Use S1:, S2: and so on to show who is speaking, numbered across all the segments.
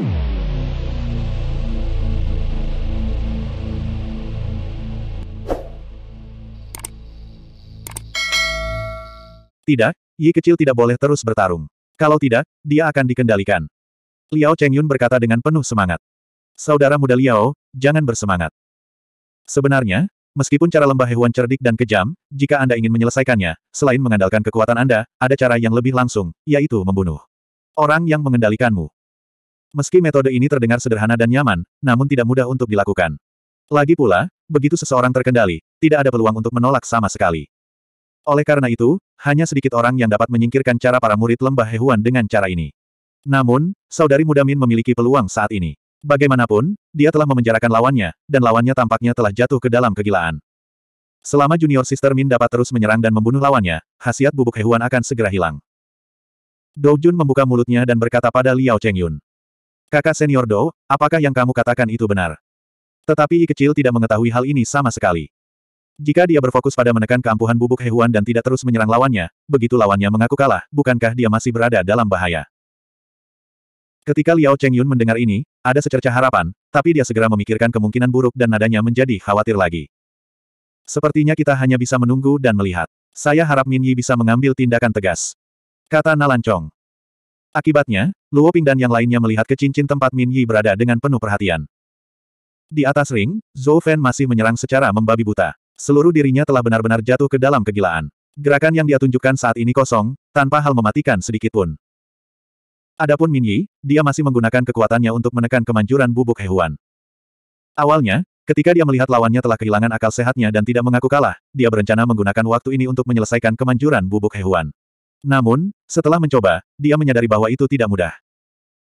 S1: Tidak, Yi kecil tidak boleh terus bertarung. Kalau tidak, dia akan dikendalikan. Liao Chengyun berkata dengan penuh semangat. Saudara muda Liao, jangan bersemangat. Sebenarnya, meskipun cara lembah hewan cerdik dan kejam, jika Anda ingin menyelesaikannya, selain mengandalkan kekuatan Anda, ada cara yang lebih langsung, yaitu membunuh orang yang mengendalikanmu. Meski metode ini terdengar sederhana dan nyaman, namun tidak mudah untuk dilakukan. Lagi pula, begitu seseorang terkendali, tidak ada peluang untuk menolak sama sekali. Oleh karena itu, hanya sedikit orang yang dapat menyingkirkan cara para murid lembah Hewan dengan cara ini. Namun, saudari muda Min memiliki peluang saat ini. Bagaimanapun, dia telah memenjarakan lawannya, dan lawannya tampaknya telah jatuh ke dalam kegilaan. Selama junior sister Min dapat terus menyerang dan membunuh lawannya, khasiat bubuk Hewan akan segera hilang. Dou Jun membuka mulutnya dan berkata pada Liao Chengyun. Kakak senior Dou, apakah yang kamu katakan itu benar? Tetapi I kecil tidak mengetahui hal ini sama sekali. Jika dia berfokus pada menekan keampuhan bubuk hewan dan tidak terus menyerang lawannya, begitu lawannya mengaku kalah, bukankah dia masih berada dalam bahaya? Ketika Liao Chengyun mendengar ini, ada secerca harapan, tapi dia segera memikirkan kemungkinan buruk dan nadanya menjadi khawatir lagi. Sepertinya kita hanya bisa menunggu dan melihat. Saya harap Min Yi bisa mengambil tindakan tegas. Kata Nalancong. Akibatnya, Luo Ping dan yang lainnya melihat ke cincin tempat Min Yi berada dengan penuh perhatian. Di atas ring, Zhou Fan masih menyerang secara membabi buta. Seluruh dirinya telah benar-benar jatuh ke dalam kegilaan. Gerakan yang dia tunjukkan saat ini kosong, tanpa hal mematikan sedikit pun. Adapun Min Yi, dia masih menggunakan kekuatannya untuk menekan kemanjuran bubuk hewan. Awalnya, ketika dia melihat lawannya telah kehilangan akal sehatnya dan tidak mengaku kalah, dia berencana menggunakan waktu ini untuk menyelesaikan kemanjuran bubuk hewan. Namun, setelah mencoba, dia menyadari bahwa itu tidak mudah.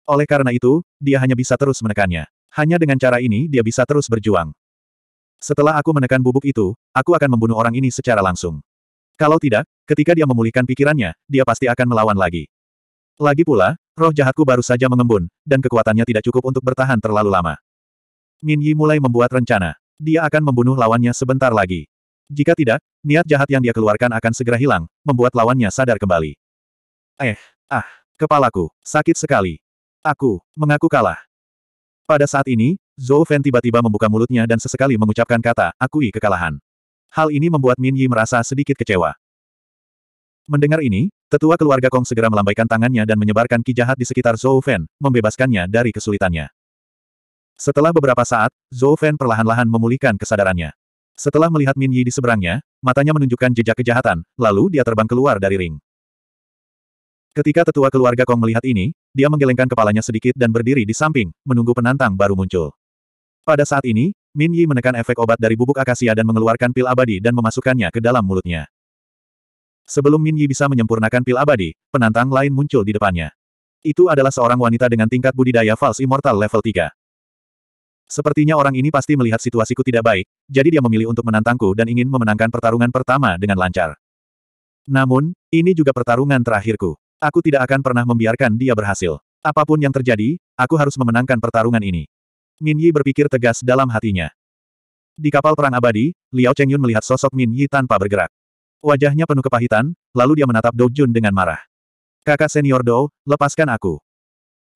S1: Oleh karena itu, dia hanya bisa terus menekannya. Hanya dengan cara ini dia bisa terus berjuang. Setelah aku menekan bubuk itu, aku akan membunuh orang ini secara langsung. Kalau tidak, ketika dia memulihkan pikirannya, dia pasti akan melawan lagi. Lagi pula, roh jahatku baru saja mengembun, dan kekuatannya tidak cukup untuk bertahan terlalu lama. Min Yi mulai membuat rencana. Dia akan membunuh lawannya sebentar lagi. Jika tidak, niat jahat yang dia keluarkan akan segera hilang, membuat lawannya sadar kembali. Eh, ah, kepalaku, sakit sekali. Aku, mengaku kalah. Pada saat ini, Zhou Fen tiba-tiba membuka mulutnya dan sesekali mengucapkan kata, akui kekalahan. Hal ini membuat Min Yi merasa sedikit kecewa. Mendengar ini, tetua keluarga Kong segera melambaikan tangannya dan menyebarkan ki jahat di sekitar Zhou Fen, membebaskannya dari kesulitannya. Setelah beberapa saat, Zhou Fen perlahan-lahan memulihkan kesadarannya. Setelah melihat Min Yi di seberangnya, matanya menunjukkan jejak kejahatan, lalu dia terbang keluar dari ring. Ketika tetua keluarga Kong melihat ini, dia menggelengkan kepalanya sedikit dan berdiri di samping, menunggu penantang baru muncul. Pada saat ini, Min Yi menekan efek obat dari bubuk akasia dan mengeluarkan pil abadi dan memasukkannya ke dalam mulutnya. Sebelum Min Yi bisa menyempurnakan pil abadi, penantang lain muncul di depannya. Itu adalah seorang wanita dengan tingkat budidaya False Immortal level 3. Sepertinya orang ini pasti melihat situasiku tidak baik, jadi dia memilih untuk menantangku dan ingin memenangkan pertarungan pertama dengan lancar. Namun, ini juga pertarungan terakhirku. Aku tidak akan pernah membiarkan dia berhasil. Apapun yang terjadi, aku harus memenangkan pertarungan ini. Min Yi berpikir tegas dalam hatinya. Di kapal perang abadi, Liao Chengyun melihat sosok Min Yi tanpa bergerak. Wajahnya penuh kepahitan, lalu dia menatap Dou Jun dengan marah. Kakak senior Dou, lepaskan aku.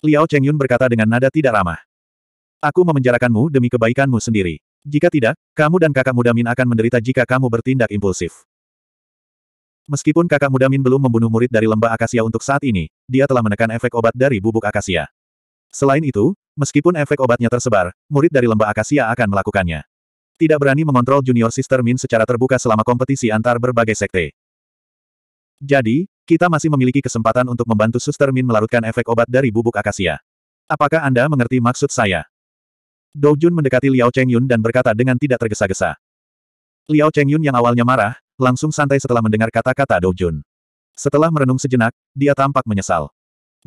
S1: Liao Chengyun berkata dengan nada tidak ramah. Aku memenjarakanmu demi kebaikanmu sendiri. Jika tidak, kamu dan kakak muda Min akan menderita jika kamu bertindak impulsif. Meskipun kakak muda Min belum membunuh murid dari lembah akasia untuk saat ini, dia telah menekan efek obat dari bubuk akasia. Selain itu, meskipun efek obatnya tersebar, murid dari lembah akasia akan melakukannya. Tidak berani mengontrol junior sister Min secara terbuka selama kompetisi antar berbagai sekte. Jadi, kita masih memiliki kesempatan untuk membantu suster Min melarutkan efek obat dari bubuk akasia. Apakah Anda mengerti maksud saya? Dou Jun mendekati Liao Chengyun dan berkata dengan tidak tergesa-gesa. Liao Chengyun yang awalnya marah, langsung santai setelah mendengar kata-kata Dou Jun. Setelah merenung sejenak, dia tampak menyesal.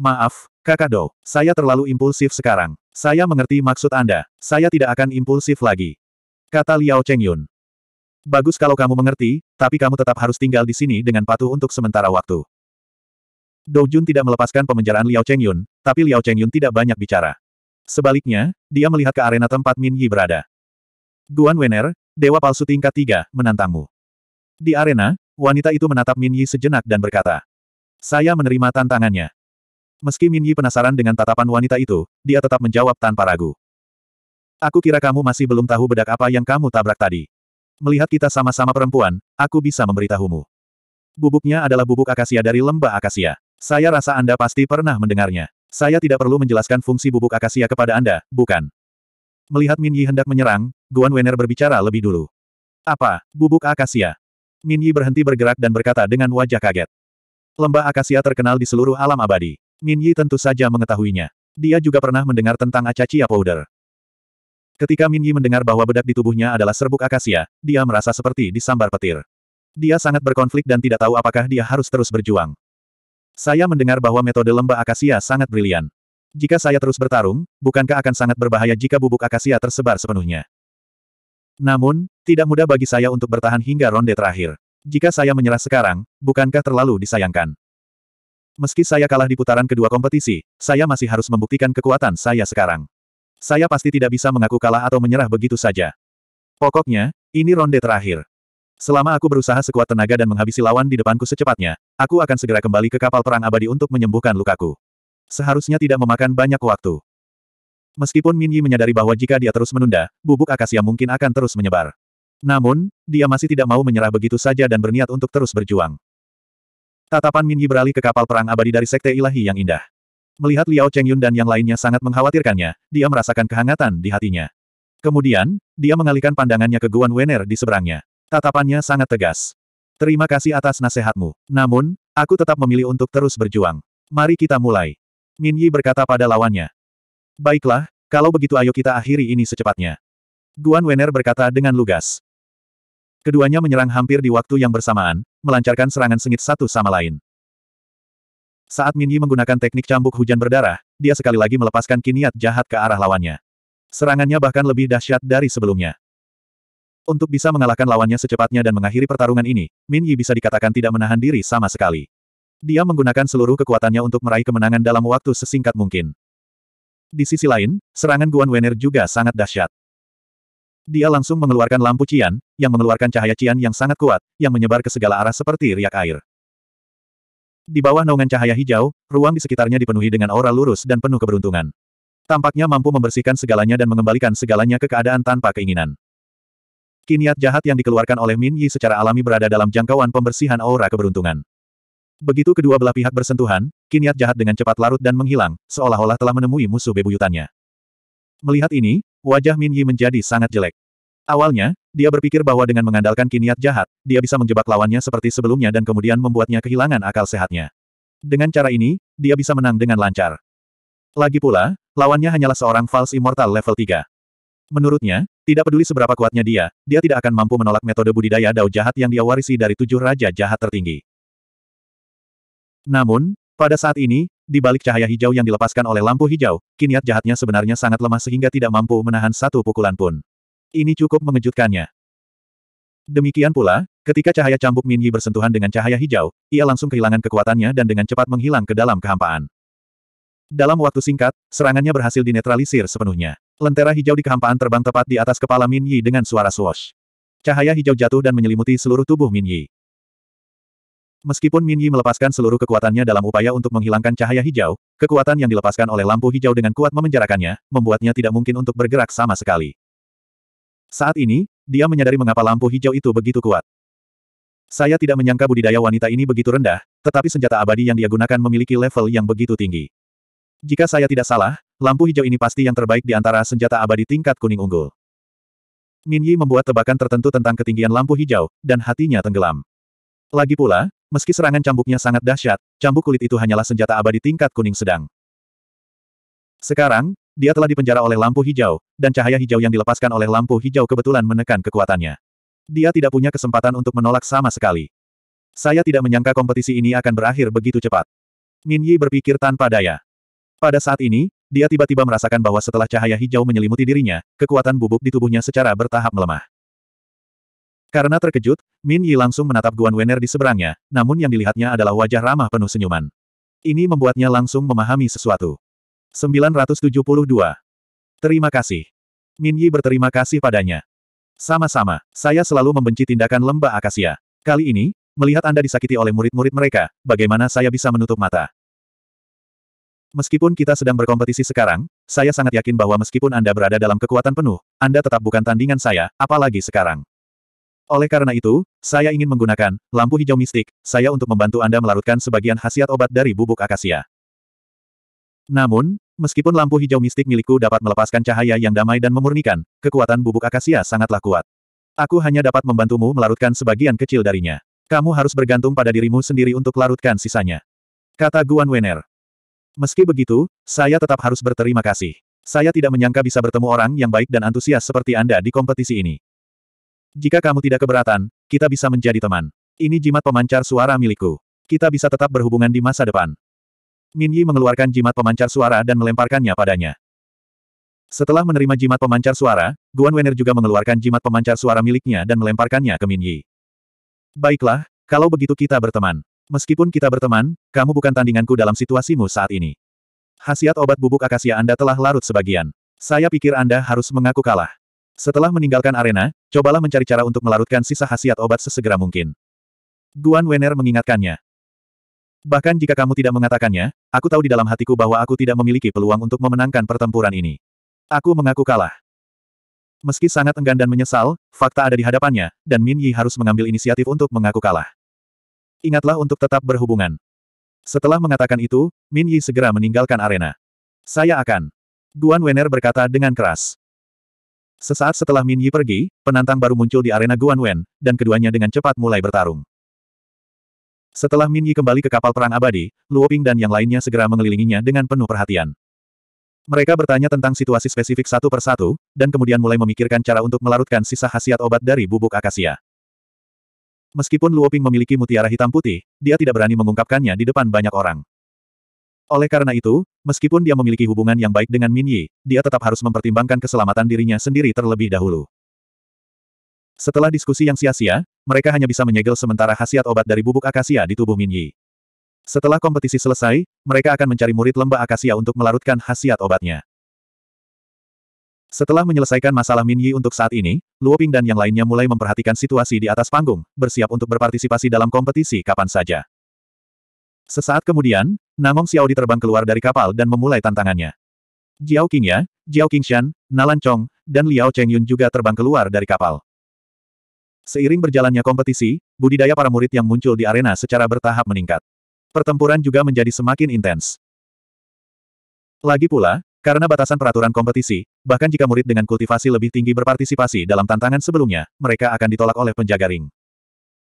S1: Maaf, kakak Dou, saya terlalu impulsif sekarang. Saya mengerti maksud Anda, saya tidak akan impulsif lagi. Kata Liao Chengyun. Bagus kalau kamu mengerti, tapi kamu tetap harus tinggal di sini dengan patuh untuk sementara waktu. Dou Jun tidak melepaskan pemenjaraan Liao Chengyun, tapi Liao Chengyun tidak banyak bicara. Sebaliknya, dia melihat ke arena tempat Min Yi berada. Guan Wener, dewa palsu tingkat tiga, menantangmu. Di arena, wanita itu menatap Min Yi sejenak dan berkata, Saya menerima tantangannya. Meski Min Yi penasaran dengan tatapan wanita itu, dia tetap menjawab tanpa ragu. Aku kira kamu masih belum tahu bedak apa yang kamu tabrak tadi. Melihat kita sama-sama perempuan, aku bisa memberitahumu. Bubuknya adalah bubuk akasia dari lembah akasia. Saya rasa Anda pasti pernah mendengarnya. Saya tidak perlu menjelaskan fungsi bubuk akasia kepada Anda, bukan? Melihat Min Yi hendak menyerang, Guan Wen'er berbicara lebih dulu. Apa, bubuk akasia? Min Yi berhenti bergerak dan berkata dengan wajah kaget. Lembah akasia terkenal di seluruh alam abadi. Min Yi tentu saja mengetahuinya. Dia juga pernah mendengar tentang acacia powder. Ketika Min Yi mendengar bahwa bedak di tubuhnya adalah serbuk akasia, dia merasa seperti disambar petir. Dia sangat berkonflik dan tidak tahu apakah dia harus terus berjuang. Saya mendengar bahwa metode lembah akasia sangat brilian. Jika saya terus bertarung, bukankah akan sangat berbahaya jika bubuk akasia tersebar sepenuhnya? Namun, tidak mudah bagi saya untuk bertahan hingga ronde terakhir. Jika saya menyerah sekarang, bukankah terlalu disayangkan? Meski saya kalah di putaran kedua kompetisi, saya masih harus membuktikan kekuatan saya sekarang. Saya pasti tidak bisa mengaku kalah atau menyerah begitu saja. Pokoknya, ini ronde terakhir. Selama aku berusaha sekuat tenaga dan menghabisi lawan di depanku secepatnya, aku akan segera kembali ke kapal perang abadi untuk menyembuhkan lukaku. Seharusnya tidak memakan banyak waktu. Meskipun Min Yi menyadari bahwa jika dia terus menunda, bubuk akasia mungkin akan terus menyebar. Namun, dia masih tidak mau menyerah begitu saja dan berniat untuk terus berjuang. Tatapan Min Yi beralih ke kapal perang abadi dari Sekte Ilahi yang indah. Melihat Liao Chengyun dan yang lainnya sangat mengkhawatirkannya, dia merasakan kehangatan di hatinya. Kemudian, dia mengalihkan pandangannya ke Guan Wener di seberangnya. Tatapannya sangat tegas. Terima kasih atas nasihatmu. Namun, aku tetap memilih untuk terus berjuang. Mari kita mulai. Min Yi berkata pada lawannya. Baiklah, kalau begitu ayo kita akhiri ini secepatnya. Guan Wener berkata dengan lugas. Keduanya menyerang hampir di waktu yang bersamaan, melancarkan serangan sengit satu sama lain. Saat Min Yi menggunakan teknik cambuk hujan berdarah, dia sekali lagi melepaskan kiniat jahat ke arah lawannya. Serangannya bahkan lebih dahsyat dari sebelumnya. Untuk bisa mengalahkan lawannya secepatnya dan mengakhiri pertarungan ini, Min Yi bisa dikatakan tidak menahan diri sama sekali. Dia menggunakan seluruh kekuatannya untuk meraih kemenangan dalam waktu sesingkat mungkin. Di sisi lain, serangan Guan Wener juga sangat dahsyat. Dia langsung mengeluarkan lampu cian, yang mengeluarkan cahaya cian yang sangat kuat, yang menyebar ke segala arah seperti riak air. Di bawah naungan cahaya hijau, ruang di sekitarnya dipenuhi dengan aura lurus dan penuh keberuntungan. Tampaknya mampu membersihkan segalanya dan mengembalikan segalanya ke keadaan tanpa keinginan. Kiniat jahat yang dikeluarkan oleh Min Yi secara alami berada dalam jangkauan pembersihan aura keberuntungan. Begitu kedua belah pihak bersentuhan, kiniat jahat dengan cepat larut dan menghilang, seolah-olah telah menemui musuh bebuyutannya. Melihat ini, wajah Min Yi menjadi sangat jelek. Awalnya, dia berpikir bahwa dengan mengandalkan kiniat jahat, dia bisa menjebak lawannya seperti sebelumnya dan kemudian membuatnya kehilangan akal sehatnya. Dengan cara ini, dia bisa menang dengan lancar. Lagi pula, lawannya hanyalah seorang False Immortal level 3. Menurutnya, tidak peduli seberapa kuatnya dia, dia tidak akan mampu menolak metode budidaya dao jahat yang dia warisi dari tujuh raja jahat tertinggi. Namun, pada saat ini, di balik cahaya hijau yang dilepaskan oleh lampu hijau, kiniat jahatnya sebenarnya sangat lemah sehingga tidak mampu menahan satu pukulan pun. Ini cukup mengejutkannya. Demikian pula, ketika cahaya cambuk Minyi bersentuhan dengan cahaya hijau, ia langsung kehilangan kekuatannya dan dengan cepat menghilang ke dalam kehampaan. Dalam waktu singkat, serangannya berhasil dinetralisir sepenuhnya. Lentera hijau di kehampaan terbang tepat di atas kepala Min Yi dengan suara suos. Cahaya hijau jatuh dan menyelimuti seluruh tubuh Min Yi. Meskipun Min Yi melepaskan seluruh kekuatannya dalam upaya untuk menghilangkan cahaya hijau, kekuatan yang dilepaskan oleh lampu hijau dengan kuat memenjarakannya, membuatnya tidak mungkin untuk bergerak sama sekali. Saat ini, dia menyadari mengapa lampu hijau itu begitu kuat. Saya tidak menyangka budidaya wanita ini begitu rendah, tetapi senjata abadi yang dia gunakan memiliki level yang begitu tinggi. Jika saya tidak salah, Lampu hijau ini pasti yang terbaik di antara senjata abadi tingkat kuning unggul. Min Yi membuat tebakan tertentu tentang ketinggian lampu hijau, dan hatinya tenggelam. Lagi pula, meski serangan cambuknya sangat dahsyat, cambuk kulit itu hanyalah senjata abadi tingkat kuning sedang. Sekarang, dia telah dipenjara oleh lampu hijau, dan cahaya hijau yang dilepaskan oleh lampu hijau kebetulan menekan kekuatannya. Dia tidak punya kesempatan untuk menolak sama sekali. Saya tidak menyangka kompetisi ini akan berakhir begitu cepat. Min Yi berpikir tanpa daya. Pada saat ini, dia tiba-tiba merasakan bahwa setelah cahaya hijau menyelimuti dirinya, kekuatan bubuk di tubuhnya secara bertahap melemah. Karena terkejut, Min Yi langsung menatap Guan Wen'er di seberangnya, namun yang dilihatnya adalah wajah ramah penuh senyuman. Ini membuatnya langsung memahami sesuatu. 972. Terima kasih. Min Yi berterima kasih padanya. Sama-sama, saya selalu membenci tindakan lembah akasia. Kali ini, melihat Anda disakiti oleh murid-murid mereka, bagaimana saya bisa menutup mata? Meskipun kita sedang berkompetisi sekarang, saya sangat yakin bahwa meskipun Anda berada dalam kekuatan penuh, Anda tetap bukan tandingan saya, apalagi sekarang. Oleh karena itu, saya ingin menggunakan lampu hijau mistik saya untuk membantu Anda melarutkan sebagian khasiat obat dari bubuk akasia. Namun, meskipun lampu hijau mistik milikku dapat melepaskan cahaya yang damai dan memurnikan, kekuatan bubuk akasia sangatlah kuat. Aku hanya dapat membantumu melarutkan sebagian kecil darinya. Kamu harus bergantung pada dirimu sendiri untuk larutkan sisanya. Kata Guan Wener. Meski begitu, saya tetap harus berterima kasih. Saya tidak menyangka bisa bertemu orang yang baik dan antusias seperti Anda di kompetisi ini. Jika kamu tidak keberatan, kita bisa menjadi teman. Ini jimat pemancar suara milikku. Kita bisa tetap berhubungan di masa depan. Min Yi mengeluarkan jimat pemancar suara dan melemparkannya padanya. Setelah menerima jimat pemancar suara, Guan Wenner juga mengeluarkan jimat pemancar suara miliknya dan melemparkannya ke Min Yi. Baiklah, kalau begitu kita berteman. Meskipun kita berteman, kamu bukan tandinganku dalam situasimu saat ini. Hasiat obat bubuk akasia Anda telah larut sebagian. Saya pikir Anda harus mengaku kalah. Setelah meninggalkan arena, cobalah mencari cara untuk melarutkan sisa hasiat obat sesegera mungkin. Guan Wener mengingatkannya. Bahkan jika kamu tidak mengatakannya, aku tahu di dalam hatiku bahwa aku tidak memiliki peluang untuk memenangkan pertempuran ini. Aku mengaku kalah. Meski sangat enggan dan menyesal, fakta ada di hadapannya, dan Min Yi harus mengambil inisiatif untuk mengaku kalah ingatlah untuk tetap berhubungan. Setelah mengatakan itu, Min Yi segera meninggalkan arena. Saya akan. Guan Wenner berkata dengan keras. Sesaat setelah Min Yi pergi, penantang baru muncul di arena Guan Wen, dan keduanya dengan cepat mulai bertarung. Setelah Min Yi kembali ke kapal perang abadi, Luo Ping dan yang lainnya segera mengelilinginya dengan penuh perhatian. Mereka bertanya tentang situasi spesifik satu persatu, dan kemudian mulai memikirkan cara untuk melarutkan sisa khasiat obat dari bubuk akasia. Meskipun Luoping memiliki mutiara hitam putih, dia tidak berani mengungkapkannya di depan banyak orang. Oleh karena itu, meskipun dia memiliki hubungan yang baik dengan Min Yi, dia tetap harus mempertimbangkan keselamatan dirinya sendiri terlebih dahulu. Setelah diskusi yang sia-sia, mereka hanya bisa menyegel sementara khasiat obat dari bubuk akasia di tubuh Min Yi. Setelah kompetisi selesai, mereka akan mencari murid lembah akasia untuk melarutkan khasiat obatnya. Setelah menyelesaikan masalah Min Yi untuk saat ini, Luo Ping dan yang lainnya mulai memperhatikan situasi di atas panggung, bersiap untuk berpartisipasi dalam kompetisi kapan saja. Sesaat kemudian, Nangong Xiao terbang keluar dari kapal dan memulai tantangannya. Jiao Qingya, Jiao Qingshan, Nalan Chong, dan Liao Chengyun juga terbang keluar dari kapal. Seiring berjalannya kompetisi, budidaya para murid yang muncul di arena secara bertahap meningkat. Pertempuran juga menjadi semakin intens. Lagi pula, karena batasan peraturan kompetisi, bahkan jika murid dengan kultivasi lebih tinggi berpartisipasi dalam tantangan sebelumnya, mereka akan ditolak oleh penjaga ring.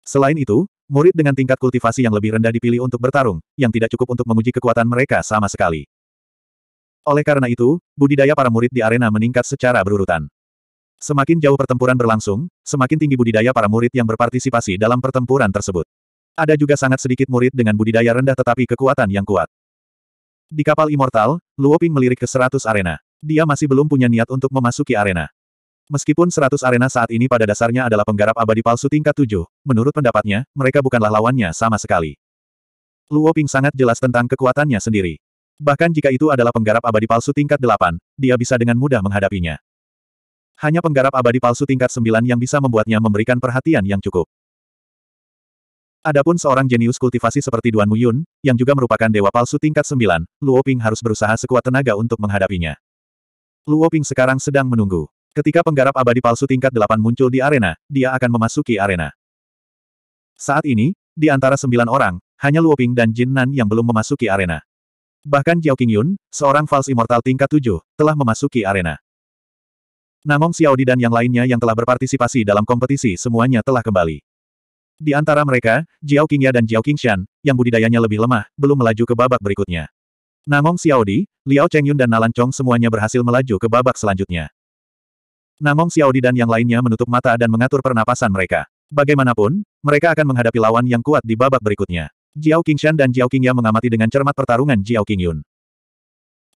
S1: Selain itu, murid dengan tingkat kultivasi yang lebih rendah dipilih untuk bertarung, yang tidak cukup untuk menguji kekuatan mereka sama sekali. Oleh karena itu, budidaya para murid di arena meningkat secara berurutan. Semakin jauh pertempuran berlangsung, semakin tinggi budidaya para murid yang berpartisipasi dalam pertempuran tersebut. Ada juga sangat sedikit murid dengan budidaya rendah tetapi kekuatan yang kuat. Di kapal Immortal, Luo Ping melirik ke seratus arena. Dia masih belum punya niat untuk memasuki arena. Meskipun seratus arena saat ini pada dasarnya adalah penggarap abadi palsu tingkat tujuh, menurut pendapatnya, mereka bukanlah lawannya sama sekali. Luo Ping sangat jelas tentang kekuatannya sendiri. Bahkan jika itu adalah penggarap abadi palsu tingkat delapan, dia bisa dengan mudah menghadapinya. Hanya penggarap abadi palsu tingkat sembilan yang bisa membuatnya memberikan perhatian yang cukup. Adapun seorang jenius kultivasi seperti Duan Muyun, yang juga merupakan dewa palsu tingkat 9, Luo Ping harus berusaha sekuat tenaga untuk menghadapinya. Luo Ping sekarang sedang menunggu. Ketika penggarap abadi palsu tingkat 8 muncul di arena, dia akan memasuki arena. Saat ini, di antara sembilan orang, hanya Luo Ping dan Jin Nan yang belum memasuki arena. Bahkan Jiao Qingyun, seorang false immortal tingkat 7, telah memasuki arena. Namong Xiaodi dan yang lainnya yang telah berpartisipasi dalam kompetisi semuanya telah kembali. Di antara mereka, Jiao Qingya dan Jiao Qingshan, yang budidayanya lebih lemah, belum melaju ke babak berikutnya. Namong Xiaodi, Liao Chengyun dan Nalan Chong semuanya berhasil melaju ke babak selanjutnya. Namong Xiaodi dan yang lainnya menutup mata dan mengatur pernapasan mereka. Bagaimanapun, mereka akan menghadapi lawan yang kuat di babak berikutnya. Jiao Qingshan dan Jiao Qingya mengamati dengan cermat pertarungan Jiao Qingyun.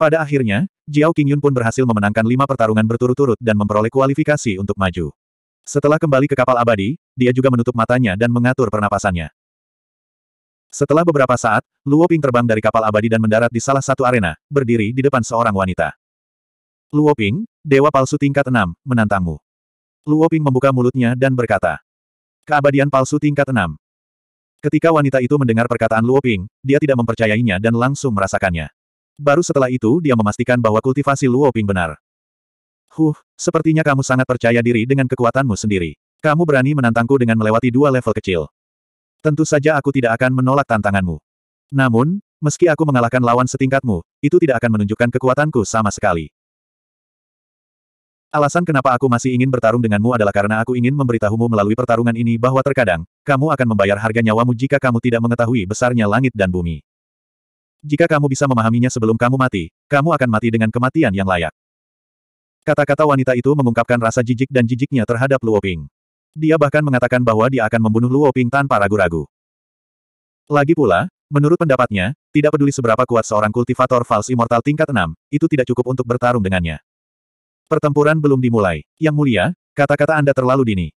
S1: Pada akhirnya, Jiao Qingyun pun berhasil memenangkan lima pertarungan berturut-turut dan memperoleh kualifikasi untuk maju. Setelah kembali ke kapal abadi, dia juga menutup matanya dan mengatur pernapasannya. Setelah beberapa saat, Luo Ping terbang dari kapal abadi dan mendarat di salah satu arena, berdiri di depan seorang wanita. Luo Ping, dewa palsu tingkat 6, menantangmu. Luo Ping membuka mulutnya dan berkata. Keabadian palsu tingkat 6. Ketika wanita itu mendengar perkataan Luo Ping, dia tidak mempercayainya dan langsung merasakannya. Baru setelah itu dia memastikan bahwa kultivasi Luo Ping benar. Huh, sepertinya kamu sangat percaya diri dengan kekuatanmu sendiri. Kamu berani menantangku dengan melewati dua level kecil. Tentu saja aku tidak akan menolak tantanganmu. Namun, meski aku mengalahkan lawan setingkatmu, itu tidak akan menunjukkan kekuatanku sama sekali. Alasan kenapa aku masih ingin bertarung denganmu adalah karena aku ingin memberitahumu melalui pertarungan ini bahwa terkadang, kamu akan membayar harga nyawamu jika kamu tidak mengetahui besarnya langit dan bumi. Jika kamu bisa memahaminya sebelum kamu mati, kamu akan mati dengan kematian yang layak. Kata-kata wanita itu mengungkapkan rasa jijik dan jijiknya terhadap Luo Ping. Dia bahkan mengatakan bahwa dia akan membunuh Luo Ping tanpa ragu-ragu. Lagi pula, menurut pendapatnya, tidak peduli seberapa kuat seorang kultivator fals immortal tingkat 6, itu tidak cukup untuk bertarung dengannya. Pertempuran belum dimulai. Yang mulia, kata-kata Anda terlalu dini.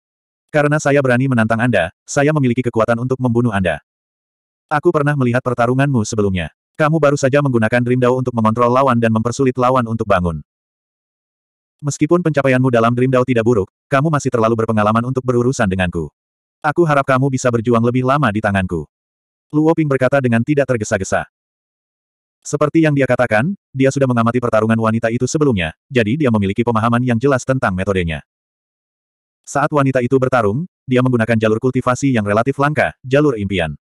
S1: Karena saya berani menantang Anda, saya memiliki kekuatan untuk membunuh Anda. Aku pernah melihat pertarunganmu sebelumnya. Kamu baru saja menggunakan Dream Dao untuk mengontrol lawan dan mempersulit lawan untuk bangun. Meskipun pencapaianmu dalam Dream Dao tidak buruk, kamu masih terlalu berpengalaman untuk berurusan denganku. Aku harap kamu bisa berjuang lebih lama di tanganku. Luo Ping berkata dengan tidak tergesa-gesa. Seperti yang dia katakan, dia sudah mengamati pertarungan wanita itu sebelumnya, jadi dia memiliki pemahaman yang jelas tentang metodenya. Saat wanita itu bertarung, dia menggunakan jalur kultivasi yang relatif langka, jalur impian.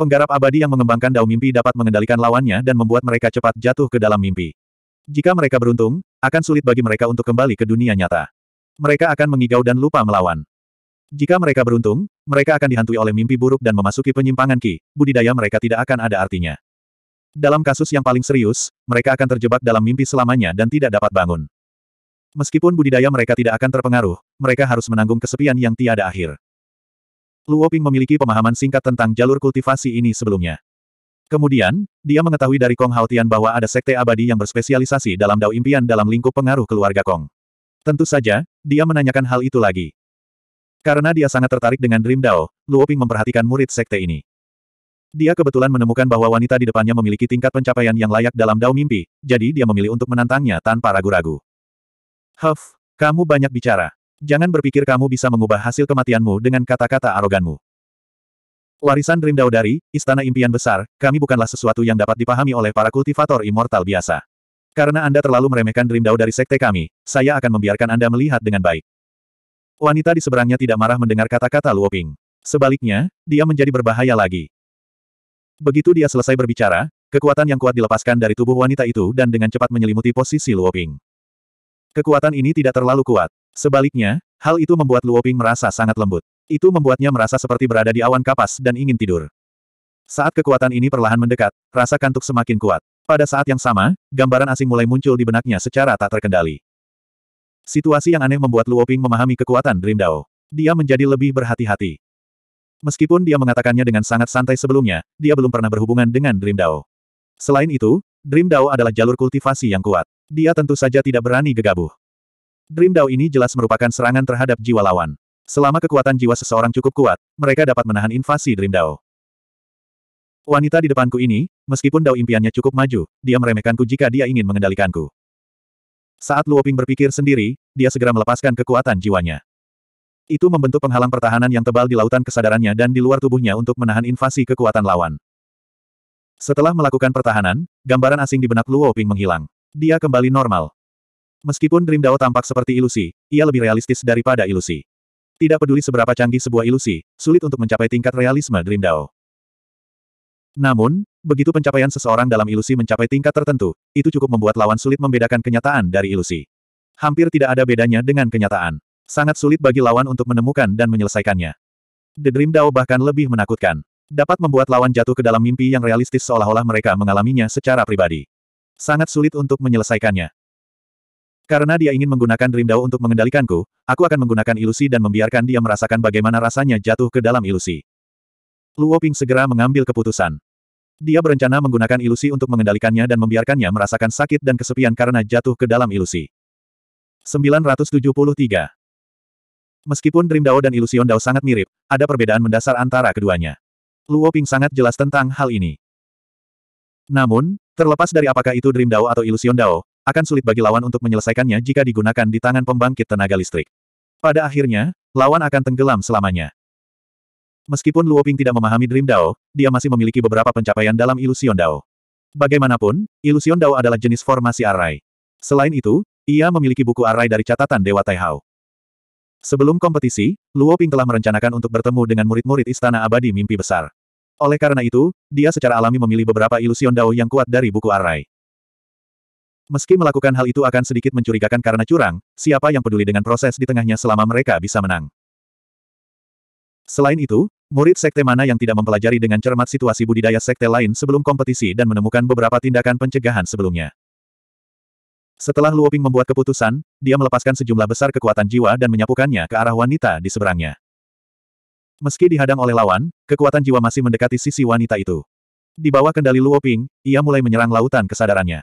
S1: Penggarap abadi yang mengembangkan dao mimpi dapat mengendalikan lawannya dan membuat mereka cepat jatuh ke dalam mimpi. Jika mereka beruntung, akan sulit bagi mereka untuk kembali ke dunia nyata. Mereka akan mengigau dan lupa melawan. Jika mereka beruntung, mereka akan dihantui oleh mimpi buruk dan memasuki penyimpangan Ki, budidaya mereka tidak akan ada artinya. Dalam kasus yang paling serius, mereka akan terjebak dalam mimpi selamanya dan tidak dapat bangun. Meskipun budidaya mereka tidak akan terpengaruh, mereka harus menanggung kesepian yang tiada akhir. Luoping memiliki pemahaman singkat tentang jalur kultivasi ini sebelumnya. Kemudian, dia mengetahui dari Kong Haotian bahwa ada sekte abadi yang berspesialisasi dalam dao impian dalam lingkup pengaruh keluarga Kong. Tentu saja, dia menanyakan hal itu lagi. Karena dia sangat tertarik dengan Dream Dao, Luoping memperhatikan murid sekte ini. Dia kebetulan menemukan bahwa wanita di depannya memiliki tingkat pencapaian yang layak dalam dao mimpi, jadi dia memilih untuk menantangnya tanpa ragu-ragu. Huff, kamu banyak bicara. Jangan berpikir kamu bisa mengubah hasil kematianmu dengan kata-kata aroganmu. Warisan Dream Daudari, Istana Impian Besar, kami bukanlah sesuatu yang dapat dipahami oleh para kultivator immortal biasa. Karena Anda terlalu meremehkan Dream Daudari sekte kami, saya akan membiarkan Anda melihat dengan baik. Wanita di seberangnya tidak marah mendengar kata-kata Luoping. Sebaliknya, dia menjadi berbahaya lagi. Begitu dia selesai berbicara, kekuatan yang kuat dilepaskan dari tubuh wanita itu dan dengan cepat menyelimuti posisi Luoping. Kekuatan ini tidak terlalu kuat. Sebaliknya, hal itu membuat Luoping merasa sangat lembut. Itu membuatnya merasa seperti berada di awan kapas dan ingin tidur. Saat kekuatan ini perlahan mendekat, rasa kantuk semakin kuat. Pada saat yang sama, gambaran asing mulai muncul di benaknya secara tak terkendali. Situasi yang aneh membuat Luoping memahami kekuatan Dream Dao. Dia menjadi lebih berhati-hati. Meskipun dia mengatakannya dengan sangat santai sebelumnya, dia belum pernah berhubungan dengan Dream Dao. Selain itu, Dream Dao adalah jalur kultivasi yang kuat. Dia tentu saja tidak berani gegabah. Dream Dao ini jelas merupakan serangan terhadap jiwa lawan. Selama kekuatan jiwa seseorang cukup kuat, mereka dapat menahan invasi Dream Dao. Wanita di depanku ini, meskipun Dao impiannya cukup maju, dia meremehkanku jika dia ingin mengendalikanku. Saat Luoping berpikir sendiri, dia segera melepaskan kekuatan jiwanya. Itu membentuk penghalang pertahanan yang tebal di lautan kesadarannya dan di luar tubuhnya untuk menahan invasi kekuatan lawan. Setelah melakukan pertahanan, gambaran asing di benak Luoping menghilang. Dia kembali normal. Meskipun Dream Dao tampak seperti ilusi, ia lebih realistis daripada ilusi. Tidak peduli seberapa canggih sebuah ilusi, sulit untuk mencapai tingkat realisme Dream Dao. Namun, begitu pencapaian seseorang dalam ilusi mencapai tingkat tertentu, itu cukup membuat lawan sulit membedakan kenyataan dari ilusi. Hampir tidak ada bedanya dengan kenyataan. Sangat sulit bagi lawan untuk menemukan dan menyelesaikannya. The Dream Dao bahkan lebih menakutkan. Dapat membuat lawan jatuh ke dalam mimpi yang realistis seolah-olah mereka mengalaminya secara pribadi. Sangat sulit untuk menyelesaikannya. Karena dia ingin menggunakan Dream Dao untuk mengendalikanku, aku akan menggunakan ilusi dan membiarkan dia merasakan bagaimana rasanya jatuh ke dalam ilusi. Luo Ping segera mengambil keputusan. Dia berencana menggunakan ilusi untuk mengendalikannya dan membiarkannya merasakan sakit dan kesepian karena jatuh ke dalam ilusi. 973 Meskipun Dream Dao dan Ilusion Dao sangat mirip, ada perbedaan mendasar antara keduanya. Luo Ping sangat jelas tentang hal ini. Namun, terlepas dari apakah itu Dream Dao atau Ilusion Dao, akan sulit bagi lawan untuk menyelesaikannya jika digunakan di tangan pembangkit tenaga listrik. Pada akhirnya, lawan akan tenggelam selamanya. Meskipun Luo Ping tidak memahami Dream Dao, dia masih memiliki beberapa pencapaian dalam Illusion Dao. Bagaimanapun, Illusion Dao adalah jenis formasi arai. Selain itu, ia memiliki buku arai dari catatan Dewa Taihao. Sebelum kompetisi, Luo Ping telah merencanakan untuk bertemu dengan murid-murid Istana Abadi Mimpi Besar. Oleh karena itu, dia secara alami memilih beberapa Illusion Dao yang kuat dari buku arai. Meski melakukan hal itu akan sedikit mencurigakan karena curang, siapa yang peduli dengan proses di tengahnya selama mereka bisa menang. Selain itu, murid sekte mana yang tidak mempelajari dengan cermat situasi budidaya sekte lain sebelum kompetisi dan menemukan beberapa tindakan pencegahan sebelumnya. Setelah Luoping membuat keputusan, dia melepaskan sejumlah besar kekuatan jiwa dan menyapukannya ke arah wanita di seberangnya. Meski dihadang oleh lawan, kekuatan jiwa masih mendekati sisi wanita itu. Di bawah kendali Luoping, ia mulai menyerang lautan kesadarannya.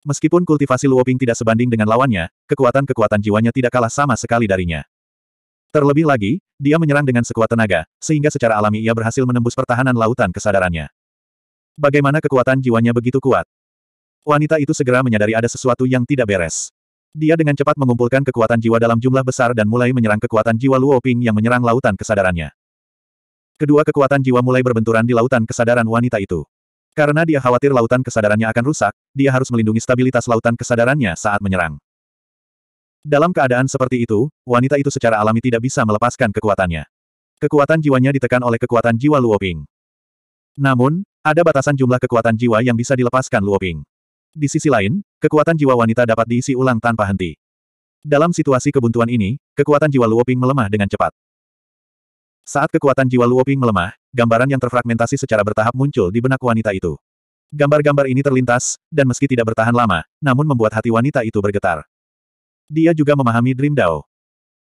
S1: Meskipun kultivasi Luoping tidak sebanding dengan lawannya, kekuatan-kekuatan jiwanya tidak kalah sama sekali darinya. Terlebih lagi, dia menyerang dengan sekuat tenaga, sehingga secara alami ia berhasil menembus pertahanan lautan kesadarannya. Bagaimana kekuatan jiwanya begitu kuat? Wanita itu segera menyadari ada sesuatu yang tidak beres. Dia dengan cepat mengumpulkan kekuatan jiwa dalam jumlah besar dan mulai menyerang kekuatan jiwa Luoping yang menyerang lautan kesadarannya. Kedua kekuatan jiwa mulai berbenturan di lautan kesadaran wanita itu. Karena dia khawatir lautan kesadarannya akan rusak, dia harus melindungi stabilitas lautan kesadarannya saat menyerang. Dalam keadaan seperti itu, wanita itu secara alami tidak bisa melepaskan kekuatannya. Kekuatan jiwanya ditekan oleh kekuatan jiwa Luoping. Namun, ada batasan jumlah kekuatan jiwa yang bisa dilepaskan Luoping. Di sisi lain, kekuatan jiwa wanita dapat diisi ulang tanpa henti. Dalam situasi kebuntuan ini, kekuatan jiwa Luoping melemah dengan cepat. Saat kekuatan jiwa Luoping melemah, gambaran yang terfragmentasi secara bertahap muncul di benak wanita itu. Gambar-gambar ini terlintas, dan meski tidak bertahan lama, namun membuat hati wanita itu bergetar. Dia juga memahami Dream Dao.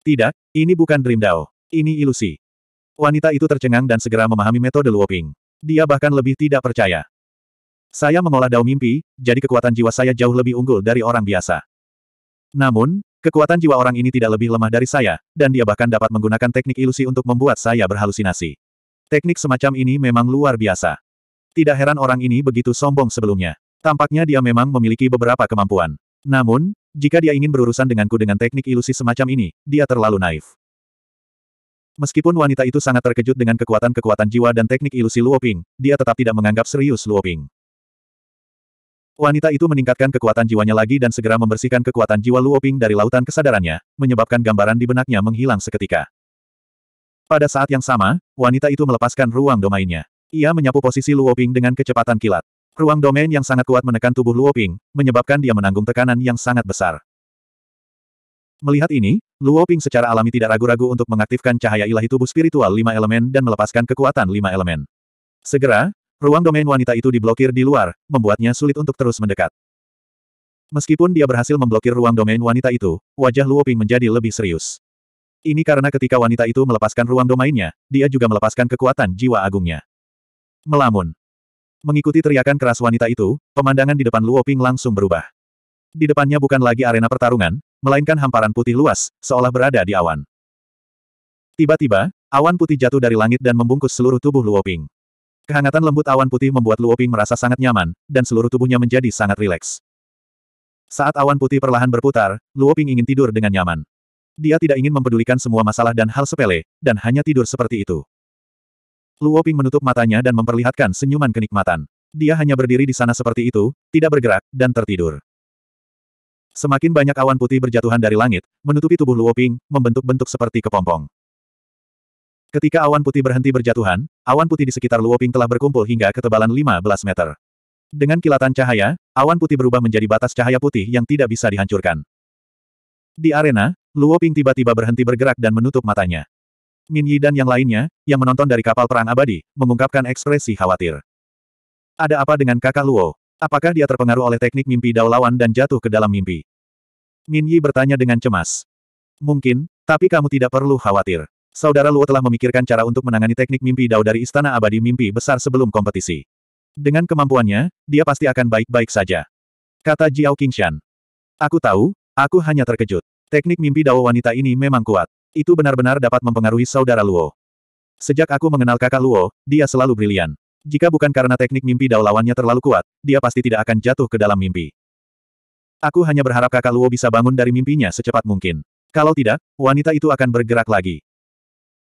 S1: Tidak, ini bukan Dream Dao. Ini ilusi. Wanita itu tercengang dan segera memahami metode Luoping. Dia bahkan lebih tidak percaya. Saya mengolah Dao mimpi, jadi kekuatan jiwa saya jauh lebih unggul dari orang biasa. Namun, Kekuatan jiwa orang ini tidak lebih lemah dari saya, dan dia bahkan dapat menggunakan teknik ilusi untuk membuat saya berhalusinasi. Teknik semacam ini memang luar biasa. Tidak heran orang ini begitu sombong sebelumnya. Tampaknya dia memang memiliki beberapa kemampuan. Namun, jika dia ingin berurusan denganku dengan teknik ilusi semacam ini, dia terlalu naif. Meskipun wanita itu sangat terkejut dengan kekuatan-kekuatan jiwa dan teknik ilusi Luoping, dia tetap tidak menganggap serius Luoping. Wanita itu meningkatkan kekuatan jiwanya lagi dan segera membersihkan kekuatan jiwa Luoping dari lautan kesadarannya, menyebabkan gambaran di benaknya menghilang seketika. Pada saat yang sama, wanita itu melepaskan ruang domainnya. Ia menyapu posisi Luoping dengan kecepatan kilat. Ruang domain yang sangat kuat menekan tubuh Luoping, menyebabkan dia menanggung tekanan yang sangat besar. Melihat ini, Luoping secara alami tidak ragu-ragu untuk mengaktifkan cahaya ilahi tubuh spiritual lima elemen dan melepaskan kekuatan lima elemen. Segera, Ruang domain wanita itu diblokir di luar, membuatnya sulit untuk terus mendekat. Meskipun dia berhasil memblokir ruang domain wanita itu, wajah Luo Ping menjadi lebih serius. Ini karena ketika wanita itu melepaskan ruang domainnya, dia juga melepaskan kekuatan jiwa agungnya. Melamun. Mengikuti teriakan keras wanita itu, pemandangan di depan Luo Ping langsung berubah. Di depannya bukan lagi arena pertarungan, melainkan hamparan putih luas, seolah berada di awan. Tiba-tiba, awan putih jatuh dari langit dan membungkus seluruh tubuh Luo Ping. Kehangatan lembut awan putih membuat Luoping merasa sangat nyaman, dan seluruh tubuhnya menjadi sangat rileks. Saat awan putih perlahan berputar, Luoping ingin tidur dengan nyaman. Dia tidak ingin mempedulikan semua masalah dan hal sepele, dan hanya tidur seperti itu. Luoping menutup matanya dan memperlihatkan senyuman kenikmatan. Dia hanya berdiri di sana seperti itu, tidak bergerak, dan tertidur. Semakin banyak awan putih berjatuhan dari langit, menutupi tubuh Luoping, membentuk bentuk seperti kepompong. Ketika awan putih berhenti berjatuhan, awan putih di sekitar Luoping telah berkumpul hingga ketebalan 15 meter. Dengan kilatan cahaya, awan putih berubah menjadi batas cahaya putih yang tidak bisa dihancurkan. Di arena, Luoping tiba-tiba berhenti bergerak dan menutup matanya. Min Yi dan yang lainnya, yang menonton dari kapal perang abadi, mengungkapkan ekspresi khawatir. Ada apa dengan kakak Luo? Apakah dia terpengaruh oleh teknik mimpi dao dan jatuh ke dalam mimpi? Min Yi bertanya dengan cemas. Mungkin, tapi kamu tidak perlu khawatir. Saudara Luo telah memikirkan cara untuk menangani teknik mimpi dao dari Istana Abadi Mimpi Besar sebelum kompetisi. Dengan kemampuannya, dia pasti akan baik-baik saja. Kata Jiao Qingshan. Aku tahu, aku hanya terkejut. Teknik mimpi dao wanita ini memang kuat. Itu benar-benar dapat mempengaruhi saudara Luo. Sejak aku mengenal kakak Luo, dia selalu brilian. Jika bukan karena teknik mimpi dao lawannya terlalu kuat, dia pasti tidak akan jatuh ke dalam mimpi. Aku hanya berharap kakak Luo bisa bangun dari mimpinya secepat mungkin. Kalau tidak, wanita itu akan bergerak lagi.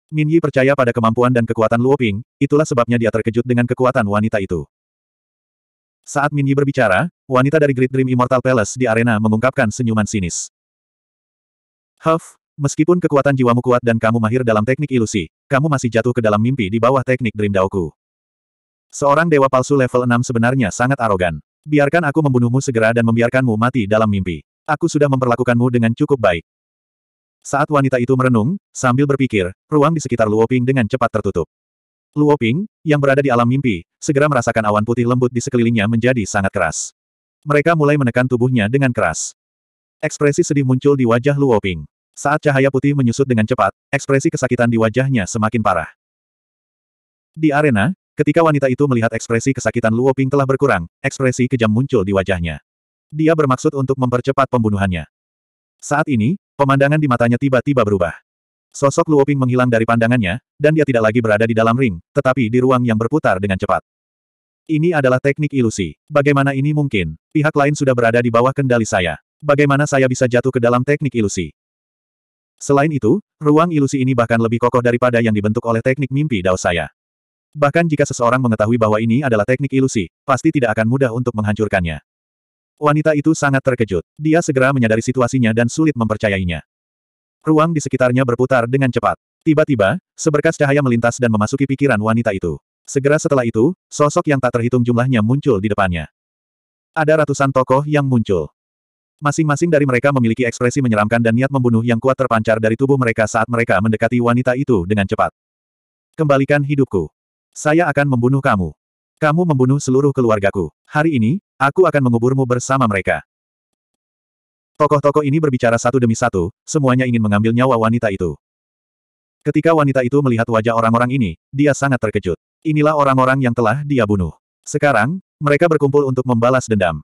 S1: Min Yi percaya pada kemampuan dan kekuatan Luo Ping, itulah sebabnya dia terkejut dengan kekuatan wanita itu. Saat Min Yi berbicara, wanita dari Great Dream Immortal Palace di arena mengungkapkan senyuman sinis. Huff, meskipun kekuatan jiwamu kuat dan kamu mahir dalam teknik ilusi, kamu masih jatuh ke dalam mimpi di bawah teknik Dream Daoku. Seorang dewa palsu level 6 sebenarnya sangat arogan. Biarkan aku membunuhmu segera dan membiarkanmu mati dalam mimpi. Aku sudah memperlakukanmu dengan cukup baik. Saat wanita itu merenung, sambil berpikir, ruang di sekitar Luoping dengan cepat tertutup. Luoping, yang berada di alam mimpi, segera merasakan awan putih lembut di sekelilingnya menjadi sangat keras. Mereka mulai menekan tubuhnya dengan keras. Ekspresi sedih muncul di wajah Luoping. Saat cahaya putih menyusut dengan cepat, ekspresi kesakitan di wajahnya semakin parah. Di arena, ketika wanita itu melihat ekspresi kesakitan Luoping telah berkurang, ekspresi kejam muncul di wajahnya. Dia bermaksud untuk mempercepat pembunuhannya. Saat ini, Pemandangan di matanya tiba-tiba berubah. Sosok Luoping menghilang dari pandangannya, dan dia tidak lagi berada di dalam ring, tetapi di ruang yang berputar dengan cepat. Ini adalah teknik ilusi. Bagaimana ini mungkin? Pihak lain sudah berada di bawah kendali saya. Bagaimana saya bisa jatuh ke dalam teknik ilusi? Selain itu, ruang ilusi ini bahkan lebih kokoh daripada yang dibentuk oleh teknik mimpi dao saya. Bahkan jika seseorang mengetahui bahwa ini adalah teknik ilusi, pasti tidak akan mudah untuk menghancurkannya. Wanita itu sangat terkejut. Dia segera menyadari situasinya dan sulit mempercayainya. Ruang di sekitarnya berputar dengan cepat. Tiba-tiba, seberkas cahaya melintas dan memasuki pikiran wanita itu. Segera setelah itu, sosok yang tak terhitung jumlahnya muncul di depannya. Ada ratusan tokoh yang muncul. Masing-masing dari mereka memiliki ekspresi menyeramkan dan niat membunuh yang kuat terpancar dari tubuh mereka saat mereka mendekati wanita itu dengan cepat. Kembalikan hidupku. Saya akan membunuh kamu. Kamu membunuh seluruh keluargaku. Hari ini, aku akan menguburmu bersama mereka. Tokoh-tokoh ini berbicara satu demi satu, semuanya ingin mengambil nyawa wanita itu. Ketika wanita itu melihat wajah orang-orang ini, dia sangat terkejut. Inilah orang-orang yang telah dia bunuh. Sekarang, mereka berkumpul untuk membalas dendam.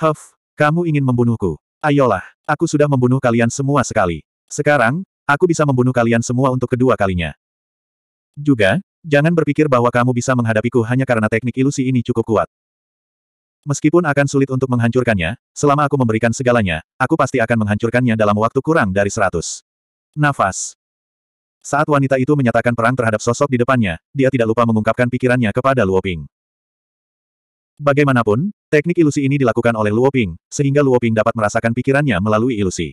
S1: Huff, kamu ingin membunuhku. Ayolah, aku sudah membunuh kalian semua sekali. Sekarang, aku bisa membunuh kalian semua untuk kedua kalinya. Juga, Jangan berpikir bahwa kamu bisa menghadapiku hanya karena teknik ilusi ini cukup kuat. Meskipun akan sulit untuk menghancurkannya, selama aku memberikan segalanya, aku pasti akan menghancurkannya dalam waktu kurang dari seratus. Nafas. Saat wanita itu menyatakan perang terhadap sosok di depannya, dia tidak lupa mengungkapkan pikirannya kepada Luo Ping. Bagaimanapun, teknik ilusi ini dilakukan oleh Luo Ping, sehingga Luo Ping dapat merasakan pikirannya melalui ilusi.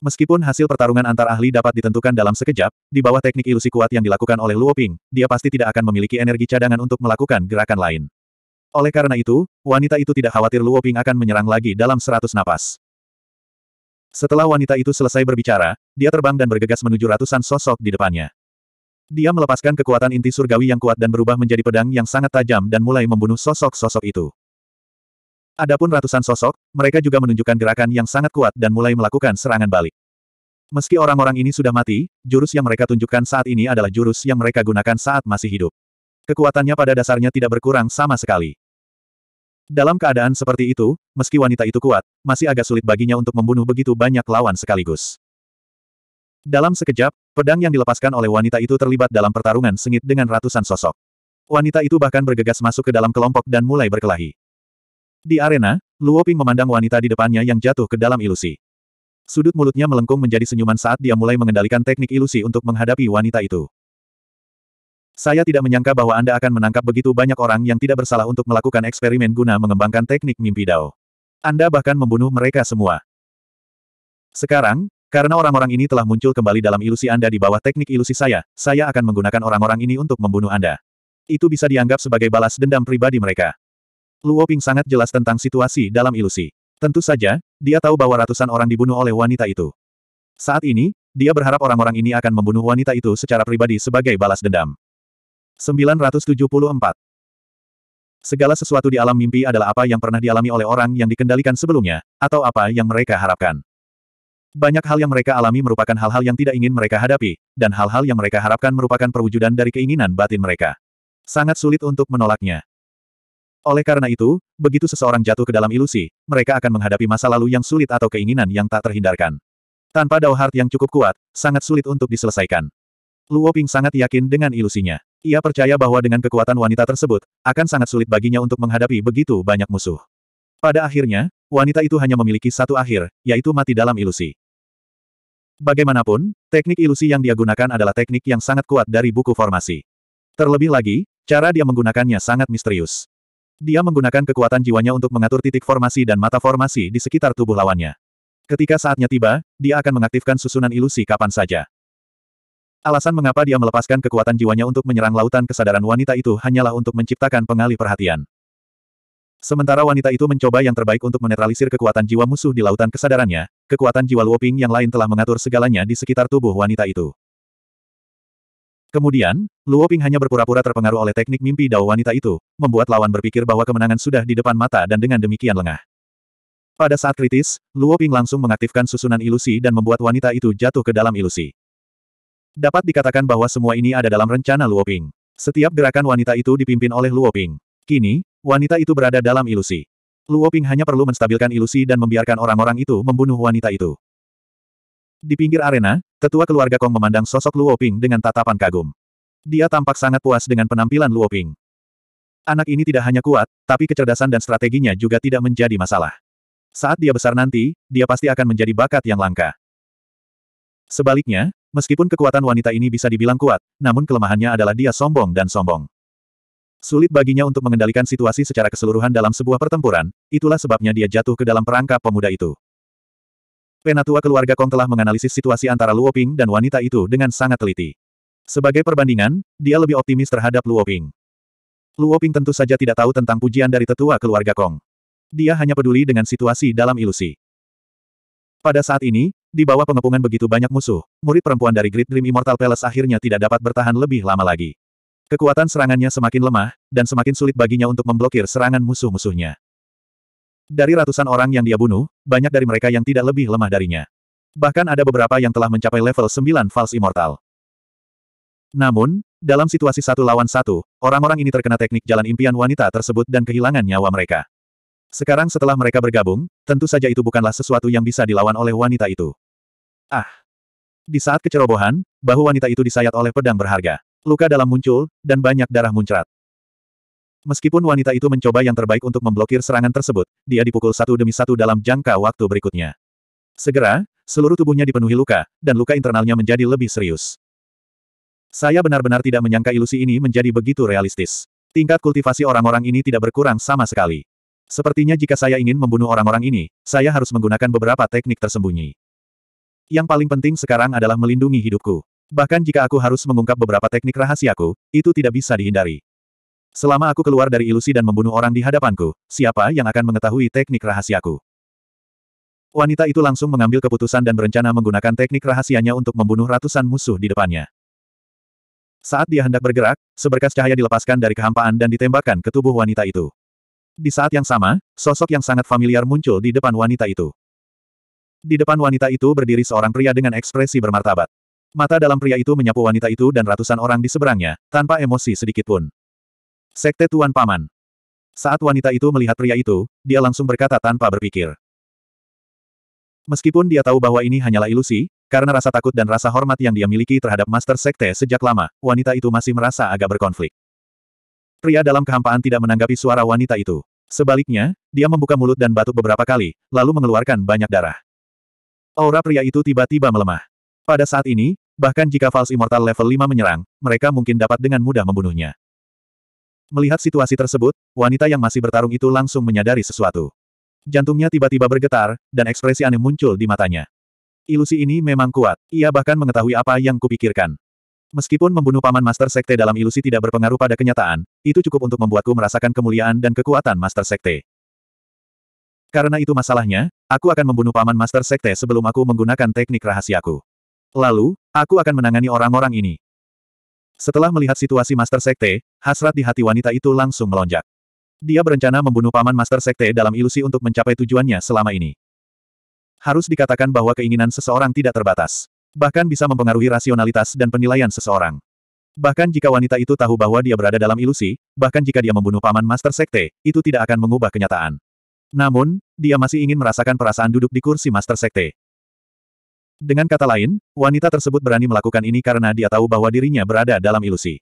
S1: Meskipun hasil pertarungan antar ahli dapat ditentukan dalam sekejap, di bawah teknik ilusi kuat yang dilakukan oleh Luo Ping, dia pasti tidak akan memiliki energi cadangan untuk melakukan gerakan lain. Oleh karena itu, wanita itu tidak khawatir Luo Ping akan menyerang lagi dalam seratus napas. Setelah wanita itu selesai berbicara, dia terbang dan bergegas menuju ratusan sosok di depannya. Dia melepaskan kekuatan inti surgawi yang kuat dan berubah menjadi pedang yang sangat tajam dan mulai membunuh sosok-sosok itu. Adapun ratusan sosok, mereka juga menunjukkan gerakan yang sangat kuat dan mulai melakukan serangan balik. Meski orang-orang ini sudah mati, jurus yang mereka tunjukkan saat ini adalah jurus yang mereka gunakan saat masih hidup. Kekuatannya pada dasarnya tidak berkurang sama sekali. Dalam keadaan seperti itu, meski wanita itu kuat, masih agak sulit baginya untuk membunuh begitu banyak lawan sekaligus. Dalam sekejap, pedang yang dilepaskan oleh wanita itu terlibat dalam pertarungan sengit dengan ratusan sosok. Wanita itu bahkan bergegas masuk ke dalam kelompok dan mulai berkelahi. Di arena, Luo Ping memandang wanita di depannya yang jatuh ke dalam ilusi. Sudut mulutnya melengkung menjadi senyuman saat dia mulai mengendalikan teknik ilusi untuk menghadapi wanita itu. Saya tidak menyangka bahwa Anda akan menangkap begitu banyak orang yang tidak bersalah untuk melakukan eksperimen guna mengembangkan teknik mimpi dao. Anda bahkan membunuh mereka semua. Sekarang, karena orang-orang ini telah muncul kembali dalam ilusi Anda di bawah teknik ilusi saya, saya akan menggunakan orang-orang ini untuk membunuh Anda. Itu bisa dianggap sebagai balas dendam pribadi mereka. Luo Ping sangat jelas tentang situasi dalam ilusi. Tentu saja, dia tahu bahwa ratusan orang dibunuh oleh wanita itu. Saat ini, dia berharap orang-orang ini akan membunuh wanita itu secara pribadi sebagai balas dendam. 974. Segala sesuatu di alam mimpi adalah apa yang pernah dialami oleh orang yang dikendalikan sebelumnya, atau apa yang mereka harapkan. Banyak hal yang mereka alami merupakan hal-hal yang tidak ingin mereka hadapi, dan hal-hal yang mereka harapkan merupakan perwujudan dari keinginan batin mereka. Sangat sulit untuk menolaknya. Oleh karena itu, begitu seseorang jatuh ke dalam ilusi, mereka akan menghadapi masa lalu yang sulit atau keinginan yang tak terhindarkan. Tanpa Dao Heart yang cukup kuat, sangat sulit untuk diselesaikan. Luo Ping sangat yakin dengan ilusinya. Ia percaya bahwa dengan kekuatan wanita tersebut, akan sangat sulit baginya untuk menghadapi begitu banyak musuh. Pada akhirnya, wanita itu hanya memiliki satu akhir, yaitu mati dalam ilusi. Bagaimanapun, teknik ilusi yang dia gunakan adalah teknik yang sangat kuat dari buku formasi. Terlebih lagi, cara dia menggunakannya sangat misterius. Dia menggunakan kekuatan jiwanya untuk mengatur titik formasi dan mata formasi di sekitar tubuh lawannya. Ketika saatnya tiba, dia akan mengaktifkan susunan ilusi kapan saja. Alasan mengapa dia melepaskan kekuatan jiwanya untuk menyerang lautan kesadaran wanita itu hanyalah untuk menciptakan pengalih perhatian. Sementara wanita itu mencoba yang terbaik untuk menetralisir kekuatan jiwa musuh di lautan kesadarannya, kekuatan jiwa Luoping yang lain telah mengatur segalanya di sekitar tubuh wanita itu. Kemudian, Luo Ping hanya berpura-pura terpengaruh oleh teknik mimpi dao wanita itu, membuat lawan berpikir bahwa kemenangan sudah di depan mata dan dengan demikian lengah. Pada saat kritis, Luo Ping langsung mengaktifkan susunan ilusi dan membuat wanita itu jatuh ke dalam ilusi. Dapat dikatakan bahwa semua ini ada dalam rencana Luo Ping. Setiap gerakan wanita itu dipimpin oleh Luo Ping. Kini, wanita itu berada dalam ilusi. Luo Ping hanya perlu menstabilkan ilusi dan membiarkan orang-orang itu membunuh wanita itu. Di pinggir arena, tetua keluarga Kong memandang sosok Luo Ping dengan tatapan kagum. Dia tampak sangat puas dengan penampilan Luo Ping. Anak ini tidak hanya kuat, tapi kecerdasan dan strateginya juga tidak menjadi masalah. Saat dia besar nanti, dia pasti akan menjadi bakat yang langka. Sebaliknya, meskipun kekuatan wanita ini bisa dibilang kuat, namun kelemahannya adalah dia sombong dan sombong. Sulit baginya untuk mengendalikan situasi secara keseluruhan dalam sebuah pertempuran, itulah sebabnya dia jatuh ke dalam perangkap pemuda itu. Penatua keluarga Kong telah menganalisis situasi antara Luoping dan wanita itu dengan sangat teliti. Sebagai perbandingan, dia lebih optimis terhadap Luoping. Luoping tentu saja tidak tahu tentang pujian dari tetua keluarga Kong. Dia hanya peduli dengan situasi dalam ilusi. Pada saat ini, di bawah pengepungan begitu banyak musuh, murid perempuan dari Great Dream Immortal Palace akhirnya tidak dapat bertahan lebih lama lagi. Kekuatan serangannya semakin lemah, dan semakin sulit baginya untuk memblokir serangan musuh-musuhnya. Dari ratusan orang yang dia bunuh, banyak dari mereka yang tidak lebih lemah darinya. Bahkan ada beberapa yang telah mencapai level 9 False Immortal. Namun, dalam situasi satu lawan satu, orang-orang ini terkena teknik jalan impian wanita tersebut dan kehilangan nyawa mereka. Sekarang setelah mereka bergabung, tentu saja itu bukanlah sesuatu yang bisa dilawan oleh wanita itu. Ah! Di saat kecerobohan, bahu wanita itu disayat oleh pedang berharga. Luka dalam muncul, dan banyak darah muncrat. Meskipun wanita itu mencoba yang terbaik untuk memblokir serangan tersebut, dia dipukul satu demi satu dalam jangka waktu berikutnya. Segera, seluruh tubuhnya dipenuhi luka, dan luka internalnya menjadi lebih serius. Saya benar-benar tidak menyangka ilusi ini menjadi begitu realistis. Tingkat kultivasi orang-orang ini tidak berkurang sama sekali. Sepertinya jika saya ingin membunuh orang-orang ini, saya harus menggunakan beberapa teknik tersembunyi. Yang paling penting sekarang adalah melindungi hidupku. Bahkan jika aku harus mengungkap beberapa teknik rahasiaku, itu tidak bisa dihindari. Selama aku keluar dari ilusi dan membunuh orang di hadapanku, siapa yang akan mengetahui teknik rahasiaku? Wanita itu langsung mengambil keputusan dan berencana menggunakan teknik rahasianya untuk membunuh ratusan musuh di depannya. Saat dia hendak bergerak, seberkas cahaya dilepaskan dari kehampaan dan ditembakkan ke tubuh wanita itu. Di saat yang sama, sosok yang sangat familiar muncul di depan wanita itu. Di depan wanita itu berdiri seorang pria dengan ekspresi bermartabat. Mata dalam pria itu menyapu wanita itu dan ratusan orang di seberangnya, tanpa emosi sedikitpun. Sekte Tuan Paman. Saat wanita itu melihat pria itu, dia langsung berkata tanpa berpikir. Meskipun dia tahu bahwa ini hanyalah ilusi, karena rasa takut dan rasa hormat yang dia miliki terhadap Master Sekte sejak lama, wanita itu masih merasa agak berkonflik. Pria dalam kehampaan tidak menanggapi suara wanita itu. Sebaliknya, dia membuka mulut dan batuk beberapa kali, lalu mengeluarkan banyak darah. Aura pria itu tiba-tiba melemah. Pada saat ini, bahkan jika False Immortal level 5 menyerang, mereka mungkin dapat dengan mudah membunuhnya. Melihat situasi tersebut, wanita yang masih bertarung itu langsung menyadari sesuatu. Jantungnya tiba-tiba bergetar, dan ekspresi aneh muncul di matanya. Ilusi ini memang kuat, ia bahkan mengetahui apa yang kupikirkan. Meskipun membunuh paman Master Sekte dalam ilusi tidak berpengaruh pada kenyataan, itu cukup untuk membuatku merasakan kemuliaan dan kekuatan Master Sekte. Karena itu masalahnya, aku akan membunuh paman Master Sekte sebelum aku menggunakan teknik rahasiaku. Lalu, aku akan menangani orang-orang ini. Setelah melihat situasi Master Sekte, hasrat di hati wanita itu langsung melonjak. Dia berencana membunuh paman Master Sekte dalam ilusi untuk mencapai tujuannya selama ini. Harus dikatakan bahwa keinginan seseorang tidak terbatas. Bahkan bisa mempengaruhi rasionalitas dan penilaian seseorang. Bahkan jika wanita itu tahu bahwa dia berada dalam ilusi, bahkan jika dia membunuh paman Master Sekte, itu tidak akan mengubah kenyataan. Namun, dia masih ingin merasakan perasaan duduk di kursi Master Sekte. Dengan kata lain, wanita tersebut berani melakukan ini karena dia tahu bahwa dirinya berada dalam ilusi.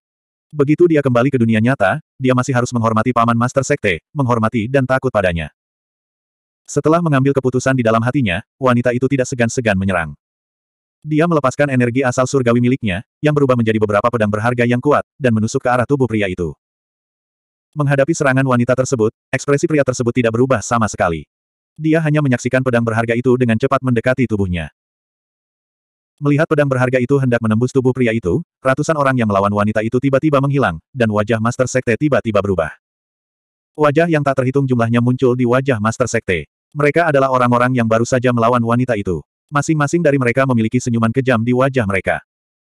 S1: Begitu dia kembali ke dunia nyata, dia masih harus menghormati paman Master Sekte, menghormati dan takut padanya. Setelah mengambil keputusan di dalam hatinya, wanita itu tidak segan-segan menyerang. Dia melepaskan energi asal surgawi miliknya, yang berubah menjadi beberapa pedang berharga yang kuat, dan menusuk ke arah tubuh pria itu. Menghadapi serangan wanita tersebut, ekspresi pria tersebut tidak berubah sama sekali. Dia hanya menyaksikan pedang berharga itu dengan cepat mendekati tubuhnya. Melihat pedang berharga itu hendak menembus tubuh pria itu, ratusan orang yang melawan wanita itu tiba-tiba menghilang, dan wajah Master Sekte tiba-tiba berubah. Wajah yang tak terhitung jumlahnya muncul di wajah Master Sekte. Mereka adalah orang-orang yang baru saja melawan wanita itu. Masing-masing dari mereka memiliki senyuman kejam di wajah mereka.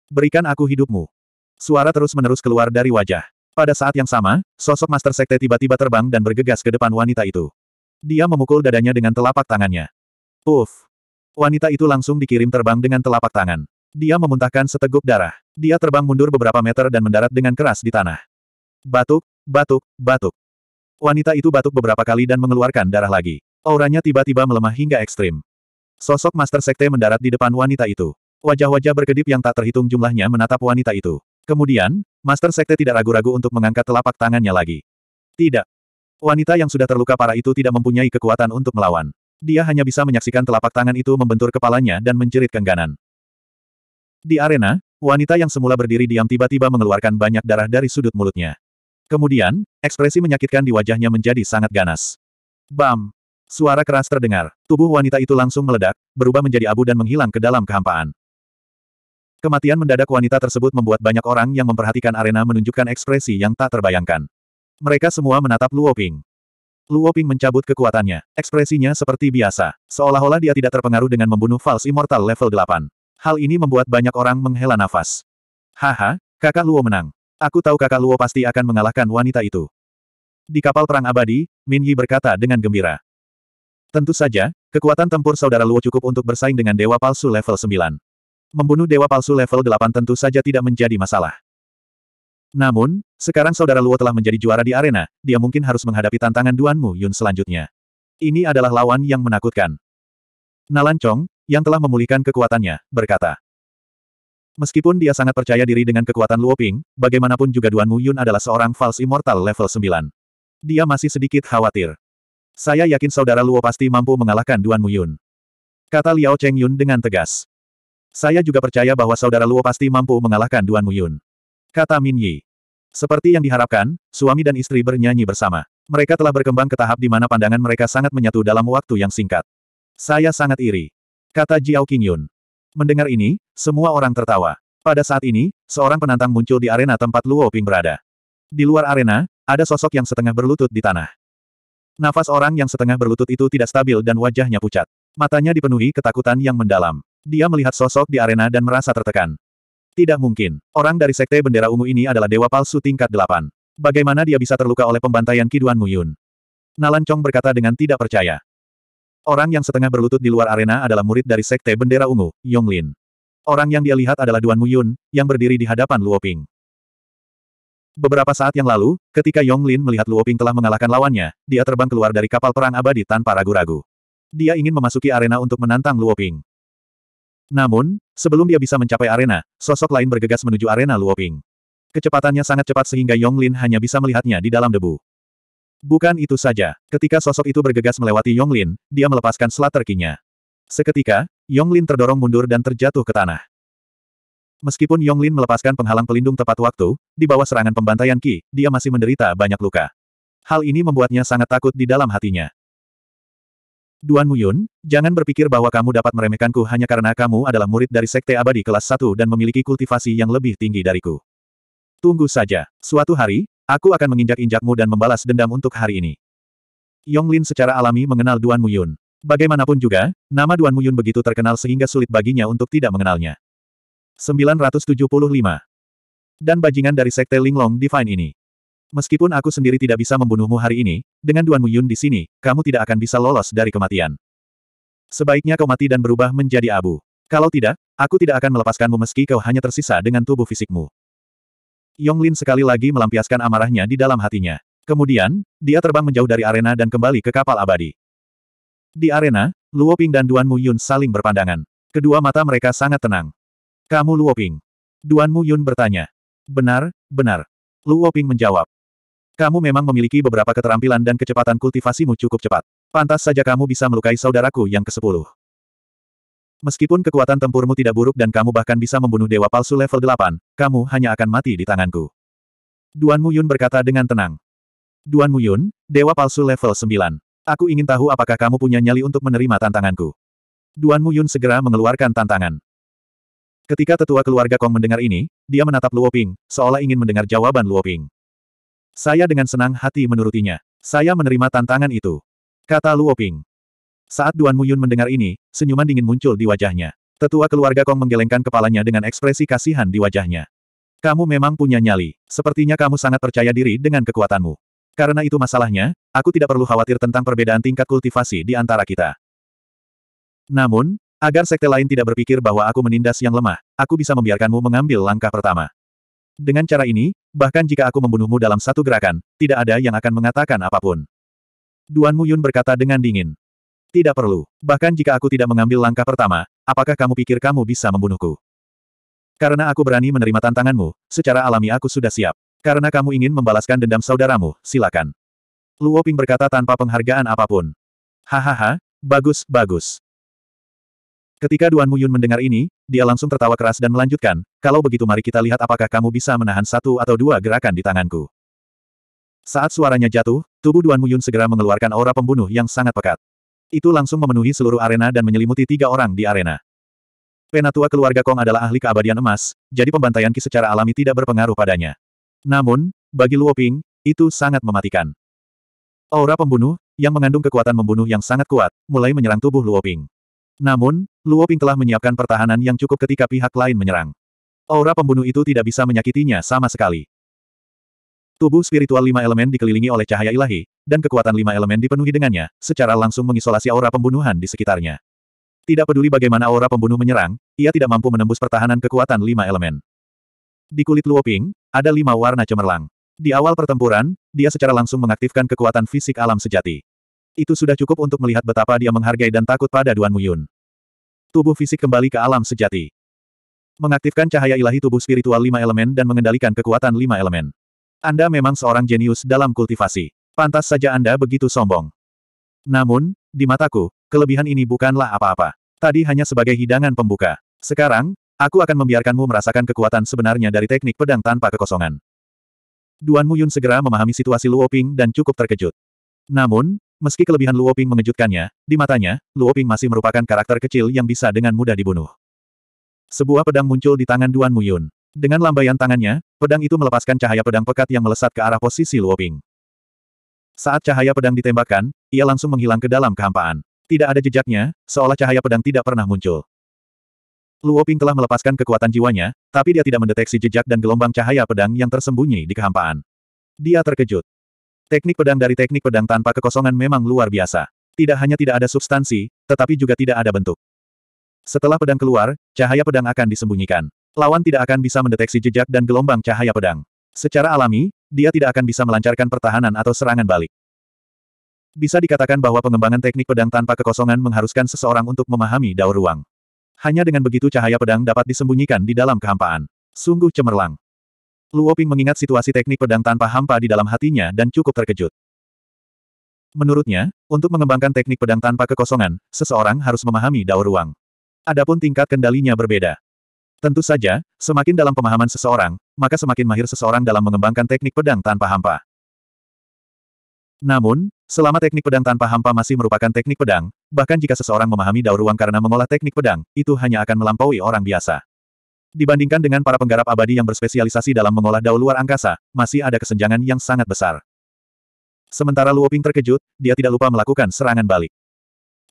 S1: Berikan aku hidupmu. Suara terus-menerus keluar dari wajah. Pada saat yang sama, sosok Master Sekte tiba-tiba terbang dan bergegas ke depan wanita itu. Dia memukul dadanya dengan telapak tangannya. Uff, Wanita itu langsung dikirim terbang dengan telapak tangan. Dia memuntahkan seteguk darah. Dia terbang mundur beberapa meter dan mendarat dengan keras di tanah. Batuk, batuk, batuk. Wanita itu batuk beberapa kali dan mengeluarkan darah lagi. Auranya tiba-tiba melemah hingga ekstrim. Sosok Master Sekte mendarat di depan wanita itu. Wajah-wajah berkedip yang tak terhitung jumlahnya menatap wanita itu. Kemudian, Master Sekte tidak ragu-ragu untuk mengangkat telapak tangannya lagi. Tidak. Wanita yang sudah terluka parah itu tidak mempunyai kekuatan untuk melawan. Dia hanya bisa menyaksikan telapak tangan itu membentur kepalanya dan menjerit kengganan. Di arena, wanita yang semula berdiri diam tiba-tiba mengeluarkan banyak darah dari sudut mulutnya. Kemudian, ekspresi menyakitkan di wajahnya menjadi sangat ganas. Bam! Suara keras terdengar. Tubuh wanita itu langsung meledak, berubah menjadi abu dan menghilang ke dalam kehampaan. Kematian mendadak wanita tersebut membuat banyak orang yang memperhatikan arena menunjukkan ekspresi yang tak terbayangkan. Mereka semua menatap Luo Ping. Luo Ping mencabut kekuatannya. Ekspresinya seperti biasa. Seolah-olah dia tidak terpengaruh dengan membunuh False Immortal level 8. Hal ini membuat banyak orang menghela nafas. Haha, kakak Luo menang. Aku tahu kakak Luo pasti akan mengalahkan wanita itu. Di kapal perang abadi, Min Yi berkata dengan gembira. Tentu saja, kekuatan tempur saudara Luo cukup untuk bersaing dengan dewa palsu level 9. Membunuh dewa palsu level 8 tentu saja tidak menjadi masalah. Namun, sekarang saudara Luo telah menjadi juara di arena, dia mungkin harus menghadapi tantangan Duan Mu Yun selanjutnya. Ini adalah lawan yang menakutkan. Nalan Chong, yang telah memulihkan kekuatannya, berkata. Meskipun dia sangat percaya diri dengan kekuatan Luo Ping, bagaimanapun juga Duan Mu Yun adalah seorang false immortal level 9. Dia masih sedikit khawatir. Saya yakin saudara Luo pasti mampu mengalahkan Duan Mu Yun. Kata Liao Cheng Yun dengan tegas. Saya juga percaya bahwa saudara Luo pasti mampu mengalahkan Duan Mu Yun. Kata Min Yi. Seperti yang diharapkan, suami dan istri bernyanyi bersama. Mereka telah berkembang ke tahap di mana pandangan mereka sangat menyatu dalam waktu yang singkat. Saya sangat iri. Kata Jiao Qingyun. Mendengar ini, semua orang tertawa. Pada saat ini, seorang penantang muncul di arena tempat Luo Ping berada. Di luar arena, ada sosok yang setengah berlutut di tanah. Nafas orang yang setengah berlutut itu tidak stabil dan wajahnya pucat. Matanya dipenuhi ketakutan yang mendalam. Dia melihat sosok di arena dan merasa tertekan. Tidak mungkin. Orang dari Sekte Bendera Ungu ini adalah dewa palsu tingkat delapan. Bagaimana dia bisa terluka oleh pembantaian Kiduan Muyun? Nalan Chong berkata dengan tidak percaya. Orang yang setengah berlutut di luar arena adalah murid dari Sekte Bendera Ungu, Yong Lin. Orang yang dia lihat adalah Duan Muyun, yang berdiri di hadapan Luoping. Beberapa saat yang lalu, ketika Yong Lin melihat Luoping telah mengalahkan lawannya, dia terbang keluar dari kapal perang abadi tanpa ragu-ragu. Dia ingin memasuki arena untuk menantang Luoping. Namun, Sebelum dia bisa mencapai arena, sosok lain bergegas menuju arena Luoping. Kecepatannya sangat cepat sehingga Yong Lin hanya bisa melihatnya di dalam debu. Bukan itu saja, ketika sosok itu bergegas melewati Yong Lin, dia melepaskan Slater terkinya. Seketika, Yong Lin terdorong mundur dan terjatuh ke tanah. Meskipun Yong Lin melepaskan penghalang pelindung tepat waktu, di bawah serangan pembantaian Ki, dia masih menderita banyak luka. Hal ini membuatnya sangat takut di dalam hatinya. Duan Muyun, jangan berpikir bahwa kamu dapat meremehkanku hanya karena kamu adalah murid dari Sekte Abadi kelas 1 dan memiliki kultivasi yang lebih tinggi dariku. Tunggu saja. Suatu hari, aku akan menginjak-injakmu dan membalas dendam untuk hari ini. Yonglin secara alami mengenal Duan Muyun. Bagaimanapun juga, nama Duan Muyun begitu terkenal sehingga sulit baginya untuk tidak mengenalnya. 975. Dan bajingan dari Sekte Linglong Divine ini. Meskipun aku sendiri tidak bisa membunuhmu hari ini, dengan Duan Muyun di sini, kamu tidak akan bisa lolos dari kematian. Sebaiknya kau mati dan berubah menjadi abu. Kalau tidak, aku tidak akan melepaskanmu meski kau hanya tersisa dengan tubuh fisikmu. Yong Lin sekali lagi melampiaskan amarahnya di dalam hatinya. Kemudian, dia terbang menjauh dari arena dan kembali ke kapal abadi. Di arena, Luo Ping dan Duan Muyun saling berpandangan. Kedua mata mereka sangat tenang. Kamu Luo Ping? Duan Muyun bertanya. Benar, benar. Luo Ping menjawab. Kamu memang memiliki beberapa keterampilan dan kecepatan kultivasimu cukup cepat. Pantas saja kamu bisa melukai saudaraku yang ke kesepuluh. Meskipun kekuatan tempurmu tidak buruk dan kamu bahkan bisa membunuh dewa palsu level 8, kamu hanya akan mati di tanganku. Duan Muyun berkata dengan tenang. Duan Muyun, dewa palsu level 9. Aku ingin tahu apakah kamu punya nyali untuk menerima tantanganku. Duan Muyun segera mengeluarkan tantangan. Ketika tetua keluarga Kong mendengar ini, dia menatap Luoping, seolah ingin mendengar jawaban Luoping. Saya dengan senang hati menurutinya. Saya menerima tantangan itu. Kata Luo Ping. Saat Duan Muyun mendengar ini, senyuman dingin muncul di wajahnya. Tetua keluarga Kong menggelengkan kepalanya dengan ekspresi kasihan di wajahnya. Kamu memang punya nyali. Sepertinya kamu sangat percaya diri dengan kekuatanmu. Karena itu masalahnya, aku tidak perlu khawatir tentang perbedaan tingkat kultivasi di antara kita. Namun, agar sekte lain tidak berpikir bahwa aku menindas yang lemah, aku bisa membiarkanmu mengambil langkah pertama. Dengan cara ini, Bahkan jika aku membunuhmu dalam satu gerakan, tidak ada yang akan mengatakan apapun. Duan Muyun berkata dengan dingin. Tidak perlu. Bahkan jika aku tidak mengambil langkah pertama, apakah kamu pikir kamu bisa membunuhku? Karena aku berani menerima tantanganmu, secara alami aku sudah siap. Karena kamu ingin membalaskan dendam saudaramu, silakan. Luo Ping berkata tanpa penghargaan apapun. Hahaha, bagus, bagus. Ketika Duan Muyun mendengar ini, dia langsung tertawa keras dan melanjutkan, kalau begitu mari kita lihat apakah kamu bisa menahan satu atau dua gerakan di tanganku. Saat suaranya jatuh, tubuh Duan Muyun segera mengeluarkan aura pembunuh yang sangat pekat. Itu langsung memenuhi seluruh arena dan menyelimuti tiga orang di arena. Penatua keluarga Kong adalah ahli keabadian emas, jadi pembantaian Ki secara alami tidak berpengaruh padanya. Namun, bagi Luo Ping, itu sangat mematikan. Aura pembunuh, yang mengandung kekuatan membunuh yang sangat kuat, mulai menyerang tubuh Luo Ping. Namun, Luo Ping telah menyiapkan pertahanan yang cukup ketika pihak lain menyerang. Aura pembunuh itu tidak bisa menyakitinya sama sekali. Tubuh spiritual lima elemen dikelilingi oleh cahaya ilahi, dan kekuatan lima elemen dipenuhi dengannya, secara langsung mengisolasi aura pembunuhan di sekitarnya. Tidak peduli bagaimana aura pembunuh menyerang, ia tidak mampu menembus pertahanan kekuatan lima elemen. Di kulit Luo Ping, ada lima warna cemerlang. Di awal pertempuran, dia secara langsung mengaktifkan kekuatan fisik alam sejati. Itu sudah cukup untuk melihat betapa dia menghargai dan takut pada Duan Muyun tubuh fisik kembali ke alam sejati. Mengaktifkan cahaya ilahi tubuh spiritual lima elemen dan mengendalikan kekuatan lima elemen. Anda memang seorang jenius dalam kultivasi. Pantas saja Anda begitu sombong. Namun, di mataku, kelebihan ini bukanlah apa-apa. Tadi hanya sebagai hidangan pembuka. Sekarang, aku akan membiarkanmu merasakan kekuatan sebenarnya dari teknik pedang tanpa kekosongan. Duan Muyun segera memahami situasi Luoping dan cukup terkejut. Namun, Meski kelebihan Luoping mengejutkannya, di matanya, Luoping masih merupakan karakter kecil yang bisa dengan mudah dibunuh. Sebuah pedang muncul di tangan Duan Muyun. Dengan lambaian tangannya, pedang itu melepaskan cahaya pedang pekat yang melesat ke arah posisi Luoping. Saat cahaya pedang ditembakkan, ia langsung menghilang ke dalam kehampaan. Tidak ada jejaknya, seolah cahaya pedang tidak pernah muncul. Luoping telah melepaskan kekuatan jiwanya, tapi dia tidak mendeteksi jejak dan gelombang cahaya pedang yang tersembunyi di kehampaan. Dia terkejut. Teknik pedang dari teknik pedang tanpa kekosongan memang luar biasa. Tidak hanya tidak ada substansi, tetapi juga tidak ada bentuk. Setelah pedang keluar, cahaya pedang akan disembunyikan. Lawan tidak akan bisa mendeteksi jejak dan gelombang cahaya pedang. Secara alami, dia tidak akan bisa melancarkan pertahanan atau serangan balik. Bisa dikatakan bahwa pengembangan teknik pedang tanpa kekosongan mengharuskan seseorang untuk memahami daur ruang. Hanya dengan begitu cahaya pedang dapat disembunyikan di dalam kehampaan. Sungguh cemerlang. Luoping mengingat situasi teknik pedang tanpa hampa di dalam hatinya dan cukup terkejut. Menurutnya, untuk mengembangkan teknik pedang tanpa kekosongan, seseorang harus memahami daur ruang. Adapun tingkat kendalinya berbeda. Tentu saja, semakin dalam pemahaman seseorang, maka semakin mahir seseorang dalam mengembangkan teknik pedang tanpa hampa. Namun, selama teknik pedang tanpa hampa masih merupakan teknik pedang, bahkan jika seseorang memahami daur ruang karena mengolah teknik pedang, itu hanya akan melampaui orang biasa. Dibandingkan dengan para penggarap abadi yang berspesialisasi dalam mengolah daun luar angkasa, masih ada kesenjangan yang sangat besar. Sementara Luoping terkejut, dia tidak lupa melakukan serangan balik.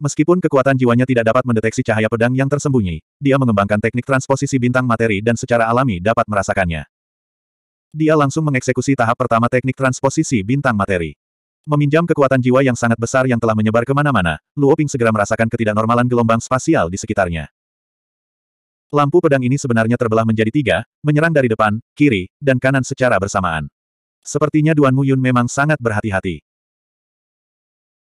S1: Meskipun kekuatan jiwanya tidak dapat mendeteksi cahaya pedang yang tersembunyi, dia mengembangkan teknik transposisi bintang materi dan secara alami dapat merasakannya. Dia langsung mengeksekusi tahap pertama teknik transposisi bintang materi. Meminjam kekuatan jiwa yang sangat besar yang telah menyebar kemana-mana, Luoping segera merasakan ketidaknormalan gelombang spasial di sekitarnya. Lampu pedang ini sebenarnya terbelah menjadi tiga, menyerang dari depan, kiri, dan kanan secara bersamaan. Sepertinya Duan Muyun memang sangat berhati-hati.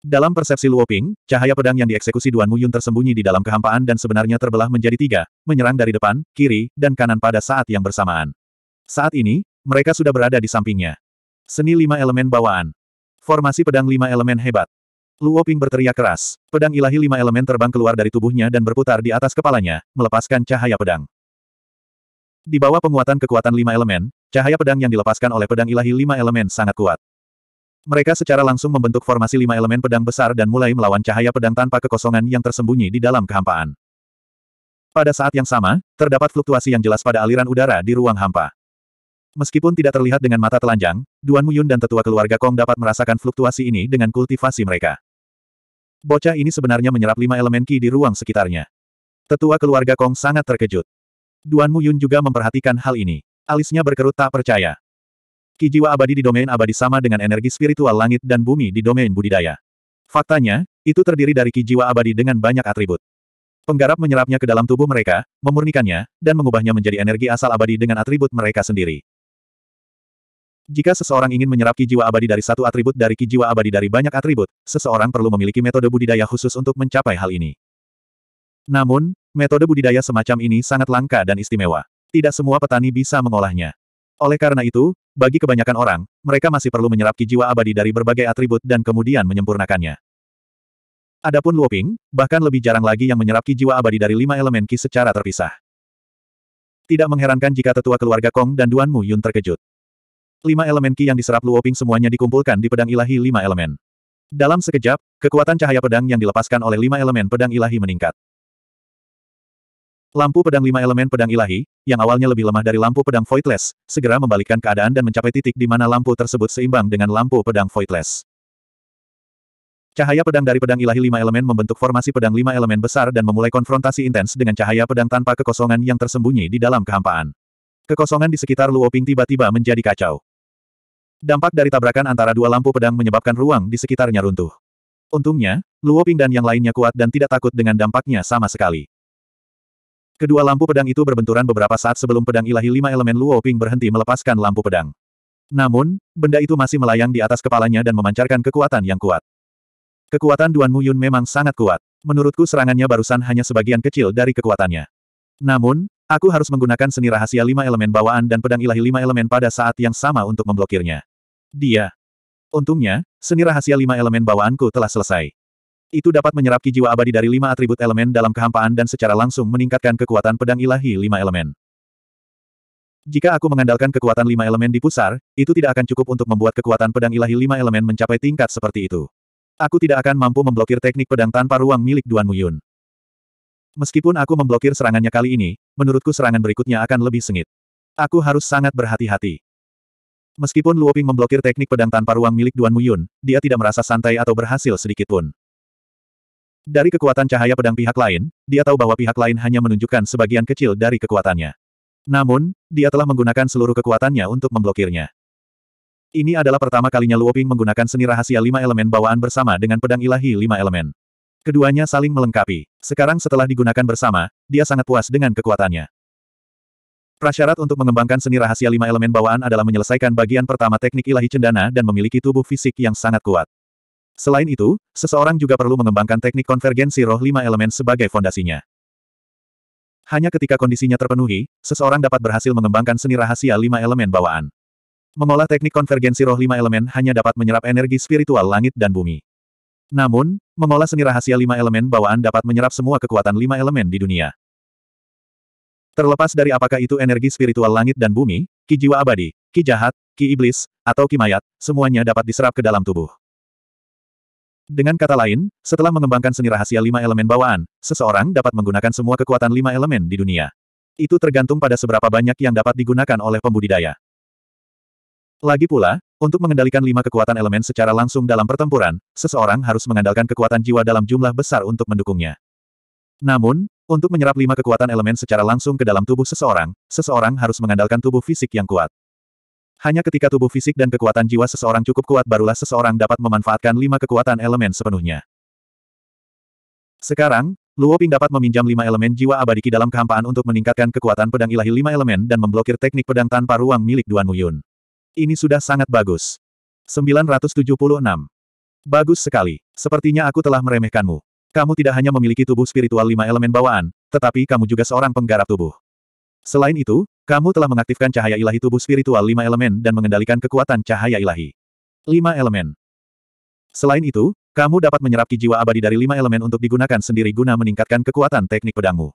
S1: Dalam persepsi Luoping, cahaya pedang yang dieksekusi Duan Muyun tersembunyi di dalam kehampaan dan sebenarnya terbelah menjadi tiga, menyerang dari depan, kiri, dan kanan pada saat yang bersamaan. Saat ini, mereka sudah berada di sampingnya. Seni lima elemen bawaan. Formasi pedang lima elemen hebat. Luo Ping berteriak keras. Pedang ilahi lima elemen terbang keluar dari tubuhnya dan berputar di atas kepalanya, melepaskan cahaya pedang. Di bawah penguatan kekuatan lima elemen, cahaya pedang yang dilepaskan oleh pedang ilahi lima elemen sangat kuat. Mereka secara langsung membentuk formasi lima elemen pedang besar dan mulai melawan cahaya pedang tanpa kekosongan yang tersembunyi di dalam kehampaan. Pada saat yang sama, terdapat fluktuasi yang jelas pada aliran udara di ruang hampa. Meskipun tidak terlihat dengan mata telanjang, Duan Muyun dan tetua keluarga Kong dapat merasakan fluktuasi ini dengan kultivasi mereka. Bocah ini sebenarnya menyerap lima elemen ki di ruang sekitarnya. Tetua keluarga Kong sangat terkejut. Duan Mu Yun juga memperhatikan hal ini. Alisnya berkerut tak percaya. Ki jiwa abadi di domain abadi sama dengan energi spiritual langit dan bumi di domain budidaya. Faktanya, itu terdiri dari ki jiwa abadi dengan banyak atribut. Penggarap menyerapnya ke dalam tubuh mereka, memurnikannya, dan mengubahnya menjadi energi asal abadi dengan atribut mereka sendiri. Jika seseorang ingin menyerap ki abadi dari satu atribut dari ki abadi dari banyak atribut, seseorang perlu memiliki metode budidaya khusus untuk mencapai hal ini. Namun, metode budidaya semacam ini sangat langka dan istimewa. Tidak semua petani bisa mengolahnya. Oleh karena itu, bagi kebanyakan orang, mereka masih perlu menyerap ki abadi dari berbagai atribut dan kemudian menyempurnakannya. Adapun Luoping, bahkan lebih jarang lagi yang menyerap ki abadi dari lima elemen ki secara terpisah. Tidak mengherankan jika tetua keluarga Kong dan Duan Mu Yun terkejut. Lima elemen ki yang diserap Luoping semuanya dikumpulkan di pedang ilahi lima elemen. Dalam sekejap, kekuatan cahaya pedang yang dilepaskan oleh lima elemen pedang ilahi meningkat. Lampu pedang lima elemen pedang ilahi, yang awalnya lebih lemah dari lampu pedang Voidless, segera membalikkan keadaan dan mencapai titik di mana lampu tersebut seimbang dengan lampu pedang Voidless. Cahaya pedang dari pedang ilahi lima elemen membentuk formasi pedang lima elemen besar dan memulai konfrontasi intens dengan cahaya pedang tanpa kekosongan yang tersembunyi di dalam kehampaan. Kekosongan di sekitar Luoping tiba-tiba menjadi kacau. Dampak dari tabrakan antara dua lampu pedang menyebabkan ruang di sekitarnya runtuh. Untungnya, Luo Ping dan yang lainnya kuat dan tidak takut dengan dampaknya sama sekali. Kedua lampu pedang itu berbenturan beberapa saat sebelum pedang ilahi lima elemen Luo Ping berhenti melepaskan lampu pedang. Namun, benda itu masih melayang di atas kepalanya dan memancarkan kekuatan yang kuat. Kekuatan Duan Muyun memang sangat kuat. Menurutku serangannya barusan hanya sebagian kecil dari kekuatannya. Namun, aku harus menggunakan seni rahasia lima elemen bawaan dan pedang ilahi lima elemen pada saat yang sama untuk memblokirnya. Dia. Untungnya, seni rahasia lima elemen bawaanku telah selesai. Itu dapat menyerap jiwa abadi dari lima atribut elemen dalam kehampaan dan secara langsung meningkatkan kekuatan pedang ilahi lima elemen. Jika aku mengandalkan kekuatan lima elemen di pusar, itu tidak akan cukup untuk membuat kekuatan pedang ilahi lima elemen mencapai tingkat seperti itu. Aku tidak akan mampu memblokir teknik pedang tanpa ruang milik Duan Muyun. Meskipun aku memblokir serangannya kali ini, menurutku serangan berikutnya akan lebih sengit. Aku harus sangat berhati-hati. Meskipun Luoping memblokir teknik pedang tanpa ruang milik Duan Muyun, dia tidak merasa santai atau berhasil sedikitpun. Dari kekuatan cahaya pedang pihak lain, dia tahu bahwa pihak lain hanya menunjukkan sebagian kecil dari kekuatannya. Namun, dia telah menggunakan seluruh kekuatannya untuk memblokirnya. Ini adalah pertama kalinya Luoping menggunakan seni rahasia lima elemen bawaan bersama dengan pedang ilahi lima elemen. Keduanya saling melengkapi. Sekarang setelah digunakan bersama, dia sangat puas dengan kekuatannya. Prasyarat untuk mengembangkan seni rahasia lima elemen bawaan adalah menyelesaikan bagian pertama teknik ilahi cendana dan memiliki tubuh fisik yang sangat kuat. Selain itu, seseorang juga perlu mengembangkan teknik konvergensi roh lima elemen sebagai fondasinya. Hanya ketika kondisinya terpenuhi, seseorang dapat berhasil mengembangkan seni rahasia lima elemen bawaan. Mengolah teknik konvergensi roh lima elemen hanya dapat menyerap energi spiritual langit dan bumi. Namun, mengolah seni rahasia lima elemen bawaan dapat menyerap semua kekuatan lima elemen di dunia. Terlepas dari apakah itu energi spiritual langit dan bumi, ki jiwa abadi, ki jahat, ki iblis, atau ki mayat, semuanya dapat diserap ke dalam tubuh. Dengan kata lain, setelah mengembangkan seni rahasia lima elemen bawaan, seseorang dapat menggunakan semua kekuatan lima elemen di dunia. Itu tergantung pada seberapa banyak yang dapat digunakan oleh pembudidaya. Lagi pula, untuk mengendalikan lima kekuatan elemen secara langsung dalam pertempuran, seseorang harus mengandalkan kekuatan jiwa dalam jumlah besar untuk mendukungnya. Namun, untuk menyerap lima kekuatan elemen secara langsung ke dalam tubuh seseorang, seseorang harus mengandalkan tubuh fisik yang kuat. Hanya ketika tubuh fisik dan kekuatan jiwa seseorang cukup kuat barulah seseorang dapat memanfaatkan lima kekuatan elemen sepenuhnya. Sekarang, Luo Ping dapat meminjam lima elemen jiwa abadi dalam kehampaan untuk meningkatkan kekuatan pedang ilahi lima elemen dan memblokir teknik pedang tanpa ruang milik Duan Muyun. Ini sudah sangat bagus. 976. Bagus sekali. Sepertinya aku telah meremehkanmu. Kamu tidak hanya memiliki tubuh spiritual lima elemen bawaan, tetapi kamu juga seorang penggarap tubuh. Selain itu, kamu telah mengaktifkan cahaya ilahi tubuh spiritual lima elemen dan mengendalikan kekuatan cahaya ilahi. Lima elemen. Selain itu, kamu dapat menyerap ki jiwa abadi dari lima elemen untuk digunakan sendiri guna meningkatkan kekuatan teknik pedangmu.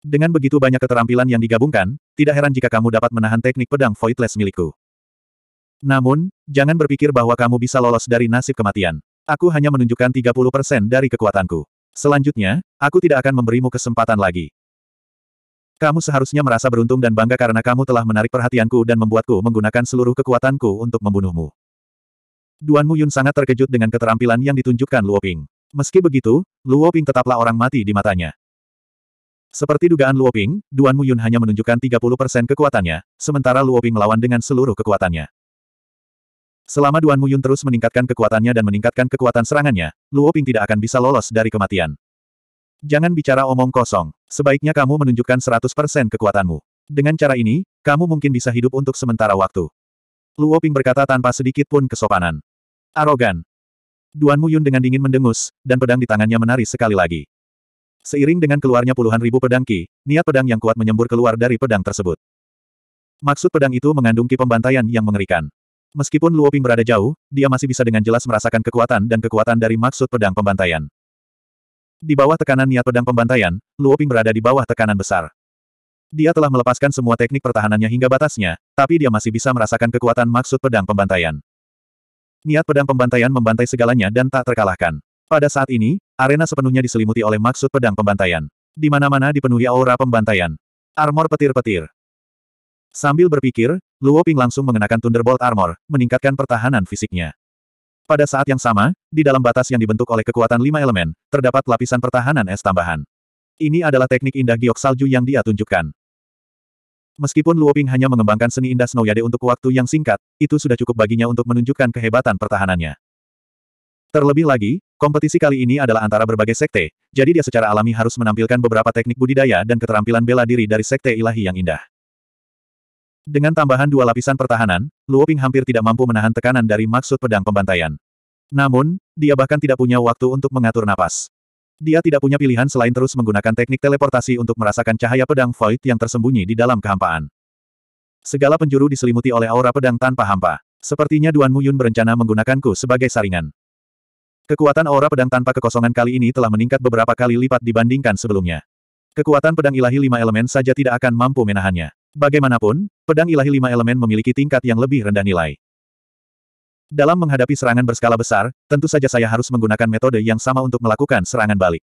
S1: Dengan begitu banyak keterampilan yang digabungkan, tidak heran jika kamu dapat menahan teknik pedang Voidless milikku. Namun, jangan berpikir bahwa kamu bisa lolos dari nasib kematian. Aku hanya menunjukkan 30% dari kekuatanku. Selanjutnya, aku tidak akan memberimu kesempatan lagi. Kamu seharusnya merasa beruntung dan bangga karena kamu telah menarik perhatianku dan membuatku menggunakan seluruh kekuatanku untuk membunuhmu. Duan Muyun sangat terkejut dengan keterampilan yang ditunjukkan Luo Ping. Meski begitu, Luo Ping tetaplah orang mati di matanya. Seperti dugaan Luo Ping, Duan Muyun hanya menunjukkan 30% kekuatannya, sementara Luo Ping melawan dengan seluruh kekuatannya. Selama Duan Muyun terus meningkatkan kekuatannya dan meningkatkan kekuatan serangannya, Luo Ping tidak akan bisa lolos dari kematian. Jangan bicara omong kosong. Sebaiknya kamu menunjukkan 100% kekuatanmu. Dengan cara ini, kamu mungkin bisa hidup untuk sementara waktu. Luo Ping berkata tanpa sedikit pun kesopanan. Arogan. Duan Muyun dengan dingin mendengus, dan pedang di tangannya menari sekali lagi. Seiring dengan keluarnya puluhan ribu pedang Ki, niat pedang yang kuat menyembur keluar dari pedang tersebut. Maksud pedang itu mengandung Ki pembantaian yang mengerikan. Meskipun Luo Ping berada jauh, dia masih bisa dengan jelas merasakan kekuatan dan kekuatan dari maksud pedang pembantaian. Di bawah tekanan niat pedang pembantaian, Luo Ping berada di bawah tekanan besar. Dia telah melepaskan semua teknik pertahanannya hingga batasnya, tapi dia masih bisa merasakan kekuatan maksud pedang pembantaian. Niat pedang pembantaian membantai segalanya dan tak terkalahkan. Pada saat ini, arena sepenuhnya diselimuti oleh maksud pedang pembantaian. Di mana-mana dipenuhi aura pembantaian. Armor petir-petir. Sambil berpikir, Luo Ping langsung mengenakan Thunderbolt Armor, meningkatkan pertahanan fisiknya. Pada saat yang sama, di dalam batas yang dibentuk oleh kekuatan lima elemen, terdapat lapisan pertahanan es tambahan. Ini adalah teknik indah giok salju yang dia tunjukkan. Meskipun Luo Ping hanya mengembangkan seni indah snow Yade untuk waktu yang singkat, itu sudah cukup baginya untuk menunjukkan kehebatan pertahanannya. Terlebih lagi, kompetisi kali ini adalah antara berbagai sekte, jadi dia secara alami harus menampilkan beberapa teknik budidaya dan keterampilan bela diri dari sekte ilahi yang indah. Dengan tambahan dua lapisan pertahanan, Luo Ping hampir tidak mampu menahan tekanan dari maksud pedang pembantaian. Namun, dia bahkan tidak punya waktu untuk mengatur napas. Dia tidak punya pilihan selain terus menggunakan teknik teleportasi untuk merasakan cahaya pedang Void yang tersembunyi di dalam kehampaan. Segala penjuru diselimuti oleh aura pedang tanpa hampa. Sepertinya Duan Muyun berencana menggunakanku sebagai saringan. Kekuatan aura pedang tanpa kekosongan kali ini telah meningkat beberapa kali lipat dibandingkan sebelumnya. Kekuatan pedang ilahi lima elemen saja tidak akan mampu menahannya. Bagaimanapun, pedang ilahi lima elemen memiliki tingkat yang lebih rendah nilai. Dalam menghadapi serangan berskala besar, tentu saja saya harus menggunakan metode yang sama untuk melakukan serangan balik.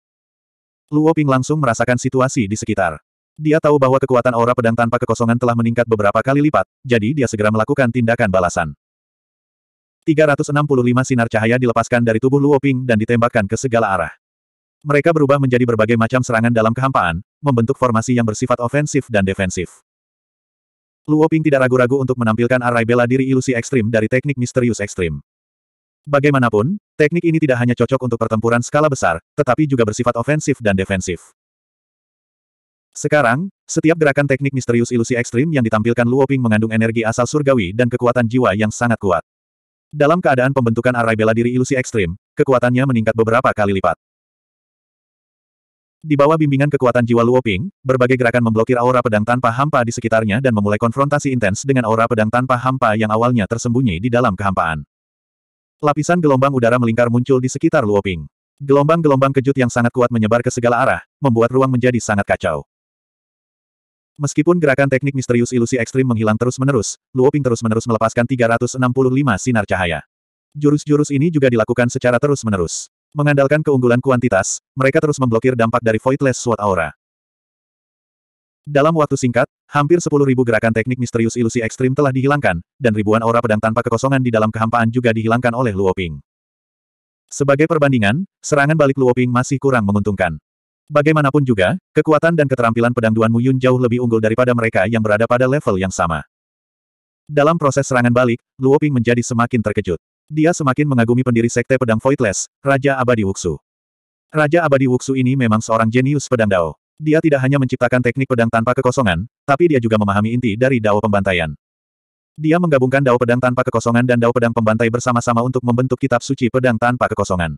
S1: Luo Ping langsung merasakan situasi di sekitar. Dia tahu bahwa kekuatan aura pedang tanpa kekosongan telah meningkat beberapa kali lipat, jadi dia segera melakukan tindakan balasan. 365 sinar cahaya dilepaskan dari tubuh Luo Ping dan ditembakkan ke segala arah. Mereka berubah menjadi berbagai macam serangan dalam kehampaan, membentuk formasi yang bersifat ofensif dan defensif. Luo Ping tidak ragu-ragu untuk menampilkan arai bela diri ilusi ekstrim dari teknik misterius ekstrim. Bagaimanapun, teknik ini tidak hanya cocok untuk pertempuran skala besar, tetapi juga bersifat ofensif dan defensif. Sekarang, setiap gerakan teknik misterius ilusi ekstrim yang ditampilkan Luo Ping mengandung energi asal surgawi dan kekuatan jiwa yang sangat kuat. Dalam keadaan pembentukan arai bela diri ilusi ekstrim, kekuatannya meningkat beberapa kali lipat. Di bawah bimbingan kekuatan jiwa Luoping, berbagai gerakan memblokir aura pedang tanpa hampa di sekitarnya dan memulai konfrontasi intens dengan aura pedang tanpa hampa yang awalnya tersembunyi di dalam kehampaan. Lapisan gelombang udara melingkar muncul di sekitar Luoping. Gelombang-gelombang kejut yang sangat kuat menyebar ke segala arah, membuat ruang menjadi sangat kacau. Meskipun gerakan teknik misterius ilusi ekstrim menghilang terus-menerus, Luoping terus-menerus melepaskan 365 sinar cahaya. Jurus-jurus ini juga dilakukan secara terus-menerus. Mengandalkan keunggulan kuantitas, mereka terus memblokir dampak dari Voidless Sword Aura. Dalam waktu singkat, hampir 10.000 gerakan teknik misterius ilusi ekstrim telah dihilangkan, dan ribuan aura pedang tanpa kekosongan di dalam kehampaan juga dihilangkan oleh Luoping. Sebagai perbandingan, serangan balik Luoping masih kurang menguntungkan. Bagaimanapun juga, kekuatan dan keterampilan pedang Duan Mu Yun jauh lebih unggul daripada mereka yang berada pada level yang sama. Dalam proses serangan balik, Luoping menjadi semakin terkejut. Dia semakin mengagumi pendiri Sekte Pedang Voidless, Raja Abadi Wuxu. Raja Abadi Wuxu ini memang seorang jenius pedang Dao. Dia tidak hanya menciptakan teknik pedang tanpa kekosongan, tapi dia juga memahami inti dari Dao pembantaian. Dia menggabungkan Dao pedang tanpa kekosongan dan Dao pedang pembantai bersama-sama untuk membentuk kitab suci pedang tanpa kekosongan.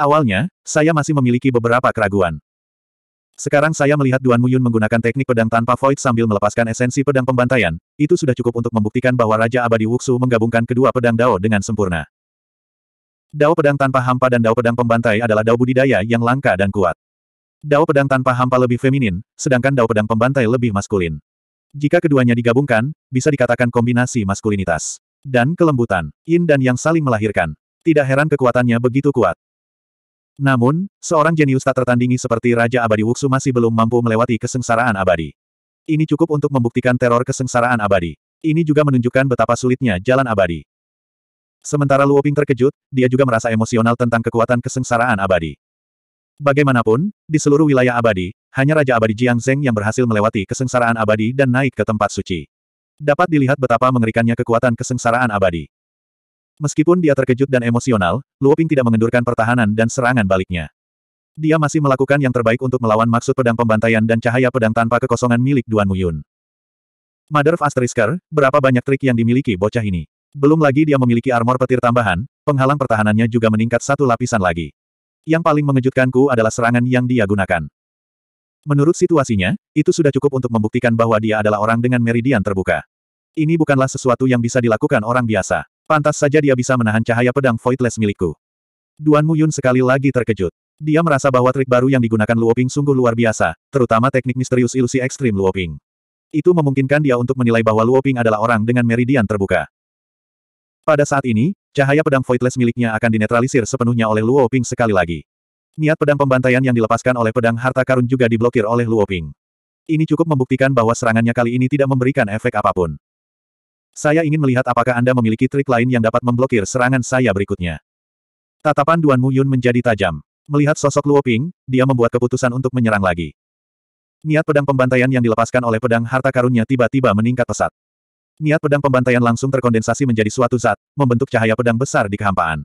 S1: Awalnya, saya masih memiliki beberapa keraguan. Sekarang saya melihat Duan Muyun menggunakan teknik pedang tanpa void sambil melepaskan esensi pedang pembantaian, itu sudah cukup untuk membuktikan bahwa Raja Abadi Wuxu menggabungkan kedua pedang Dao dengan sempurna. Dao pedang tanpa hampa dan Dao pedang pembantai adalah Dao budidaya yang langka dan kuat. Dao pedang tanpa hampa lebih feminin, sedangkan Dao pedang pembantai lebih maskulin. Jika keduanya digabungkan, bisa dikatakan kombinasi maskulinitas dan kelembutan, yin dan yang saling melahirkan. Tidak heran kekuatannya begitu kuat. Namun, seorang jenius tak tertandingi seperti Raja Abadi Wuxu masih belum mampu melewati kesengsaraan abadi. Ini cukup untuk membuktikan teror kesengsaraan abadi. Ini juga menunjukkan betapa sulitnya jalan abadi. Sementara Luo Ping terkejut, dia juga merasa emosional tentang kekuatan kesengsaraan abadi. Bagaimanapun, di seluruh wilayah abadi, hanya Raja Abadi Jiang Zeng yang berhasil melewati kesengsaraan abadi dan naik ke tempat suci. Dapat dilihat betapa mengerikannya kekuatan kesengsaraan abadi. Meskipun dia terkejut dan emosional, Luoping tidak mengendurkan pertahanan dan serangan baliknya. Dia masih melakukan yang terbaik untuk melawan maksud pedang pembantaian dan cahaya pedang tanpa kekosongan milik Duan Muyun. Mother of Asterisker, berapa banyak trik yang dimiliki bocah ini? Belum lagi dia memiliki armor petir tambahan, penghalang pertahanannya juga meningkat satu lapisan lagi. Yang paling mengejutkanku adalah serangan yang dia gunakan. Menurut situasinya, itu sudah cukup untuk membuktikan bahwa dia adalah orang dengan meridian terbuka. Ini bukanlah sesuatu yang bisa dilakukan orang biasa. Pantas saja dia bisa menahan cahaya pedang Voidless milikku. Duan Muyun sekali lagi terkejut. Dia merasa bahwa trik baru yang digunakan Luoping sungguh luar biasa, terutama teknik misterius ilusi ekstrim Luoping. Itu memungkinkan dia untuk menilai bahwa Luoping adalah orang dengan meridian terbuka. Pada saat ini, cahaya pedang Voidless miliknya akan dinetralisir sepenuhnya oleh Luoping sekali lagi. Niat pedang pembantaian yang dilepaskan oleh pedang harta karun juga diblokir oleh Luoping. Ini cukup membuktikan bahwa serangannya kali ini tidak memberikan efek apapun. Saya ingin melihat apakah Anda memiliki trik lain yang dapat memblokir serangan saya berikutnya. Tatapan Duan Mu Yun menjadi tajam. Melihat sosok Luo Ping, dia membuat keputusan untuk menyerang lagi. Niat pedang pembantaian yang dilepaskan oleh pedang harta karunnya tiba-tiba meningkat pesat. Niat pedang pembantaian langsung terkondensasi menjadi suatu zat, membentuk cahaya pedang besar di kehampaan.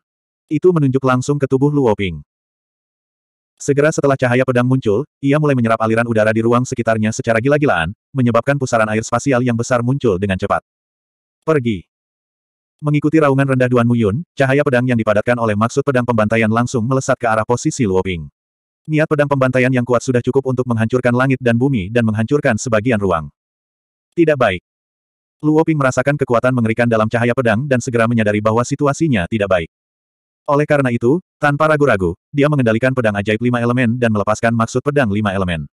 S1: Itu menunjuk langsung ke tubuh Luo Ping. Segera setelah cahaya pedang muncul, ia mulai menyerap aliran udara di ruang sekitarnya secara gila-gilaan, menyebabkan pusaran air spasial yang besar muncul dengan cepat. Pergi. Mengikuti raungan rendah Duan Muyun, cahaya pedang yang dipadatkan oleh maksud pedang pembantaian langsung melesat ke arah posisi Luoping. Niat pedang pembantaian yang kuat sudah cukup untuk menghancurkan langit dan bumi dan menghancurkan sebagian ruang. Tidak baik. Luoping merasakan kekuatan mengerikan dalam cahaya pedang dan segera menyadari bahwa situasinya tidak baik. Oleh karena itu, tanpa ragu-ragu, dia mengendalikan pedang ajaib lima elemen dan melepaskan maksud pedang lima elemen.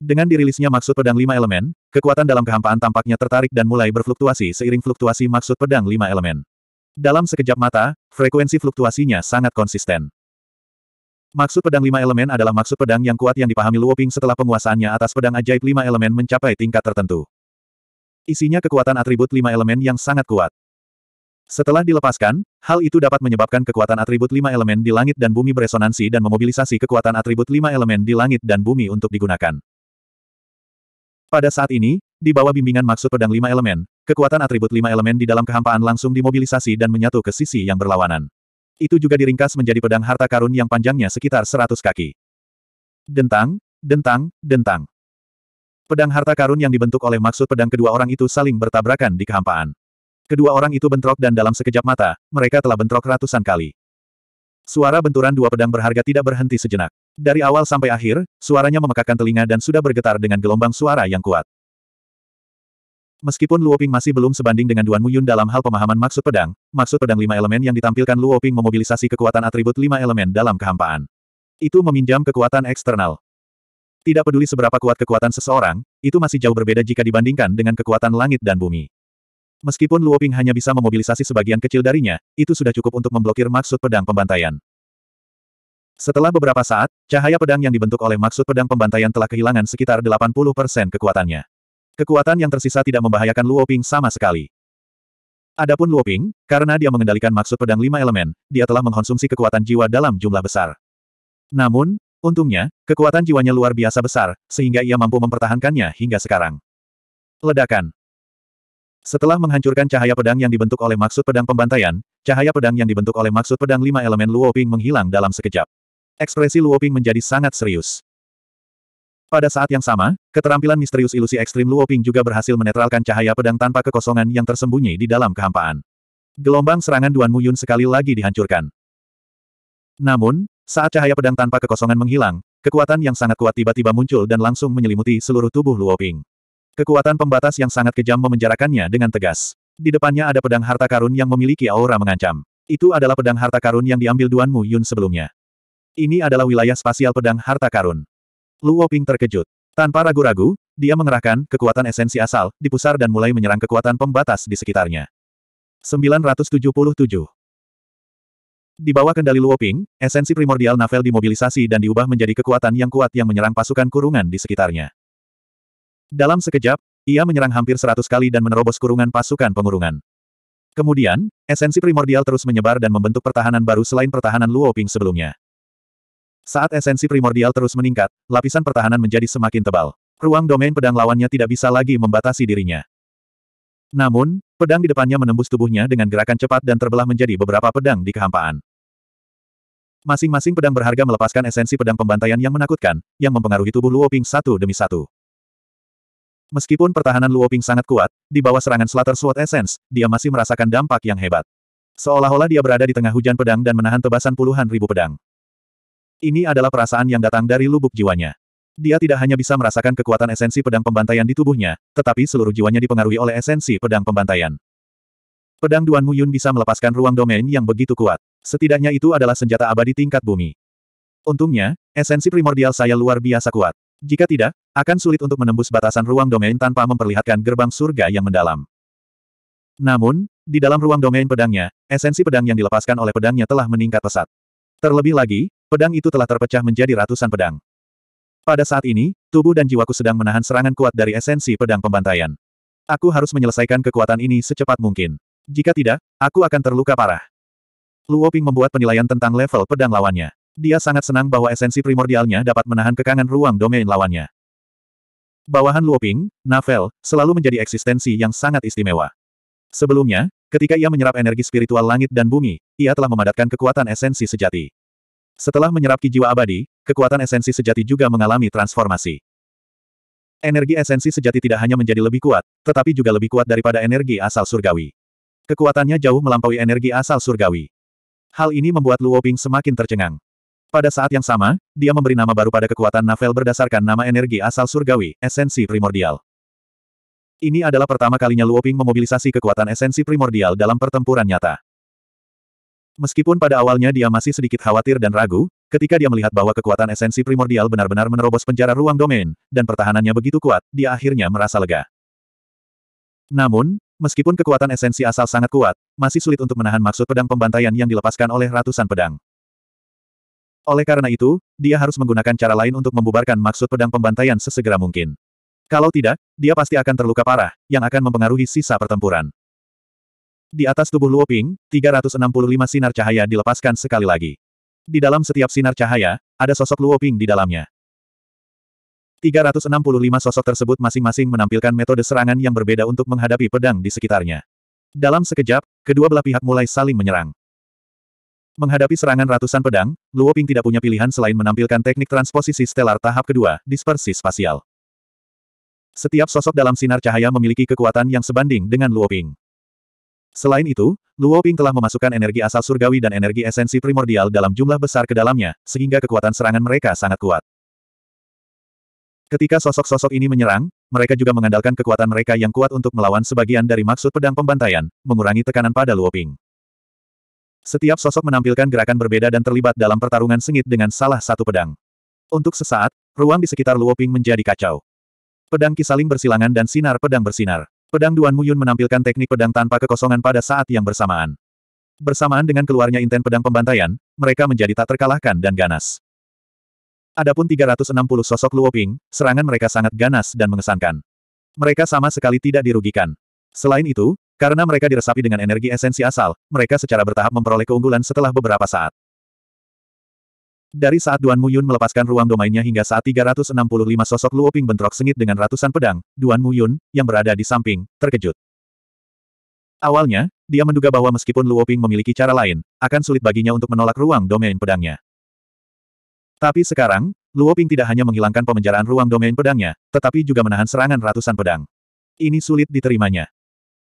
S1: Dengan dirilisnya maksud pedang lima elemen, kekuatan dalam kehampaan tampaknya tertarik dan mulai berfluktuasi seiring fluktuasi maksud pedang lima elemen. Dalam sekejap mata, frekuensi fluktuasinya sangat konsisten. Maksud pedang lima elemen adalah maksud pedang yang kuat yang dipahami Luoping setelah penguasaannya atas pedang ajaib lima elemen mencapai tingkat tertentu. Isinya kekuatan atribut lima elemen yang sangat kuat. Setelah dilepaskan, hal itu dapat menyebabkan kekuatan atribut lima elemen di langit dan bumi beresonansi dan memobilisasi kekuatan atribut lima elemen di langit dan bumi untuk digunakan. Pada saat ini, di bawah bimbingan maksud pedang lima elemen, kekuatan atribut lima elemen di dalam kehampaan langsung dimobilisasi dan menyatu ke sisi yang berlawanan. Itu juga diringkas menjadi pedang harta karun yang panjangnya sekitar seratus kaki. Dentang, dentang, dentang. Pedang harta karun yang dibentuk oleh maksud pedang kedua orang itu saling bertabrakan di kehampaan. Kedua orang itu bentrok dan dalam sekejap mata, mereka telah bentrok ratusan kali. Suara benturan dua pedang berharga tidak berhenti sejenak. Dari awal sampai akhir, suaranya memekakan telinga dan sudah bergetar dengan gelombang suara yang kuat. Meskipun Luoping masih belum sebanding dengan Duan Muyun dalam hal pemahaman maksud pedang, maksud pedang lima elemen yang ditampilkan Luoping memobilisasi kekuatan atribut lima elemen dalam kehampaan. Itu meminjam kekuatan eksternal. Tidak peduli seberapa kuat kekuatan seseorang, itu masih jauh berbeda jika dibandingkan dengan kekuatan langit dan bumi. Meskipun Luoping hanya bisa memobilisasi sebagian kecil darinya, itu sudah cukup untuk memblokir maksud pedang pembantaian. Setelah beberapa saat, cahaya pedang yang dibentuk oleh maksud pedang pembantaian telah kehilangan sekitar 80% kekuatannya. Kekuatan yang tersisa tidak membahayakan Luoping sama sekali. Adapun Luoping, karena dia mengendalikan maksud pedang lima elemen, dia telah mengkonsumsi kekuatan jiwa dalam jumlah besar. Namun, untungnya, kekuatan jiwanya luar biasa besar, sehingga ia mampu mempertahankannya hingga sekarang. Ledakan Setelah menghancurkan cahaya pedang yang dibentuk oleh maksud pedang pembantaian, cahaya pedang yang dibentuk oleh maksud pedang lima elemen Luoping menghilang dalam sekejap. Ekspresi Luoping menjadi sangat serius. Pada saat yang sama, keterampilan misterius ilusi ekstrim Luoping juga berhasil menetralkan cahaya pedang tanpa kekosongan yang tersembunyi di dalam kehampaan. Gelombang serangan Duan Muyun sekali lagi dihancurkan. Namun, saat cahaya pedang tanpa kekosongan menghilang, kekuatan yang sangat kuat tiba-tiba muncul dan langsung menyelimuti seluruh tubuh Luoping. Kekuatan pembatas yang sangat kejam memenjarakannya dengan tegas. Di depannya ada pedang harta karun yang memiliki aura mengancam. Itu adalah pedang harta karun yang diambil Duan Mu Yun sebelumnya. Ini adalah wilayah spasial pedang harta karun. Luo Ping terkejut. Tanpa ragu-ragu, dia mengerahkan kekuatan esensi asal, dipusar dan mulai menyerang kekuatan pembatas di sekitarnya. 977 Di bawah kendali Luo Ping, esensi primordial Navel dimobilisasi dan diubah menjadi kekuatan yang kuat yang menyerang pasukan kurungan di sekitarnya. Dalam sekejap, ia menyerang hampir 100 kali dan menerobos kurungan pasukan pengurungan. Kemudian, esensi primordial terus menyebar dan membentuk pertahanan baru selain pertahanan Luo Ping sebelumnya. Saat esensi primordial terus meningkat, lapisan pertahanan menjadi semakin tebal. Ruang domain pedang lawannya tidak bisa lagi membatasi dirinya. Namun, pedang di depannya menembus tubuhnya dengan gerakan cepat dan terbelah menjadi beberapa pedang di kehampaan. Masing-masing pedang berharga melepaskan esensi pedang pembantaian yang menakutkan, yang mempengaruhi tubuh Luoping satu demi satu. Meskipun pertahanan Luoping sangat kuat, di bawah serangan Slater Sword Essence, dia masih merasakan dampak yang hebat. Seolah-olah dia berada di tengah hujan pedang dan menahan tebasan puluhan ribu pedang. Ini adalah perasaan yang datang dari lubuk jiwanya. Dia tidak hanya bisa merasakan kekuatan esensi pedang pembantaian di tubuhnya, tetapi seluruh jiwanya dipengaruhi oleh esensi pedang pembantaian. Pedang Duan Muyun bisa melepaskan ruang domain yang begitu kuat. Setidaknya itu adalah senjata abadi tingkat bumi. Untungnya, esensi primordial saya luar biasa kuat. Jika tidak, akan sulit untuk menembus batasan ruang domain tanpa memperlihatkan gerbang surga yang mendalam. Namun, di dalam ruang domain pedangnya, esensi pedang yang dilepaskan oleh pedangnya telah meningkat pesat. Terlebih lagi, pedang itu telah terpecah menjadi ratusan pedang. Pada saat ini, tubuh dan jiwaku sedang menahan serangan kuat dari esensi pedang pembantaian. Aku harus menyelesaikan kekuatan ini secepat mungkin. Jika tidak, aku akan terluka parah. Luoping membuat penilaian tentang level pedang lawannya. Dia sangat senang bahwa esensi primordialnya dapat menahan kekangan ruang domain lawannya. Bawahan Luoping, Navel, selalu menjadi eksistensi yang sangat istimewa. Sebelumnya, Ketika ia menyerap energi spiritual langit dan bumi, ia telah memadatkan kekuatan esensi sejati. Setelah menyerap jiwa abadi, kekuatan esensi sejati juga mengalami transformasi. Energi esensi sejati tidak hanya menjadi lebih kuat, tetapi juga lebih kuat daripada energi asal surgawi. Kekuatannya jauh melampaui energi asal surgawi. Hal ini membuat Luo Ping semakin tercengang. Pada saat yang sama, dia memberi nama baru pada kekuatan Navel berdasarkan nama energi asal surgawi, esensi primordial. Ini adalah pertama kalinya Luoping memobilisasi kekuatan esensi primordial dalam pertempuran nyata. Meskipun pada awalnya dia masih sedikit khawatir dan ragu, ketika dia melihat bahwa kekuatan esensi primordial benar-benar menerobos penjara ruang domain, dan pertahanannya begitu kuat, dia akhirnya merasa lega. Namun, meskipun kekuatan esensi asal sangat kuat, masih sulit untuk menahan maksud pedang pembantaian yang dilepaskan oleh ratusan pedang. Oleh karena itu, dia harus menggunakan cara lain untuk membubarkan maksud pedang pembantaian sesegera mungkin. Kalau tidak, dia pasti akan terluka parah, yang akan mempengaruhi sisa pertempuran. Di atas tubuh Luo Ping, 365 sinar cahaya dilepaskan sekali lagi. Di dalam setiap sinar cahaya, ada sosok Luo Ping di dalamnya. 365 sosok tersebut masing-masing menampilkan metode serangan yang berbeda untuk menghadapi pedang di sekitarnya. Dalam sekejap, kedua belah pihak mulai saling menyerang. Menghadapi serangan ratusan pedang, Luo Ping tidak punya pilihan selain menampilkan teknik transposisi stelar tahap kedua, dispersi spasial. Setiap sosok dalam sinar cahaya memiliki kekuatan yang sebanding dengan Luoping. Selain itu, Luoping telah memasukkan energi asal surgawi dan energi esensi primordial dalam jumlah besar ke dalamnya, sehingga kekuatan serangan mereka sangat kuat. Ketika sosok-sosok ini menyerang, mereka juga mengandalkan kekuatan mereka yang kuat untuk melawan sebagian dari maksud pedang pembantaian, mengurangi tekanan pada Luoping. Setiap sosok menampilkan gerakan berbeda dan terlibat dalam pertarungan sengit dengan salah satu pedang. Untuk sesaat, ruang di sekitar Luoping menjadi kacau. Pedang Kisaling bersilangan dan sinar pedang bersinar. Pedang Duan Muyun menampilkan teknik pedang tanpa kekosongan pada saat yang bersamaan. Bersamaan dengan keluarnya inten pedang pembantaian, mereka menjadi tak terkalahkan dan ganas. Adapun 360 sosok Luoping, serangan mereka sangat ganas dan mengesankan. Mereka sama sekali tidak dirugikan. Selain itu, karena mereka diresapi dengan energi esensi asal, mereka secara bertahap memperoleh keunggulan setelah beberapa saat. Dari saat Duan Muyun melepaskan ruang domainnya hingga saat 365 sosok Luoping bentrok sengit dengan ratusan pedang, Duan Muyun, yang berada di samping, terkejut. Awalnya, dia menduga bahwa meskipun Luoping memiliki cara lain, akan sulit baginya untuk menolak ruang domain pedangnya. Tapi sekarang, Luoping tidak hanya menghilangkan pemenjaraan ruang domain pedangnya, tetapi juga menahan serangan ratusan pedang. Ini sulit diterimanya.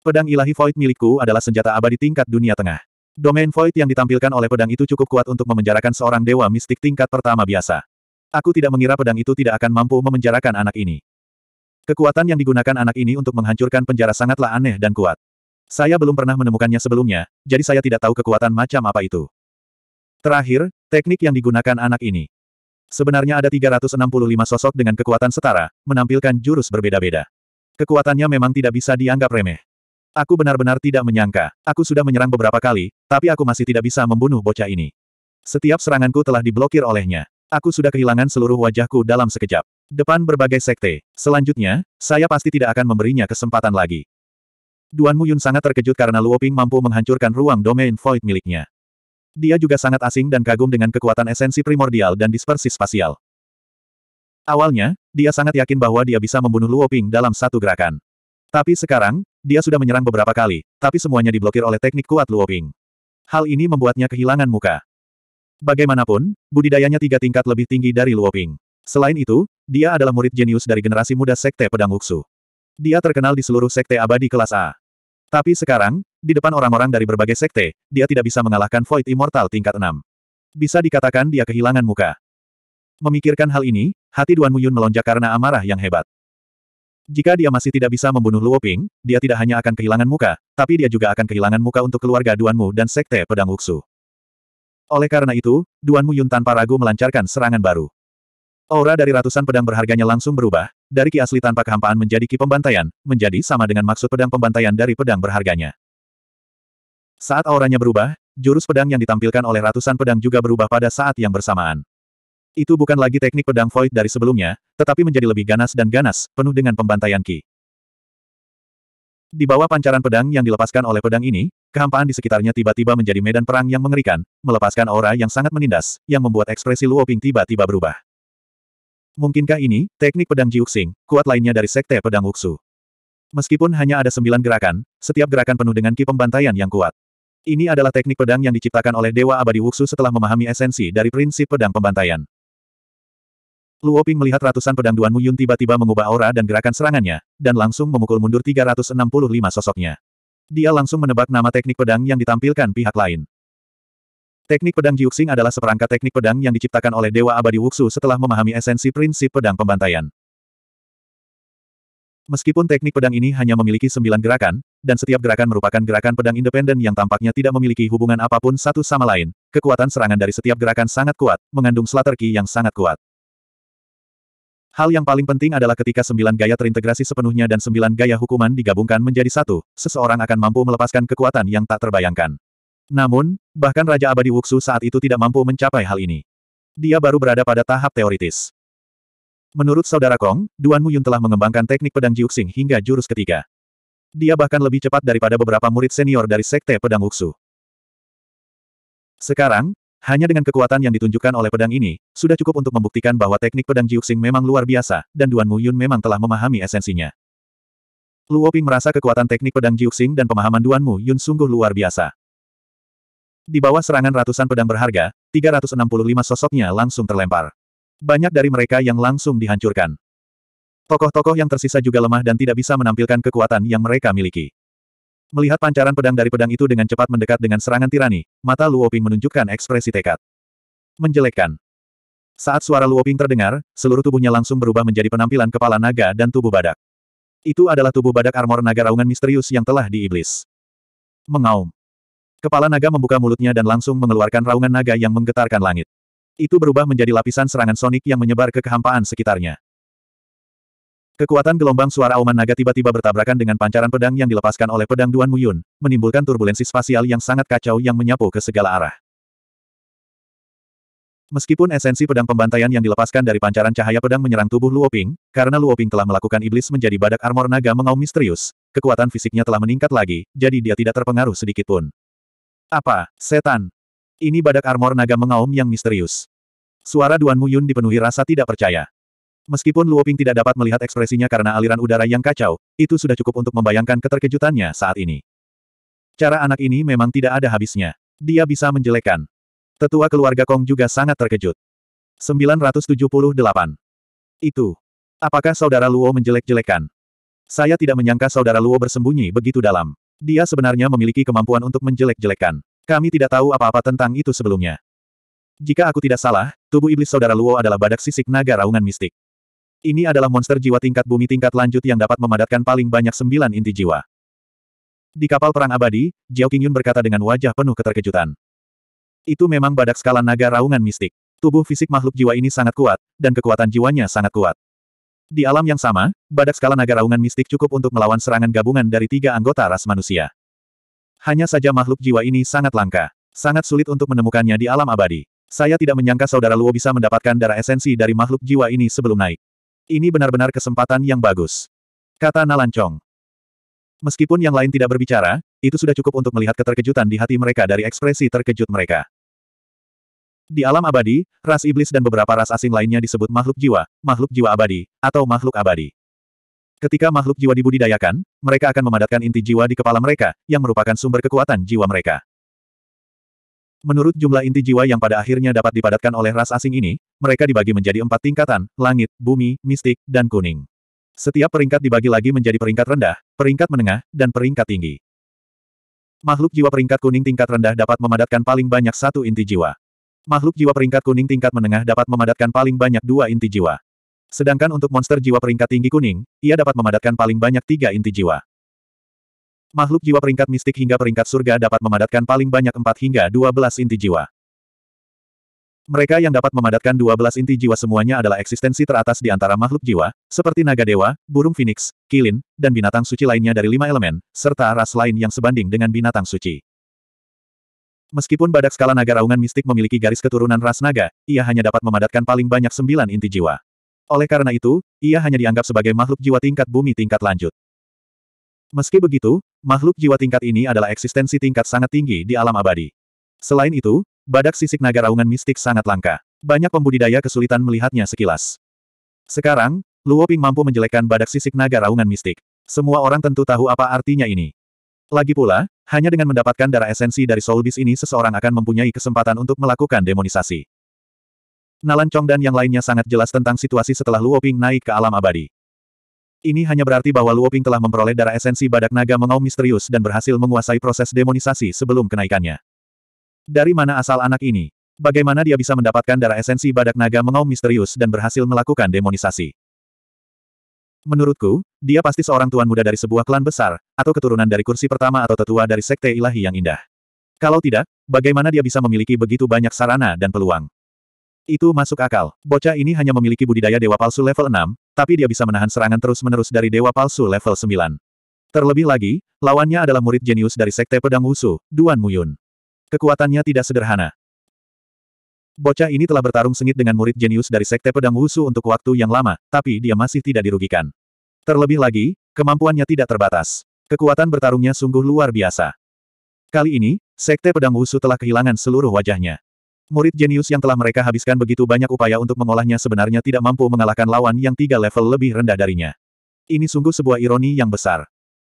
S1: Pedang ilahi Void milikku adalah senjata abadi tingkat dunia tengah. Domain Void yang ditampilkan oleh pedang itu cukup kuat untuk memenjarakan seorang dewa mistik tingkat pertama biasa. Aku tidak mengira pedang itu tidak akan mampu memenjarakan anak ini. Kekuatan yang digunakan anak ini untuk menghancurkan penjara sangatlah aneh dan kuat. Saya belum pernah menemukannya sebelumnya, jadi saya tidak tahu kekuatan macam apa itu. Terakhir, teknik yang digunakan anak ini. Sebenarnya ada 365 sosok dengan kekuatan setara, menampilkan jurus berbeda-beda. Kekuatannya memang tidak bisa dianggap remeh. Aku benar-benar tidak menyangka. Aku sudah menyerang beberapa kali, tapi aku masih tidak bisa membunuh bocah ini. Setiap seranganku telah diblokir olehnya. Aku sudah kehilangan seluruh wajahku dalam sekejap. Depan berbagai sekte. Selanjutnya, saya pasti tidak akan memberinya kesempatan lagi. Duan Muyun sangat terkejut karena Luoping mampu menghancurkan ruang domain void miliknya. Dia juga sangat asing dan kagum dengan kekuatan esensi primordial dan dispersi spasial. Awalnya, dia sangat yakin bahwa dia bisa membunuh Luoping dalam satu gerakan. Tapi sekarang, dia sudah menyerang beberapa kali, tapi semuanya diblokir oleh teknik kuat Luoping. Hal ini membuatnya kehilangan muka. Bagaimanapun, budidayanya tiga tingkat lebih tinggi dari Luoping. Selain itu, dia adalah murid jenius dari generasi muda Sekte Pedang Wuxu. Dia terkenal di seluruh Sekte Abadi kelas A. Tapi sekarang, di depan orang-orang dari berbagai sekte, dia tidak bisa mengalahkan Void Immortal tingkat 6. Bisa dikatakan dia kehilangan muka. Memikirkan hal ini, hati Duan Muyun melonjak karena amarah yang hebat. Jika dia masih tidak bisa membunuh Luo Ping, dia tidak hanya akan kehilangan muka, tapi dia juga akan kehilangan muka untuk keluarga Duanmu dan Sekte Pedang Wuxu. Oleh karena itu, Duanmu Yun tanpa ragu melancarkan serangan baru. Aura dari ratusan pedang berharganya langsung berubah, dari ki asli tanpa kehampaan menjadi ki pembantaian, menjadi sama dengan maksud pedang pembantaian dari pedang berharganya. Saat auranya berubah, jurus pedang yang ditampilkan oleh ratusan pedang juga berubah pada saat yang bersamaan. Itu bukan lagi teknik pedang void dari sebelumnya, tetapi menjadi lebih ganas dan ganas, penuh dengan pembantaian ki. Di bawah pancaran pedang yang dilepaskan oleh pedang ini, kehampaan di sekitarnya tiba-tiba menjadi medan perang yang mengerikan, melepaskan aura yang sangat menindas, yang membuat ekspresi Luo Ping tiba-tiba berubah. Mungkinkah ini, teknik pedang Jiuxing, kuat lainnya dari sekte pedang Wuxu? Meskipun hanya ada sembilan gerakan, setiap gerakan penuh dengan ki pembantaian yang kuat. Ini adalah teknik pedang yang diciptakan oleh Dewa Abadi Wuxu setelah memahami esensi dari prinsip pedang pembantaian. Luoping melihat ratusan pedang Duan Muyun tiba-tiba mengubah aura dan gerakan serangannya, dan langsung memukul mundur 365 sosoknya. Dia langsung menebak nama teknik pedang yang ditampilkan pihak lain. Teknik pedang Jiuxing adalah seperangkat teknik pedang yang diciptakan oleh Dewa Abadi Wuxu setelah memahami esensi prinsip pedang pembantaian. Meskipun teknik pedang ini hanya memiliki sembilan gerakan, dan setiap gerakan merupakan gerakan pedang independen yang tampaknya tidak memiliki hubungan apapun satu sama lain, kekuatan serangan dari setiap gerakan sangat kuat, mengandung slaterki yang sangat kuat. Hal yang paling penting adalah ketika sembilan gaya terintegrasi sepenuhnya dan sembilan gaya hukuman digabungkan menjadi satu, seseorang akan mampu melepaskan kekuatan yang tak terbayangkan. Namun, bahkan Raja Abadi Wuxu saat itu tidak mampu mencapai hal ini. Dia baru berada pada tahap teoritis. Menurut Saudara Kong, Duan Muyun telah mengembangkan teknik pedang Jiuxing hingga jurus ketiga. Dia bahkan lebih cepat daripada beberapa murid senior dari Sekte Pedang Wuxu. Sekarang, hanya dengan kekuatan yang ditunjukkan oleh pedang ini, sudah cukup untuk membuktikan bahwa teknik pedang Jiuxing memang luar biasa, dan Duan Muyun memang telah memahami esensinya. Luo Ping merasa kekuatan teknik pedang Jiuxing dan pemahaman Duan Muyun sungguh luar biasa. Di bawah serangan ratusan pedang berharga, 365 sosoknya langsung terlempar. Banyak dari mereka yang langsung dihancurkan. Tokoh-tokoh yang tersisa juga lemah dan tidak bisa menampilkan kekuatan yang mereka miliki. Melihat pancaran pedang dari pedang itu dengan cepat mendekat dengan serangan tirani, mata Luoping menunjukkan ekspresi tekad. Menjelekkan. Saat suara Luoping terdengar, seluruh tubuhnya langsung berubah menjadi penampilan kepala naga dan tubuh badak. Itu adalah tubuh badak armor naga raungan misterius yang telah diiblis. Mengaum. Kepala naga membuka mulutnya dan langsung mengeluarkan raungan naga yang menggetarkan langit. Itu berubah menjadi lapisan serangan sonik yang menyebar ke kehampaan sekitarnya. Kekuatan gelombang suara auman naga tiba-tiba bertabrakan dengan pancaran pedang yang dilepaskan oleh pedang Duan Muyun, menimbulkan turbulensi spasial yang sangat kacau yang menyapu ke segala arah. Meskipun esensi pedang pembantaian yang dilepaskan dari pancaran cahaya pedang menyerang tubuh Luoping, karena Luoping telah melakukan iblis menjadi badak armor naga mengaum misterius, kekuatan fisiknya telah meningkat lagi, jadi dia tidak terpengaruh sedikitpun. Apa, setan? Ini badak armor naga mengaum yang misterius. Suara Duan Muyun dipenuhi rasa tidak percaya. Meskipun Luo Ping tidak dapat melihat ekspresinya karena aliran udara yang kacau, itu sudah cukup untuk membayangkan keterkejutannya saat ini. Cara anak ini memang tidak ada habisnya. Dia bisa menjelekan. Tetua keluarga Kong juga sangat terkejut. 978. Itu. Apakah saudara Luo menjelek-jelekan? Saya tidak menyangka saudara Luo bersembunyi begitu dalam. Dia sebenarnya memiliki kemampuan untuk menjelek-jelekan. Kami tidak tahu apa-apa tentang itu sebelumnya. Jika aku tidak salah, tubuh iblis saudara Luo adalah badak sisik naga raungan mistik. Ini adalah monster jiwa tingkat bumi tingkat lanjut yang dapat memadatkan paling banyak sembilan inti jiwa. Di kapal perang abadi, Jiao Qingyun berkata dengan wajah penuh keterkejutan. Itu memang badak skala naga raungan mistik. Tubuh fisik makhluk jiwa ini sangat kuat, dan kekuatan jiwanya sangat kuat. Di alam yang sama, badak skala naga raungan mistik cukup untuk melawan serangan gabungan dari tiga anggota ras manusia. Hanya saja makhluk jiwa ini sangat langka. Sangat sulit untuk menemukannya di alam abadi. Saya tidak menyangka saudara Luo bisa mendapatkan darah esensi dari makhluk jiwa ini sebelum naik. Ini benar-benar kesempatan yang bagus. Kata Nalancong. Meskipun yang lain tidak berbicara, itu sudah cukup untuk melihat keterkejutan di hati mereka dari ekspresi terkejut mereka. Di alam abadi, ras iblis dan beberapa ras asing lainnya disebut makhluk jiwa, makhluk jiwa abadi, atau makhluk abadi. Ketika makhluk jiwa dibudidayakan, mereka akan memadatkan inti jiwa di kepala mereka, yang merupakan sumber kekuatan jiwa mereka. Menurut jumlah inti jiwa yang pada akhirnya dapat dipadatkan oleh ras asing ini, mereka dibagi menjadi empat tingkatan, langit, bumi, mistik, dan kuning. Setiap peringkat dibagi lagi menjadi peringkat rendah, peringkat menengah, dan peringkat tinggi. Makhluk jiwa peringkat kuning tingkat rendah dapat memadatkan paling banyak satu inti jiwa. Makhluk jiwa peringkat kuning tingkat menengah dapat memadatkan paling banyak dua inti jiwa. Sedangkan untuk monster jiwa peringkat tinggi kuning, ia dapat memadatkan paling banyak tiga inti jiwa. Makhluk jiwa peringkat mistik hingga peringkat surga dapat memadatkan paling banyak 4 hingga 12 inti jiwa. Mereka yang dapat memadatkan 12 inti jiwa semuanya adalah eksistensi teratas di antara makhluk jiwa, seperti naga dewa, burung phoenix, kilin, dan binatang suci lainnya dari lima elemen, serta ras lain yang sebanding dengan binatang suci. Meskipun badak skala naga raungan mistik memiliki garis keturunan ras naga, ia hanya dapat memadatkan paling banyak sembilan inti jiwa. Oleh karena itu, ia hanya dianggap sebagai makhluk jiwa tingkat bumi tingkat lanjut. Meski begitu, makhluk jiwa tingkat ini adalah eksistensi tingkat sangat tinggi di alam abadi. Selain itu, badak sisik naga raungan mistik sangat langka. Banyak pembudidaya kesulitan melihatnya sekilas. Sekarang, Luo Ping mampu menjelekkan badak sisik naga raungan mistik. Semua orang tentu tahu apa artinya ini. Lagi pula, hanya dengan mendapatkan darah esensi dari Soul Beast ini seseorang akan mempunyai kesempatan untuk melakukan demonisasi. Nalan Chong dan yang lainnya sangat jelas tentang situasi setelah Luo Ping naik ke alam abadi. Ini hanya berarti bahwa Luoping telah memperoleh darah esensi badak naga mengaum misterius dan berhasil menguasai proses demonisasi sebelum kenaikannya. Dari mana asal anak ini? Bagaimana dia bisa mendapatkan darah esensi badak naga mengaum misterius dan berhasil melakukan demonisasi? Menurutku, dia pasti seorang tuan muda dari sebuah klan besar, atau keturunan dari kursi pertama atau tetua dari sekte ilahi yang indah. Kalau tidak, bagaimana dia bisa memiliki begitu banyak sarana dan peluang? Itu masuk akal. Bocah ini hanya memiliki budidaya dewa palsu level 6, tapi dia bisa menahan serangan terus-menerus dari dewa palsu level 9. Terlebih lagi, lawannya adalah murid jenius dari Sekte Pedang Wusu, Duan Muyun. Kekuatannya tidak sederhana. Bocah ini telah bertarung sengit dengan murid jenius dari Sekte Pedang Wusu untuk waktu yang lama, tapi dia masih tidak dirugikan. Terlebih lagi, kemampuannya tidak terbatas. Kekuatan bertarungnya sungguh luar biasa. Kali ini, Sekte Pedang Wusu telah kehilangan seluruh wajahnya. Murid jenius yang telah mereka habiskan begitu banyak upaya untuk mengolahnya sebenarnya tidak mampu mengalahkan lawan yang tiga level lebih rendah darinya. Ini sungguh sebuah ironi yang besar.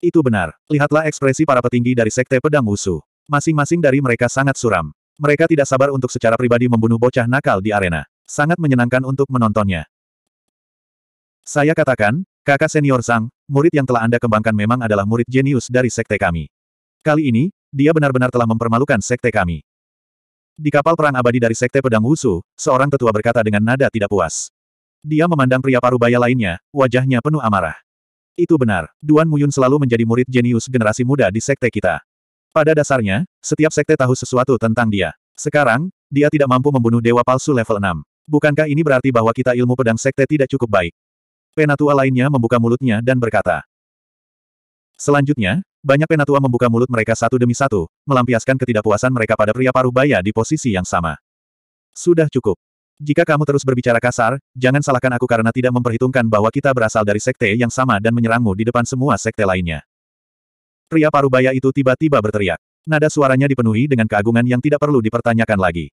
S1: Itu benar. Lihatlah ekspresi para petinggi dari Sekte Pedang Wusu. Masing-masing dari mereka sangat suram. Mereka tidak sabar untuk secara pribadi membunuh bocah nakal di arena. Sangat menyenangkan untuk menontonnya. Saya katakan, kakak senior Sang, murid yang telah Anda kembangkan memang adalah murid jenius dari sekte kami. Kali ini, dia benar-benar telah mempermalukan sekte kami. Di kapal perang abadi dari Sekte Pedang Wusu, seorang tetua berkata dengan nada tidak puas. Dia memandang pria parubaya lainnya, wajahnya penuh amarah. Itu benar, Duan Muyun selalu menjadi murid jenius generasi muda di sekte kita. Pada dasarnya, setiap sekte tahu sesuatu tentang dia. Sekarang, dia tidak mampu membunuh dewa palsu level 6. Bukankah ini berarti bahwa kita ilmu pedang sekte tidak cukup baik? Penatua lainnya membuka mulutnya dan berkata. Selanjutnya, banyak penatua membuka mulut mereka satu demi satu, melampiaskan ketidakpuasan mereka pada pria paruh baya di posisi yang sama. Sudah cukup. Jika kamu terus berbicara kasar, jangan salahkan aku karena tidak memperhitungkan bahwa kita berasal dari sekte yang sama dan menyerangmu di depan semua sekte lainnya. Pria paruh baya itu tiba-tiba berteriak. Nada suaranya dipenuhi dengan keagungan yang tidak perlu dipertanyakan lagi.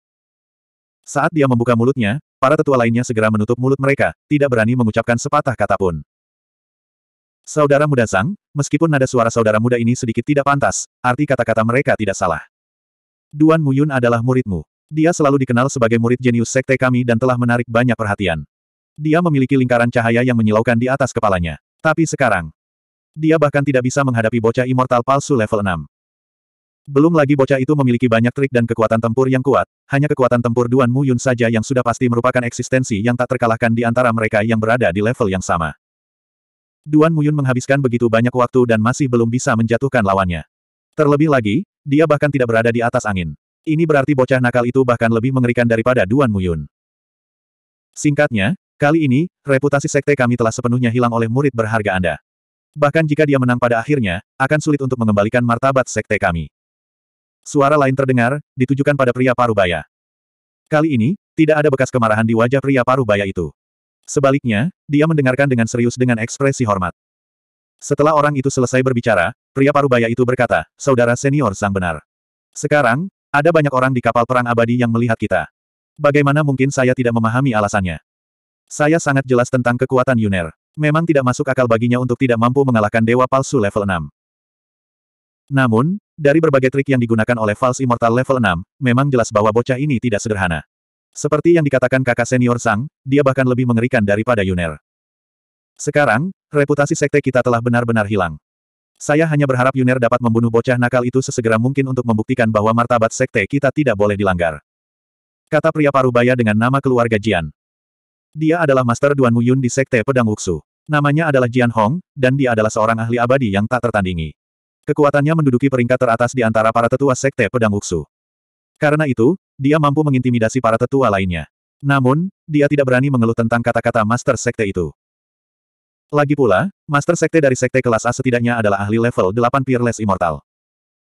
S1: Saat dia membuka mulutnya, para tetua lainnya segera menutup mulut mereka, tidak berani mengucapkan sepatah kata pun. Saudara muda sang, meskipun nada suara saudara muda ini sedikit tidak pantas, arti kata-kata mereka tidak salah. Duan Muyun adalah muridmu. Dia selalu dikenal sebagai murid jenius sekte kami dan telah menarik banyak perhatian. Dia memiliki lingkaran cahaya yang menyilaukan di atas kepalanya. Tapi sekarang, dia bahkan tidak bisa menghadapi bocah immortal palsu level 6. Belum lagi bocah itu memiliki banyak trik dan kekuatan tempur yang kuat, hanya kekuatan tempur Duan Muyun saja yang sudah pasti merupakan eksistensi yang tak terkalahkan di antara mereka yang berada di level yang sama. Duan Muyun menghabiskan begitu banyak waktu dan masih belum bisa menjatuhkan lawannya. Terlebih lagi, dia bahkan tidak berada di atas angin. Ini berarti bocah nakal itu bahkan lebih mengerikan daripada Duan Muyun. Singkatnya, kali ini, reputasi sekte kami telah sepenuhnya hilang oleh murid berharga Anda. Bahkan jika dia menang pada akhirnya, akan sulit untuk mengembalikan martabat sekte kami. Suara lain terdengar, ditujukan pada pria parubaya. Kali ini, tidak ada bekas kemarahan di wajah pria parubaya itu. Sebaliknya, dia mendengarkan dengan serius dengan ekspresi hormat. Setelah orang itu selesai berbicara, pria parubaya itu berkata, Saudara senior sang benar. Sekarang, ada banyak orang di kapal perang abadi yang melihat kita. Bagaimana mungkin saya tidak memahami alasannya? Saya sangat jelas tentang kekuatan Yuner. Memang tidak masuk akal baginya untuk tidak mampu mengalahkan dewa palsu level 6. Namun, dari berbagai trik yang digunakan oleh False Immortal level 6, memang jelas bahwa bocah ini tidak sederhana. Seperti yang dikatakan kakak senior Sang, dia bahkan lebih mengerikan daripada Yuner. Sekarang, reputasi sekte kita telah benar-benar hilang. Saya hanya berharap Yuner dapat membunuh bocah nakal itu sesegera mungkin untuk membuktikan bahwa martabat sekte kita tidak boleh dilanggar. Kata pria parubaya dengan nama keluarga Jian. Dia adalah Master Duan Muyun di Sekte Pedang Wuxu. Namanya adalah Jian Hong, dan dia adalah seorang ahli abadi yang tak tertandingi. Kekuatannya menduduki peringkat teratas di antara para tetua Sekte Pedang Wuxu. Karena itu, dia mampu mengintimidasi para tetua lainnya. Namun, dia tidak berani mengeluh tentang kata-kata Master Sekte itu. Lagi pula, Master Sekte dari Sekte kelas A setidaknya adalah ahli level 8 Peerless Immortal.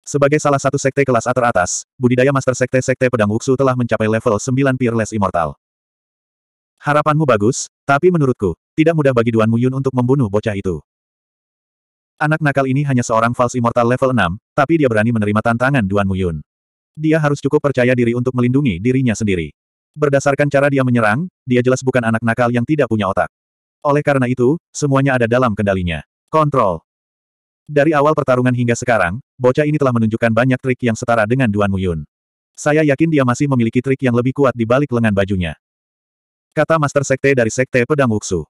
S1: Sebagai salah satu sekte kelas A teratas, budidaya Master Sekte Sekte Pedang Wuxu telah mencapai level 9 Peerless Immortal. Harapanmu bagus, tapi menurutku, tidak mudah bagi Duan Muyun untuk membunuh bocah itu. Anak nakal ini hanya seorang false immortal level 6, tapi dia berani menerima tantangan Duan Muyun. Dia harus cukup percaya diri untuk melindungi dirinya sendiri. Berdasarkan cara dia menyerang, dia jelas bukan anak nakal yang tidak punya otak. Oleh karena itu, semuanya ada dalam kendalinya. Kontrol. Dari awal pertarungan hingga sekarang, bocah ini telah menunjukkan banyak trik yang setara dengan Duan Muyun. Saya yakin dia masih memiliki trik yang lebih kuat di balik lengan bajunya. Kata Master Sekte dari Sekte Pedang Wuxu.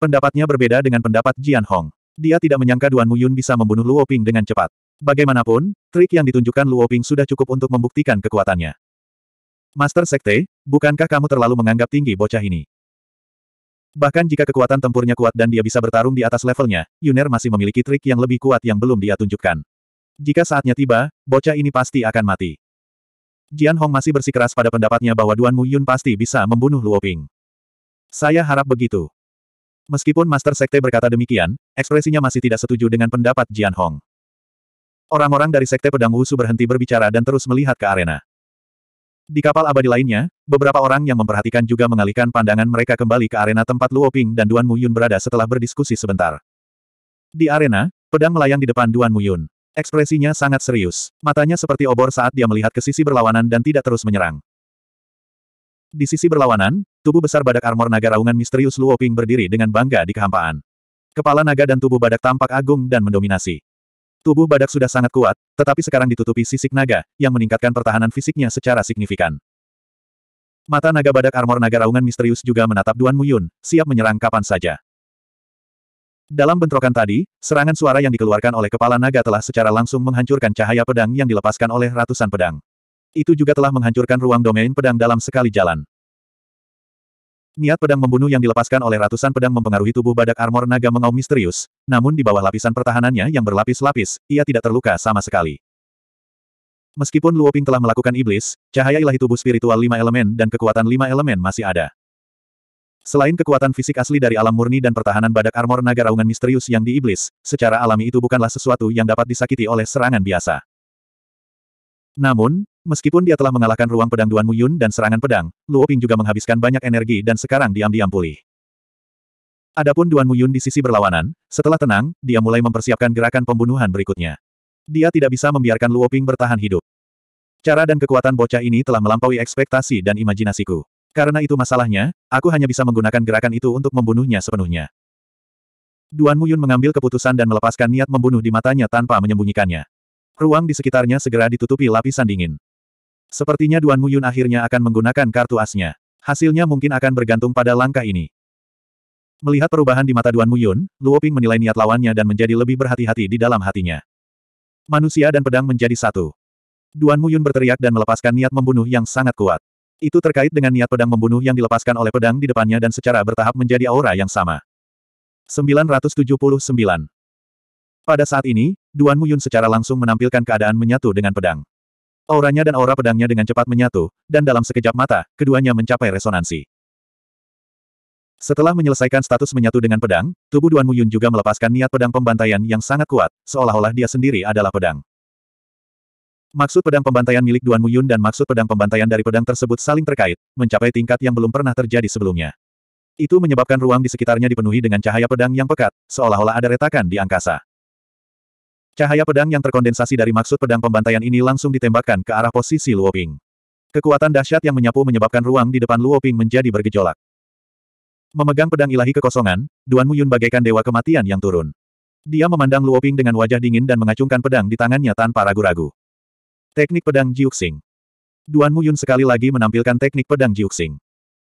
S1: Pendapatnya berbeda dengan pendapat Jian Hong. Dia tidak menyangka Duan Muyun bisa membunuh Luo Ping dengan cepat. Bagaimanapun, trik yang ditunjukkan Luo Ping sudah cukup untuk membuktikan kekuatannya. Master Sekte, bukankah kamu terlalu menganggap tinggi bocah ini? Bahkan jika kekuatan tempurnya kuat dan dia bisa bertarung di atas levelnya, Yuner masih memiliki trik yang lebih kuat yang belum dia tunjukkan. Jika saatnya tiba, bocah ini pasti akan mati. Jian Hong masih bersikeras pada pendapatnya bahwa Duan Mu Yun pasti bisa membunuh Luo Ping. Saya harap begitu. Meskipun Master Sekte berkata demikian, ekspresinya masih tidak setuju dengan pendapat Jian Hong. Orang-orang dari Sekte Pedang Wusu berhenti berbicara dan terus melihat ke arena. Di kapal abadi lainnya, beberapa orang yang memperhatikan juga mengalihkan pandangan mereka kembali ke arena tempat Luo Ping dan Duan Muyun berada setelah berdiskusi sebentar. Di arena, pedang melayang di depan Duan Muyun. Ekspresinya sangat serius. Matanya seperti obor saat dia melihat ke sisi berlawanan dan tidak terus menyerang. Di sisi berlawanan, tubuh besar badak armor naga raungan misterius Luo Ping berdiri dengan bangga di kehampaan. Kepala naga dan tubuh badak tampak agung dan mendominasi. Tubuh badak sudah sangat kuat, tetapi sekarang ditutupi sisik naga, yang meningkatkan pertahanan fisiknya secara signifikan. Mata naga badak armor naga raungan misterius juga menatap Duan Muyun, siap menyerang kapan saja. Dalam bentrokan tadi, serangan suara yang dikeluarkan oleh kepala naga telah secara langsung menghancurkan cahaya pedang yang dilepaskan oleh ratusan pedang. Itu juga telah menghancurkan ruang domain pedang dalam sekali jalan. Niat pedang membunuh yang dilepaskan oleh ratusan pedang mempengaruhi tubuh badak armor naga mengaum misterius, namun di bawah lapisan pertahanannya yang berlapis-lapis, ia tidak terluka sama sekali. Meskipun Luoping telah melakukan iblis, cahaya ilahi tubuh spiritual lima elemen dan kekuatan lima elemen masih ada. Selain kekuatan fisik asli dari alam murni dan pertahanan badak armor naga raungan misterius yang diiblis, secara alami itu bukanlah sesuatu yang dapat disakiti oleh serangan biasa. Namun, Meskipun dia telah mengalahkan ruang pedang Duan Muyun dan serangan pedang, Luo Ping juga menghabiskan banyak energi dan sekarang diam-diam pulih. Adapun Duan Muyun di sisi berlawanan, setelah tenang, dia mulai mempersiapkan gerakan pembunuhan berikutnya. Dia tidak bisa membiarkan Luo Ping bertahan hidup. Cara dan kekuatan bocah ini telah melampaui ekspektasi dan imajinasiku. Karena itu masalahnya, aku hanya bisa menggunakan gerakan itu untuk membunuhnya sepenuhnya. Duan Muyun mengambil keputusan dan melepaskan niat membunuh di matanya tanpa menyembunyikannya. Ruang di sekitarnya segera ditutupi lapisan dingin. Sepertinya Duan Muyun akhirnya akan menggunakan kartu asnya. Hasilnya mungkin akan bergantung pada langkah ini. Melihat perubahan di mata Duan Muyun, Luo Ping menilai niat lawannya dan menjadi lebih berhati-hati di dalam hatinya. Manusia dan pedang menjadi satu. Duan Muyun berteriak dan melepaskan niat membunuh yang sangat kuat. Itu terkait dengan niat pedang membunuh yang dilepaskan oleh pedang di depannya dan secara bertahap menjadi aura yang sama. 979 Pada saat ini, Duan Muyun secara langsung menampilkan keadaan menyatu dengan pedang. Auranya dan aura pedangnya dengan cepat menyatu, dan dalam sekejap mata, keduanya mencapai resonansi. Setelah menyelesaikan status menyatu dengan pedang, tubuh Duan Muyun juga melepaskan niat pedang pembantaian yang sangat kuat, seolah-olah dia sendiri adalah pedang. Maksud pedang pembantaian milik Duan Muyun dan maksud pedang pembantaian dari pedang tersebut saling terkait, mencapai tingkat yang belum pernah terjadi sebelumnya. Itu menyebabkan ruang di sekitarnya dipenuhi dengan cahaya pedang yang pekat, seolah-olah ada retakan di angkasa. Cahaya pedang yang terkondensasi dari maksud pedang pembantaian ini langsung ditembakkan ke arah posisi Luoping. Kekuatan dahsyat yang menyapu menyebabkan ruang di depan Luoping menjadi bergejolak. Memegang pedang ilahi kekosongan, Duan Muyun bagaikan dewa kematian yang turun. Dia memandang Luoping dengan wajah dingin dan mengacungkan pedang di tangannya tanpa ragu-ragu. Teknik pedang Jiuxing. Duan Muyun sekali lagi menampilkan teknik pedang Jiuxing.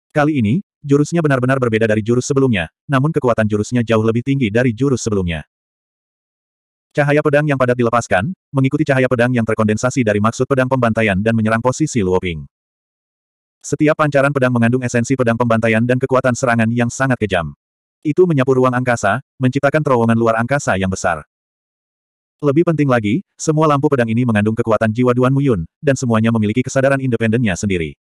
S1: Kali ini, jurusnya benar-benar berbeda dari jurus sebelumnya, namun kekuatan jurusnya jauh lebih tinggi dari jurus sebelumnya. Cahaya pedang yang padat dilepaskan, mengikuti cahaya pedang yang terkondensasi dari maksud pedang pembantaian dan menyerang posisi Luoping. Setiap pancaran pedang mengandung esensi pedang pembantaian dan kekuatan serangan yang sangat kejam. Itu menyapu ruang angkasa, menciptakan terowongan luar angkasa yang besar. Lebih penting lagi, semua lampu pedang ini mengandung kekuatan jiwa Duan Muyun, dan semuanya memiliki kesadaran independennya sendiri.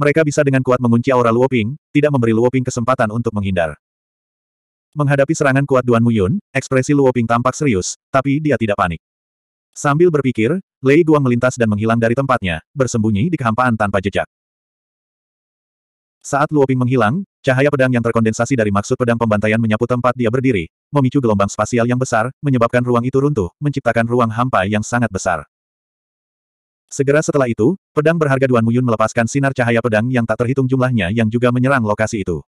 S1: Mereka bisa dengan kuat mengunci aura Luoping, tidak memberi Luoping kesempatan untuk menghindar. Menghadapi serangan kuat Duan Muyun, ekspresi Luo Ping tampak serius, tapi dia tidak panik. Sambil berpikir, Lei Guang melintas dan menghilang dari tempatnya, bersembunyi di kehampaan tanpa jejak. Saat Luo Ping menghilang, cahaya pedang yang terkondensasi dari maksud pedang pembantaian menyapu tempat dia berdiri, memicu gelombang spasial yang besar, menyebabkan ruang itu runtuh, menciptakan ruang hampa yang sangat besar. Segera setelah itu, pedang berharga Duan Muyun melepaskan sinar cahaya pedang yang tak terhitung jumlahnya yang juga menyerang lokasi itu.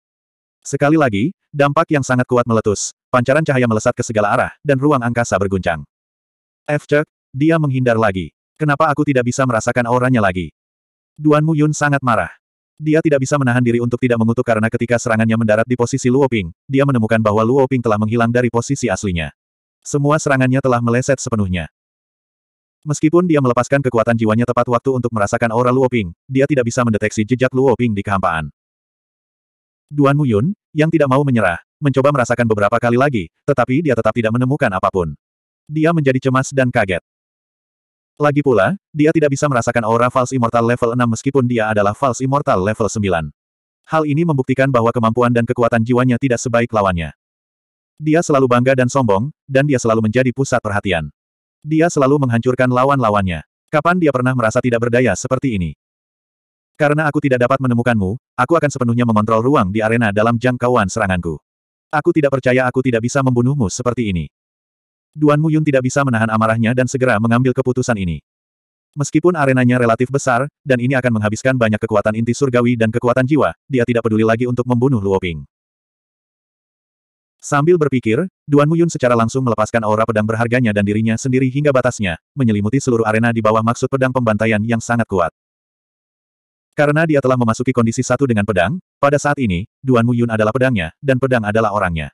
S1: Sekali lagi, dampak yang sangat kuat meletus, pancaran cahaya melesat ke segala arah, dan ruang angkasa berguncang. F. dia menghindar lagi. Kenapa aku tidak bisa merasakan auranya lagi? Duan Mu Yun sangat marah. Dia tidak bisa menahan diri untuk tidak mengutuk karena ketika serangannya mendarat di posisi Luo Ping, dia menemukan bahwa Luo Ping telah menghilang dari posisi aslinya. Semua serangannya telah meleset sepenuhnya. Meskipun dia melepaskan kekuatan jiwanya tepat waktu untuk merasakan aura Luo Ping, dia tidak bisa mendeteksi jejak Luo Ping di kehampaan. Duan Muyun, yang tidak mau menyerah, mencoba merasakan beberapa kali lagi, tetapi dia tetap tidak menemukan apapun. Dia menjadi cemas dan kaget. Lagi pula, dia tidak bisa merasakan aura False Immortal level 6 meskipun dia adalah False Immortal level 9. Hal ini membuktikan bahwa kemampuan dan kekuatan jiwanya tidak sebaik lawannya. Dia selalu bangga dan sombong, dan dia selalu menjadi pusat perhatian. Dia selalu menghancurkan lawan-lawannya. Kapan dia pernah merasa tidak berdaya seperti ini? Karena aku tidak dapat menemukanmu, aku akan sepenuhnya mengontrol ruang di arena dalam jangkauan seranganku. Aku tidak percaya aku tidak bisa membunuhmu seperti ini. Duan Muyun tidak bisa menahan amarahnya dan segera mengambil keputusan ini. Meskipun arenanya relatif besar, dan ini akan menghabiskan banyak kekuatan inti surgawi dan kekuatan jiwa, dia tidak peduli lagi untuk membunuh Luoping. Sambil berpikir, Duan Muyun secara langsung melepaskan aura pedang berharganya dan dirinya sendiri hingga batasnya, menyelimuti seluruh arena di bawah maksud pedang pembantaian yang sangat kuat. Karena dia telah memasuki kondisi satu dengan pedang, pada saat ini, Duan Muyun adalah pedangnya, dan pedang adalah orangnya.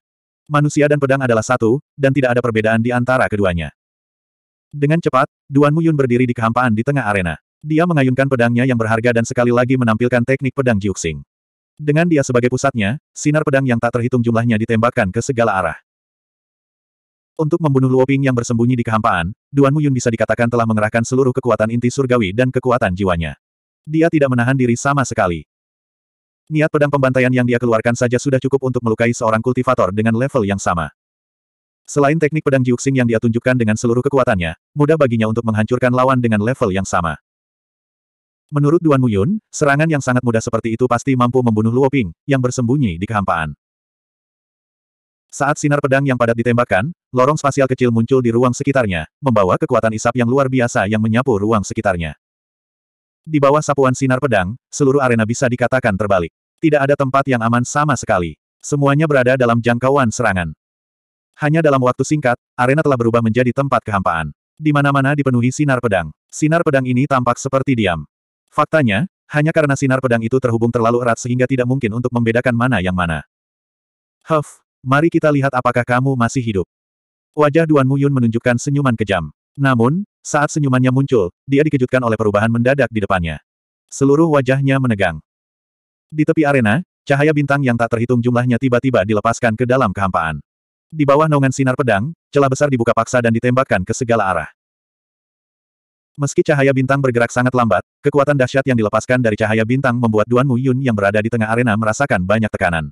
S1: Manusia dan pedang adalah satu, dan tidak ada perbedaan di antara keduanya. Dengan cepat, Duan Muyun berdiri di kehampaan di tengah arena. Dia mengayunkan pedangnya yang berharga dan sekali lagi menampilkan teknik pedang Jiuxing. Dengan dia sebagai pusatnya, sinar pedang yang tak terhitung jumlahnya ditembakkan ke segala arah. Untuk membunuh Luo Ping yang bersembunyi di kehampaan, Duan Muyun bisa dikatakan telah mengerahkan seluruh kekuatan inti surgawi dan kekuatan jiwanya. Dia tidak menahan diri sama sekali. Niat pedang pembantaian yang dia keluarkan saja sudah cukup untuk melukai seorang kultivator dengan level yang sama. Selain teknik pedang Jiuxing yang dia tunjukkan dengan seluruh kekuatannya, mudah baginya untuk menghancurkan lawan dengan level yang sama. Menurut Duan Muyun, serangan yang sangat mudah seperti itu pasti mampu membunuh Luo Ping, yang bersembunyi di kehampaan. Saat sinar pedang yang padat ditembakkan, lorong spasial kecil muncul di ruang sekitarnya, membawa kekuatan isap yang luar biasa yang menyapu ruang sekitarnya. Di bawah sapuan sinar pedang, seluruh arena bisa dikatakan terbalik. Tidak ada tempat yang aman sama sekali. Semuanya berada dalam jangkauan serangan. Hanya dalam waktu singkat, arena telah berubah menjadi tempat kehampaan. Di mana-mana dipenuhi sinar pedang. Sinar pedang ini tampak seperti diam. Faktanya, hanya karena sinar pedang itu terhubung terlalu erat sehingga tidak mungkin untuk membedakan mana yang mana. Huff, mari kita lihat apakah kamu masih hidup. Wajah Duan Muyun menunjukkan senyuman kejam. Namun, saat senyumannya muncul, dia dikejutkan oleh perubahan mendadak di depannya. Seluruh wajahnya menegang. Di tepi arena, cahaya bintang yang tak terhitung jumlahnya tiba-tiba dilepaskan ke dalam kehampaan. Di bawah naungan sinar pedang, celah besar dibuka paksa dan ditembakkan ke segala arah. Meski cahaya bintang bergerak sangat lambat, kekuatan dahsyat yang dilepaskan dari cahaya bintang membuat Duan Muyun yang berada di tengah arena merasakan banyak tekanan.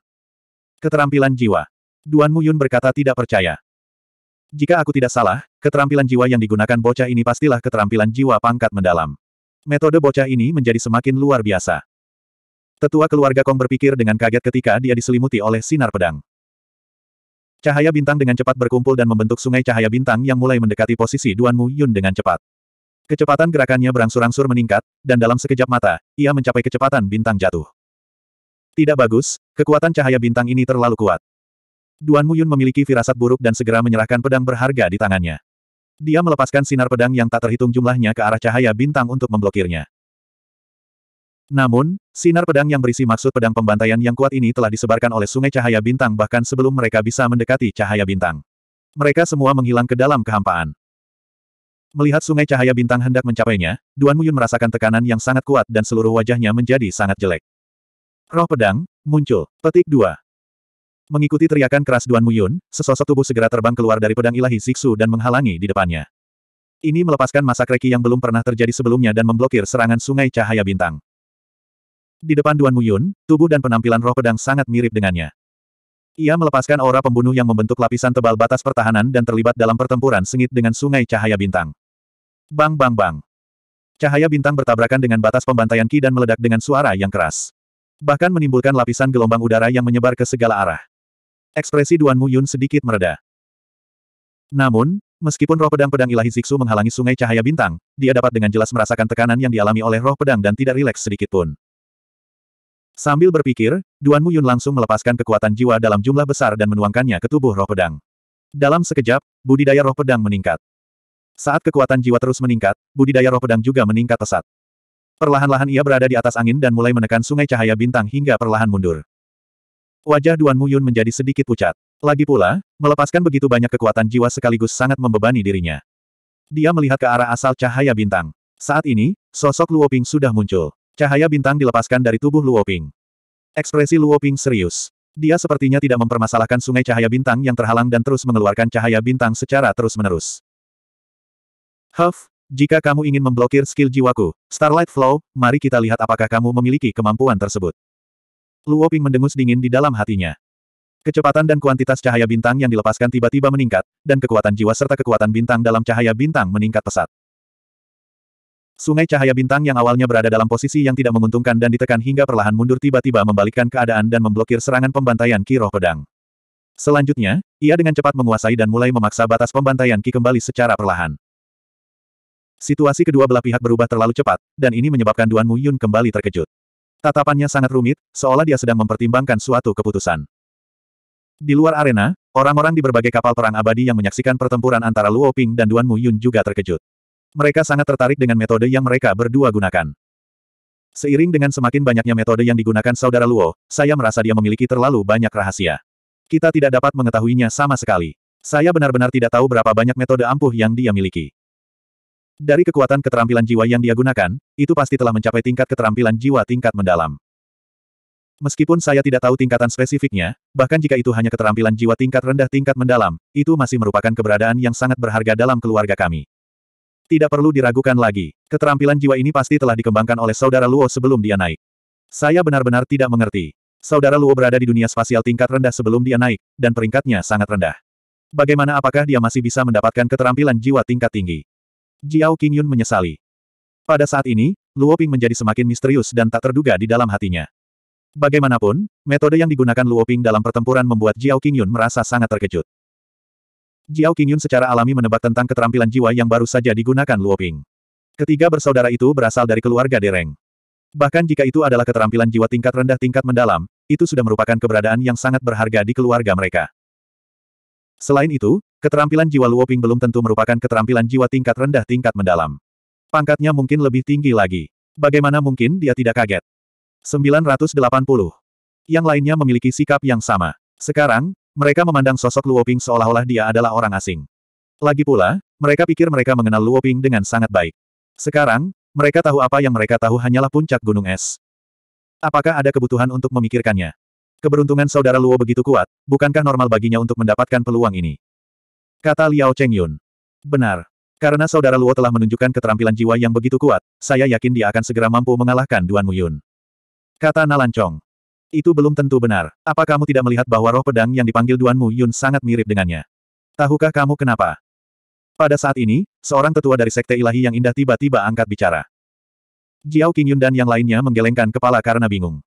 S1: Keterampilan jiwa. Duan Muyun berkata tidak percaya. Jika aku tidak salah, keterampilan jiwa yang digunakan bocah ini pastilah keterampilan jiwa pangkat mendalam. Metode bocah ini menjadi semakin luar biasa. Tetua keluarga Kong berpikir dengan kaget ketika dia diselimuti oleh sinar pedang. Cahaya bintang dengan cepat berkumpul dan membentuk sungai cahaya bintang yang mulai mendekati posisi Duan Mu Yun dengan cepat. Kecepatan gerakannya berangsur-angsur meningkat, dan dalam sekejap mata, ia mencapai kecepatan bintang jatuh. Tidak bagus, kekuatan cahaya bintang ini terlalu kuat. Duan Muyun memiliki firasat buruk dan segera menyerahkan pedang berharga di tangannya. Dia melepaskan sinar pedang yang tak terhitung jumlahnya ke arah cahaya bintang untuk memblokirnya. Namun, sinar pedang yang berisi maksud pedang pembantaian yang kuat ini telah disebarkan oleh sungai cahaya bintang bahkan sebelum mereka bisa mendekati cahaya bintang. Mereka semua menghilang ke dalam kehampaan. Melihat sungai cahaya bintang hendak mencapainya, Duan Muyun merasakan tekanan yang sangat kuat dan seluruh wajahnya menjadi sangat jelek. Roh pedang, muncul. Petik dua. Mengikuti teriakan keras Duan Muyun, sesosok tubuh segera terbang keluar dari pedang ilahi Siksu dan menghalangi di depannya. Ini melepaskan masa kreki yang belum pernah terjadi sebelumnya dan memblokir serangan sungai cahaya bintang. Di depan Duan Muyun, tubuh dan penampilan roh pedang sangat mirip dengannya. Ia melepaskan aura pembunuh yang membentuk lapisan tebal batas pertahanan dan terlibat dalam pertempuran sengit dengan sungai cahaya bintang. Bang bang bang. Cahaya bintang bertabrakan dengan batas pembantaian Ki dan meledak dengan suara yang keras. Bahkan menimbulkan lapisan gelombang udara yang menyebar ke segala arah. Ekspresi Duan Mu Yun sedikit mereda. Namun, meskipun roh pedang-pedang ilahi Ziksu menghalangi sungai cahaya bintang, dia dapat dengan jelas merasakan tekanan yang dialami oleh roh pedang dan tidak rileks sedikitpun. Sambil berpikir, Duan Mu Yun langsung melepaskan kekuatan jiwa dalam jumlah besar dan menuangkannya ke tubuh roh pedang. Dalam sekejap, budidaya roh pedang meningkat. Saat kekuatan jiwa terus meningkat, budidaya roh pedang juga meningkat pesat. Perlahan-lahan ia berada di atas angin dan mulai menekan sungai cahaya bintang hingga perlahan mundur. Wajah Duan Muyun menjadi sedikit pucat. Lagi pula, melepaskan begitu banyak kekuatan jiwa sekaligus sangat membebani dirinya. Dia melihat ke arah asal cahaya bintang. Saat ini, sosok Luoping sudah muncul. Cahaya bintang dilepaskan dari tubuh Luoping. Ekspresi Luoping serius. Dia sepertinya tidak mempermasalahkan sungai cahaya bintang yang terhalang dan terus mengeluarkan cahaya bintang secara terus-menerus. Huff, jika kamu ingin memblokir skill jiwaku, Starlight Flow, mari kita lihat apakah kamu memiliki kemampuan tersebut. Luo Ping mendengus dingin di dalam hatinya. Kecepatan dan kuantitas cahaya bintang yang dilepaskan tiba-tiba meningkat, dan kekuatan jiwa serta kekuatan bintang dalam cahaya bintang meningkat pesat. Sungai cahaya bintang yang awalnya berada dalam posisi yang tidak menguntungkan dan ditekan hingga perlahan mundur tiba-tiba membalikkan keadaan dan memblokir serangan pembantaian Ki Roh Pedang. Selanjutnya, ia dengan cepat menguasai dan mulai memaksa batas pembantaian Ki kembali secara perlahan. Situasi kedua belah pihak berubah terlalu cepat, dan ini menyebabkan Duan Mu Yun kembali terkejut. Tatapannya sangat rumit, seolah dia sedang mempertimbangkan suatu keputusan. Di luar arena, orang-orang di berbagai kapal perang abadi yang menyaksikan pertempuran antara Luo Ping dan Duan Mu Yun juga terkejut. Mereka sangat tertarik dengan metode yang mereka berdua gunakan. Seiring dengan semakin banyaknya metode yang digunakan saudara Luo, saya merasa dia memiliki terlalu banyak rahasia. Kita tidak dapat mengetahuinya sama sekali. Saya benar-benar tidak tahu berapa banyak metode ampuh yang dia miliki. Dari kekuatan keterampilan jiwa yang dia gunakan, itu pasti telah mencapai tingkat keterampilan jiwa tingkat mendalam. Meskipun saya tidak tahu tingkatan spesifiknya, bahkan jika itu hanya keterampilan jiwa tingkat rendah tingkat mendalam, itu masih merupakan keberadaan yang sangat berharga dalam keluarga kami. Tidak perlu diragukan lagi, keterampilan jiwa ini pasti telah dikembangkan oleh saudara Luo sebelum dia naik. Saya benar-benar tidak mengerti. Saudara Luo berada di dunia spasial tingkat rendah sebelum dia naik, dan peringkatnya sangat rendah. Bagaimana apakah dia masih bisa mendapatkan keterampilan jiwa tingkat tinggi? Jiao Qingyun menyesali. Pada saat ini, Luo Ping menjadi semakin misterius dan tak terduga di dalam hatinya. Bagaimanapun, metode yang digunakan Luo Ping dalam pertempuran membuat Jiao Qingyun merasa sangat terkejut. Jiao Qingyun secara alami menebak tentang keterampilan jiwa yang baru saja digunakan Luo Ping. Ketiga bersaudara itu berasal dari keluarga Dereng. Bahkan jika itu adalah keterampilan jiwa tingkat rendah tingkat mendalam, itu sudah merupakan keberadaan yang sangat berharga di keluarga mereka. Selain itu, keterampilan jiwa Luoping belum tentu merupakan keterampilan jiwa tingkat rendah tingkat mendalam. Pangkatnya mungkin lebih tinggi lagi. Bagaimana mungkin dia tidak kaget? 980. Yang lainnya memiliki sikap yang sama. Sekarang, mereka memandang sosok Luoping seolah-olah dia adalah orang asing. Lagi pula, mereka pikir mereka mengenal Luoping dengan sangat baik. Sekarang, mereka tahu apa yang mereka tahu hanyalah puncak gunung es. Apakah ada kebutuhan untuk memikirkannya? Keberuntungan saudara Luo begitu kuat, bukankah normal baginya untuk mendapatkan peluang ini? Kata Liao Chengyun. Benar. Karena saudara Luo telah menunjukkan keterampilan jiwa yang begitu kuat, saya yakin dia akan segera mampu mengalahkan Duan Muyun. Kata Nalan Chong. Itu belum tentu benar. Apa kamu tidak melihat bahwa roh pedang yang dipanggil Duan Muyun sangat mirip dengannya? Tahukah kamu kenapa? Pada saat ini, seorang tetua dari Sekte Ilahi yang indah tiba-tiba angkat bicara. Jiao Qingyun dan yang lainnya menggelengkan kepala karena bingung.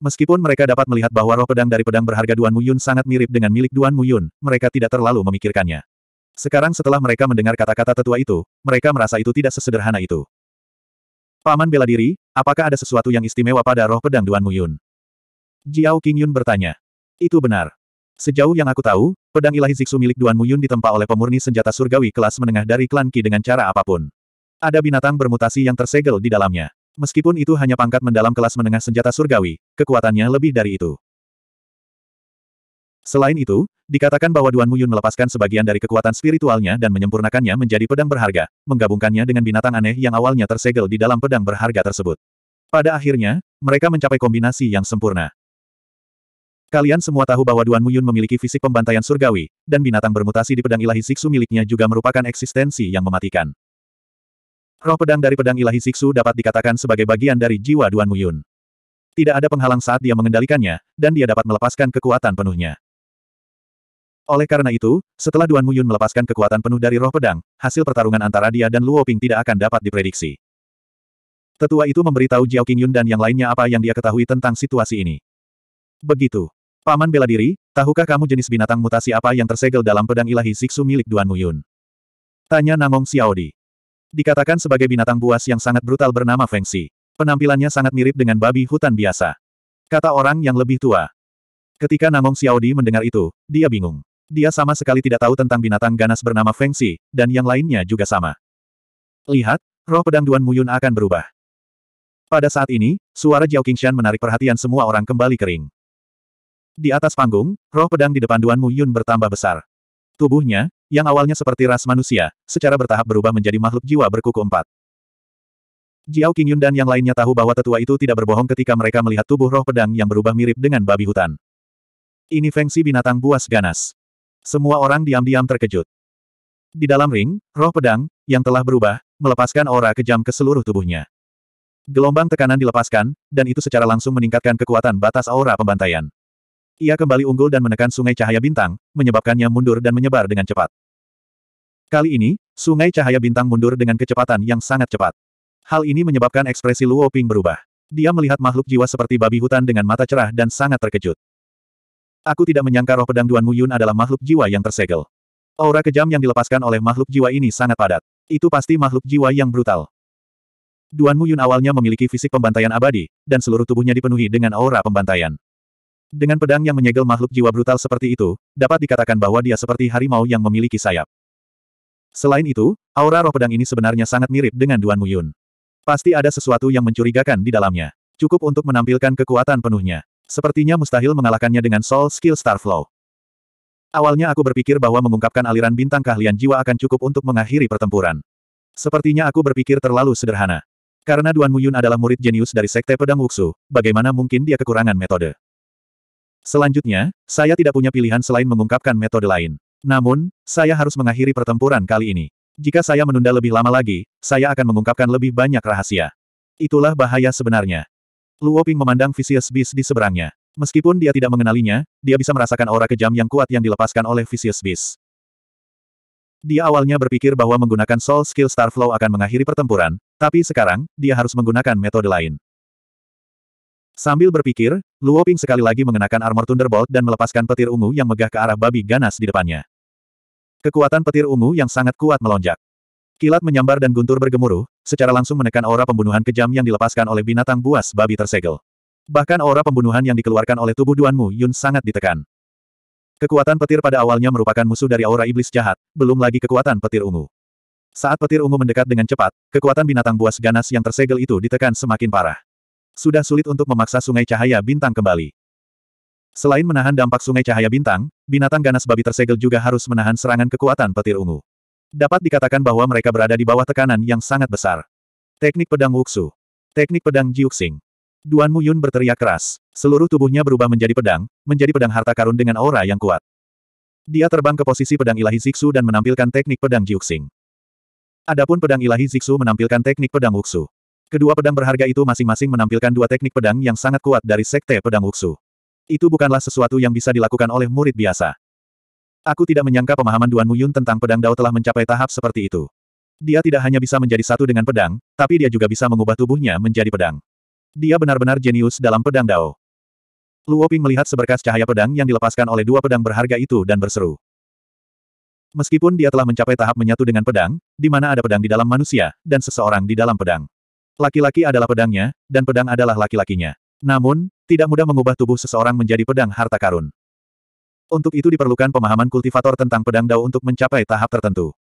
S1: Meskipun mereka dapat melihat bahwa roh pedang dari pedang berharga Duan Muyun sangat mirip dengan milik Duan Muyun, mereka tidak terlalu memikirkannya. Sekarang setelah mereka mendengar kata-kata tetua itu, mereka merasa itu tidak sesederhana itu. Paman bela diri, apakah ada sesuatu yang istimewa pada roh pedang Duan Muyun? Jiao Qingyun bertanya. Itu benar. Sejauh yang aku tahu, pedang ilahi Ziksu milik Duan Muyun ditempa oleh pemurni senjata surgawi kelas menengah dari klan Qi dengan cara apapun. Ada binatang bermutasi yang tersegel di dalamnya. Meskipun itu hanya pangkat mendalam kelas menengah senjata surgawi, kekuatannya lebih dari itu. Selain itu, dikatakan bahwa Duan Muyun melepaskan sebagian dari kekuatan spiritualnya dan menyempurnakannya menjadi pedang berharga, menggabungkannya dengan binatang aneh yang awalnya tersegel di dalam pedang berharga tersebut. Pada akhirnya, mereka mencapai kombinasi yang sempurna. Kalian semua tahu bahwa Duan Muyun memiliki fisik pembantaian surgawi, dan binatang bermutasi di pedang ilahi Siksu miliknya juga merupakan eksistensi yang mematikan. Roh pedang dari pedang ilahi Siksu dapat dikatakan sebagai bagian dari jiwa Duan Muyun. Tidak ada penghalang saat dia mengendalikannya, dan dia dapat melepaskan kekuatan penuhnya. Oleh karena itu, setelah Duan Muyun melepaskan kekuatan penuh dari roh pedang, hasil pertarungan antara dia dan Luo Ping tidak akan dapat diprediksi. Tetua itu memberitahu Jiao Qingyun dan yang lainnya apa yang dia ketahui tentang situasi ini. Begitu. Paman bela diri, tahukah kamu jenis binatang mutasi apa yang tersegel dalam pedang ilahi Siksu milik Duan Muyun? Tanya Nangong Xiaodi. Dikatakan sebagai binatang buas yang sangat brutal bernama Feng Xi. Penampilannya sangat mirip dengan babi hutan biasa. Kata orang yang lebih tua. Ketika Namong Xiaodi mendengar itu, dia bingung. Dia sama sekali tidak tahu tentang binatang ganas bernama Feng Xi, dan yang lainnya juga sama. Lihat, roh pedang Duan Muyun akan berubah. Pada saat ini, suara Jiao Qingshan menarik perhatian semua orang kembali kering. Di atas panggung, roh pedang di depan Duan Muyun bertambah besar. Tubuhnya, yang awalnya seperti ras manusia, secara bertahap berubah menjadi makhluk jiwa berkuku empat. Jiao Qingyun dan yang lainnya tahu bahwa tetua itu tidak berbohong ketika mereka melihat tubuh roh pedang yang berubah mirip dengan babi hutan. Ini fengsi binatang buas ganas. Semua orang diam-diam terkejut. Di dalam ring, roh pedang, yang telah berubah, melepaskan aura kejam ke seluruh tubuhnya. Gelombang tekanan dilepaskan, dan itu secara langsung meningkatkan kekuatan batas aura pembantaian. Ia kembali unggul dan menekan sungai cahaya bintang, menyebabkannya mundur dan menyebar dengan cepat. Kali ini, sungai cahaya bintang mundur dengan kecepatan yang sangat cepat. Hal ini menyebabkan ekspresi Luo Ping berubah. Dia melihat makhluk jiwa seperti babi hutan dengan mata cerah dan sangat terkejut. Aku tidak menyangka roh pedang Duan Muyun adalah makhluk jiwa yang tersegel. Aura kejam yang dilepaskan oleh makhluk jiwa ini sangat padat. Itu pasti makhluk jiwa yang brutal. Duan Muyun awalnya memiliki fisik pembantaian abadi, dan seluruh tubuhnya dipenuhi dengan aura pembantaian. Dengan pedang yang menyegel makhluk jiwa brutal seperti itu, dapat dikatakan bahwa dia seperti harimau yang memiliki sayap. Selain itu, aura roh pedang ini sebenarnya sangat mirip dengan Duan Muyun. Pasti ada sesuatu yang mencurigakan di dalamnya. Cukup untuk menampilkan kekuatan penuhnya. Sepertinya mustahil mengalahkannya dengan Soul Skill Starflow. Awalnya aku berpikir bahwa mengungkapkan aliran bintang keahlian jiwa akan cukup untuk mengakhiri pertempuran. Sepertinya aku berpikir terlalu sederhana. Karena Duan Muyun adalah murid jenius dari Sekte Pedang Wuxu, bagaimana mungkin dia kekurangan metode? Selanjutnya, saya tidak punya pilihan selain mengungkapkan metode lain. Namun, saya harus mengakhiri pertempuran kali ini. Jika saya menunda lebih lama lagi, saya akan mengungkapkan lebih banyak rahasia. Itulah bahaya sebenarnya. Luo Ping memandang Vicious Beast di seberangnya. Meskipun dia tidak mengenalinya, dia bisa merasakan aura kejam yang kuat yang dilepaskan oleh Vicious Beast. Dia awalnya berpikir bahwa menggunakan Soul Skill Starflow akan mengakhiri pertempuran, tapi sekarang, dia harus menggunakan metode lain. Sambil berpikir, Luo Ping sekali lagi mengenakan armor Thunderbolt dan melepaskan petir ungu yang megah ke arah babi ganas di depannya. Kekuatan petir ungu yang sangat kuat melonjak. Kilat menyambar dan guntur bergemuruh, secara langsung menekan aura pembunuhan kejam yang dilepaskan oleh binatang buas babi tersegel. Bahkan aura pembunuhan yang dikeluarkan oleh tubuh Duanmu Yun sangat ditekan. Kekuatan petir pada awalnya merupakan musuh dari aura iblis jahat, belum lagi kekuatan petir ungu. Saat petir ungu mendekat dengan cepat, kekuatan binatang buas ganas yang tersegel itu ditekan semakin parah. Sudah sulit untuk memaksa sungai cahaya bintang kembali. Selain menahan dampak sungai cahaya bintang, binatang ganas babi tersegel juga harus menahan serangan kekuatan petir ungu. Dapat dikatakan bahwa mereka berada di bawah tekanan yang sangat besar. Teknik pedang Wuxu. Teknik pedang Jiuxing. Duan Muyun berteriak keras. Seluruh tubuhnya berubah menjadi pedang, menjadi pedang harta karun dengan aura yang kuat. Dia terbang ke posisi pedang ilahi Zixu dan menampilkan teknik pedang Jiuxing. Adapun pedang ilahi Zixu menampilkan teknik pedang Wuxu. Kedua pedang berharga itu masing-masing menampilkan dua teknik pedang yang sangat kuat dari Sekte Pedang Wuxu. Itu bukanlah sesuatu yang bisa dilakukan oleh murid biasa. Aku tidak menyangka pemahaman Duan Muyun tentang pedang Dao telah mencapai tahap seperti itu. Dia tidak hanya bisa menjadi satu dengan pedang, tapi dia juga bisa mengubah tubuhnya menjadi pedang. Dia benar-benar jenius dalam pedang Dao. Luo Ping melihat seberkas cahaya pedang yang dilepaskan oleh dua pedang berharga itu dan berseru. Meskipun dia telah mencapai tahap menyatu dengan pedang, di mana ada pedang di dalam manusia, dan seseorang di dalam pedang. Laki-laki adalah pedangnya, dan pedang adalah laki-lakinya. Namun, tidak mudah mengubah tubuh seseorang menjadi pedang harta karun. Untuk itu diperlukan pemahaman kultivator tentang pedang dao untuk mencapai tahap tertentu.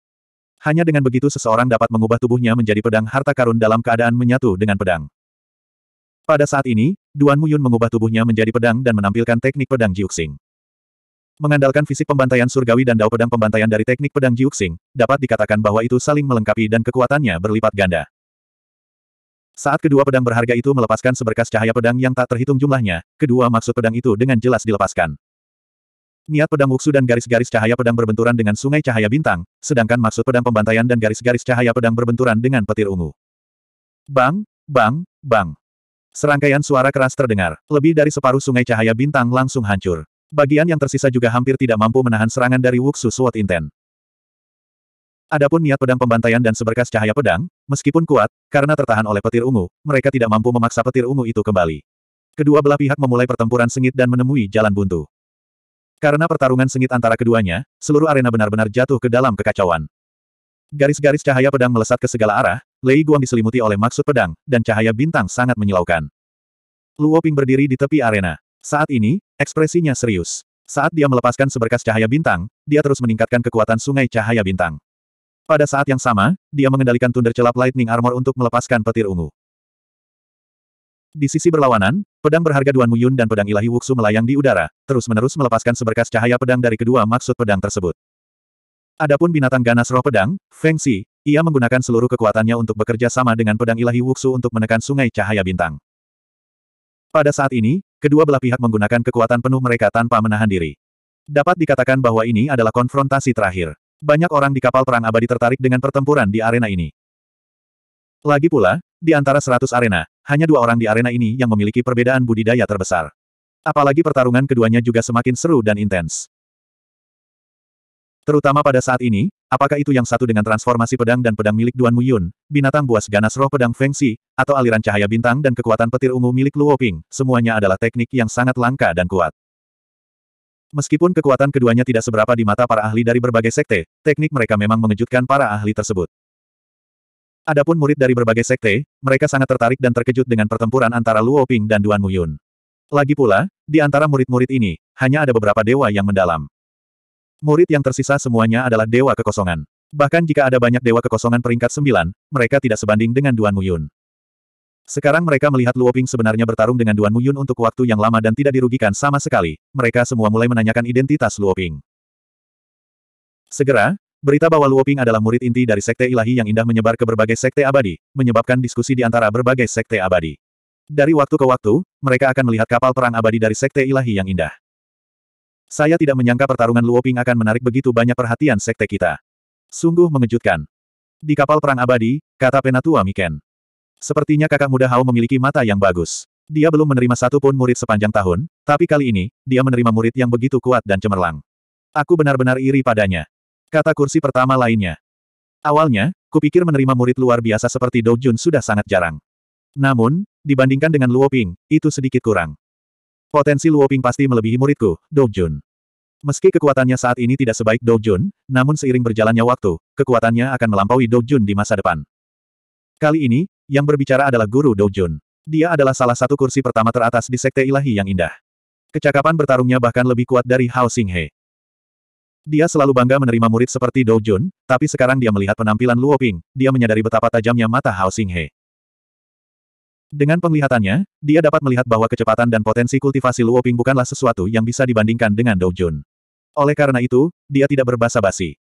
S1: Hanya dengan begitu seseorang dapat mengubah tubuhnya menjadi pedang harta karun dalam keadaan menyatu dengan pedang. Pada saat ini, Duan Muyun mengubah tubuhnya menjadi pedang dan menampilkan teknik pedang Jiuxing. Mengandalkan fisik pembantaian surgawi dan dao pedang pembantaian dari teknik pedang Jiuxing, dapat dikatakan bahwa itu saling melengkapi dan kekuatannya berlipat ganda. Saat kedua pedang berharga itu melepaskan seberkas cahaya pedang yang tak terhitung jumlahnya, kedua maksud pedang itu dengan jelas dilepaskan. Niat pedang wuksu dan garis-garis cahaya pedang berbenturan dengan sungai cahaya bintang, sedangkan maksud pedang pembantaian dan garis-garis cahaya pedang berbenturan dengan petir ungu. Bang, bang, bang. Serangkaian suara keras terdengar, lebih dari separuh sungai cahaya bintang langsung hancur. Bagian yang tersisa juga hampir tidak mampu menahan serangan dari wuksu suat Inten. Adapun niat pedang pembantaian dan seberkas cahaya pedang, meskipun kuat, karena tertahan oleh petir ungu, mereka tidak mampu memaksa petir ungu itu kembali. Kedua belah pihak memulai pertempuran sengit dan menemui jalan buntu. Karena pertarungan sengit antara keduanya, seluruh arena benar-benar jatuh ke dalam kekacauan. Garis-garis cahaya pedang melesat ke segala arah, Lei Guang diselimuti oleh maksud pedang, dan cahaya bintang sangat menyilaukan. Luo Ping berdiri di tepi arena. Saat ini, ekspresinya serius. Saat dia melepaskan seberkas cahaya bintang, dia terus meningkatkan kekuatan sungai cahaya bintang. Pada saat yang sama, dia mengendalikan Thunder Celap Lightning Armor untuk melepaskan petir ungu. Di sisi berlawanan, pedang berharga Duan Muyun dan pedang ilahi Wuxu melayang di udara, terus-menerus melepaskan seberkas cahaya pedang dari kedua maksud pedang tersebut. Adapun binatang ganas roh pedang, Feng Xi, ia menggunakan seluruh kekuatannya untuk bekerja sama dengan pedang ilahi Wuxu untuk menekan sungai cahaya bintang. Pada saat ini, kedua belah pihak menggunakan kekuatan penuh mereka tanpa menahan diri. Dapat dikatakan bahwa ini adalah konfrontasi terakhir. Banyak orang di kapal perang abadi tertarik dengan pertempuran di arena ini. Lagi pula, di antara seratus arena, hanya dua orang di arena ini yang memiliki perbedaan budidaya terbesar. Apalagi pertarungan keduanya juga semakin seru dan intens. Terutama pada saat ini, apakah itu yang satu dengan transformasi pedang dan pedang milik Duan Muyun, binatang buas ganas roh pedang Feng Xi, atau aliran cahaya bintang dan kekuatan petir ungu milik Luo Ping, semuanya adalah teknik yang sangat langka dan kuat. Meskipun kekuatan keduanya tidak seberapa di mata para ahli dari berbagai sekte, teknik mereka memang mengejutkan para ahli tersebut. Adapun murid dari berbagai sekte, mereka sangat tertarik dan terkejut dengan pertempuran antara Luo Ping dan Duan Muyun. Lagi pula, di antara murid-murid ini, hanya ada beberapa dewa yang mendalam. Murid yang tersisa semuanya adalah dewa kekosongan. Bahkan jika ada banyak dewa kekosongan peringkat sembilan, mereka tidak sebanding dengan Duan Muyun. Sekarang mereka melihat Luoping sebenarnya bertarung dengan Duan Muyun untuk waktu yang lama dan tidak dirugikan sama sekali, mereka semua mulai menanyakan identitas Luoping. Segera, berita bahwa Luoping adalah murid inti dari Sekte Ilahi yang indah menyebar ke berbagai sekte abadi, menyebabkan diskusi di antara berbagai sekte abadi. Dari waktu ke waktu, mereka akan melihat kapal perang abadi dari Sekte Ilahi yang indah. Saya tidak menyangka pertarungan Luoping akan menarik begitu banyak perhatian sekte kita. Sungguh mengejutkan. Di kapal perang abadi, kata Penatua Miken. Sepertinya kakak muda Hao memiliki mata yang bagus. Dia belum menerima satu pun murid sepanjang tahun, tapi kali ini, dia menerima murid yang begitu kuat dan cemerlang. Aku benar-benar iri padanya. Kata kursi pertama lainnya. Awalnya, kupikir menerima murid luar biasa seperti Dou Jun sudah sangat jarang. Namun, dibandingkan dengan Luo Ping, itu sedikit kurang. Potensi Luo Ping pasti melebihi muridku, Dou Jun. Meski kekuatannya saat ini tidak sebaik Dou Jun, namun seiring berjalannya waktu, kekuatannya akan melampaui Dou Jun di masa depan. Kali ini, yang berbicara adalah Guru Doujun. Dia adalah salah satu kursi pertama teratas di Sekte Ilahi yang indah. Kecakapan bertarungnya bahkan lebih kuat dari Hao Xinghe. Dia selalu bangga menerima murid seperti Dou tapi sekarang dia melihat penampilan Luo Ping, dia menyadari betapa tajamnya mata Hao Xinghe. Dengan penglihatannya, dia dapat melihat bahwa kecepatan dan potensi kultivasi Luo Ping bukanlah sesuatu yang bisa dibandingkan dengan Dou Oleh karena itu, dia tidak berbasa-basi.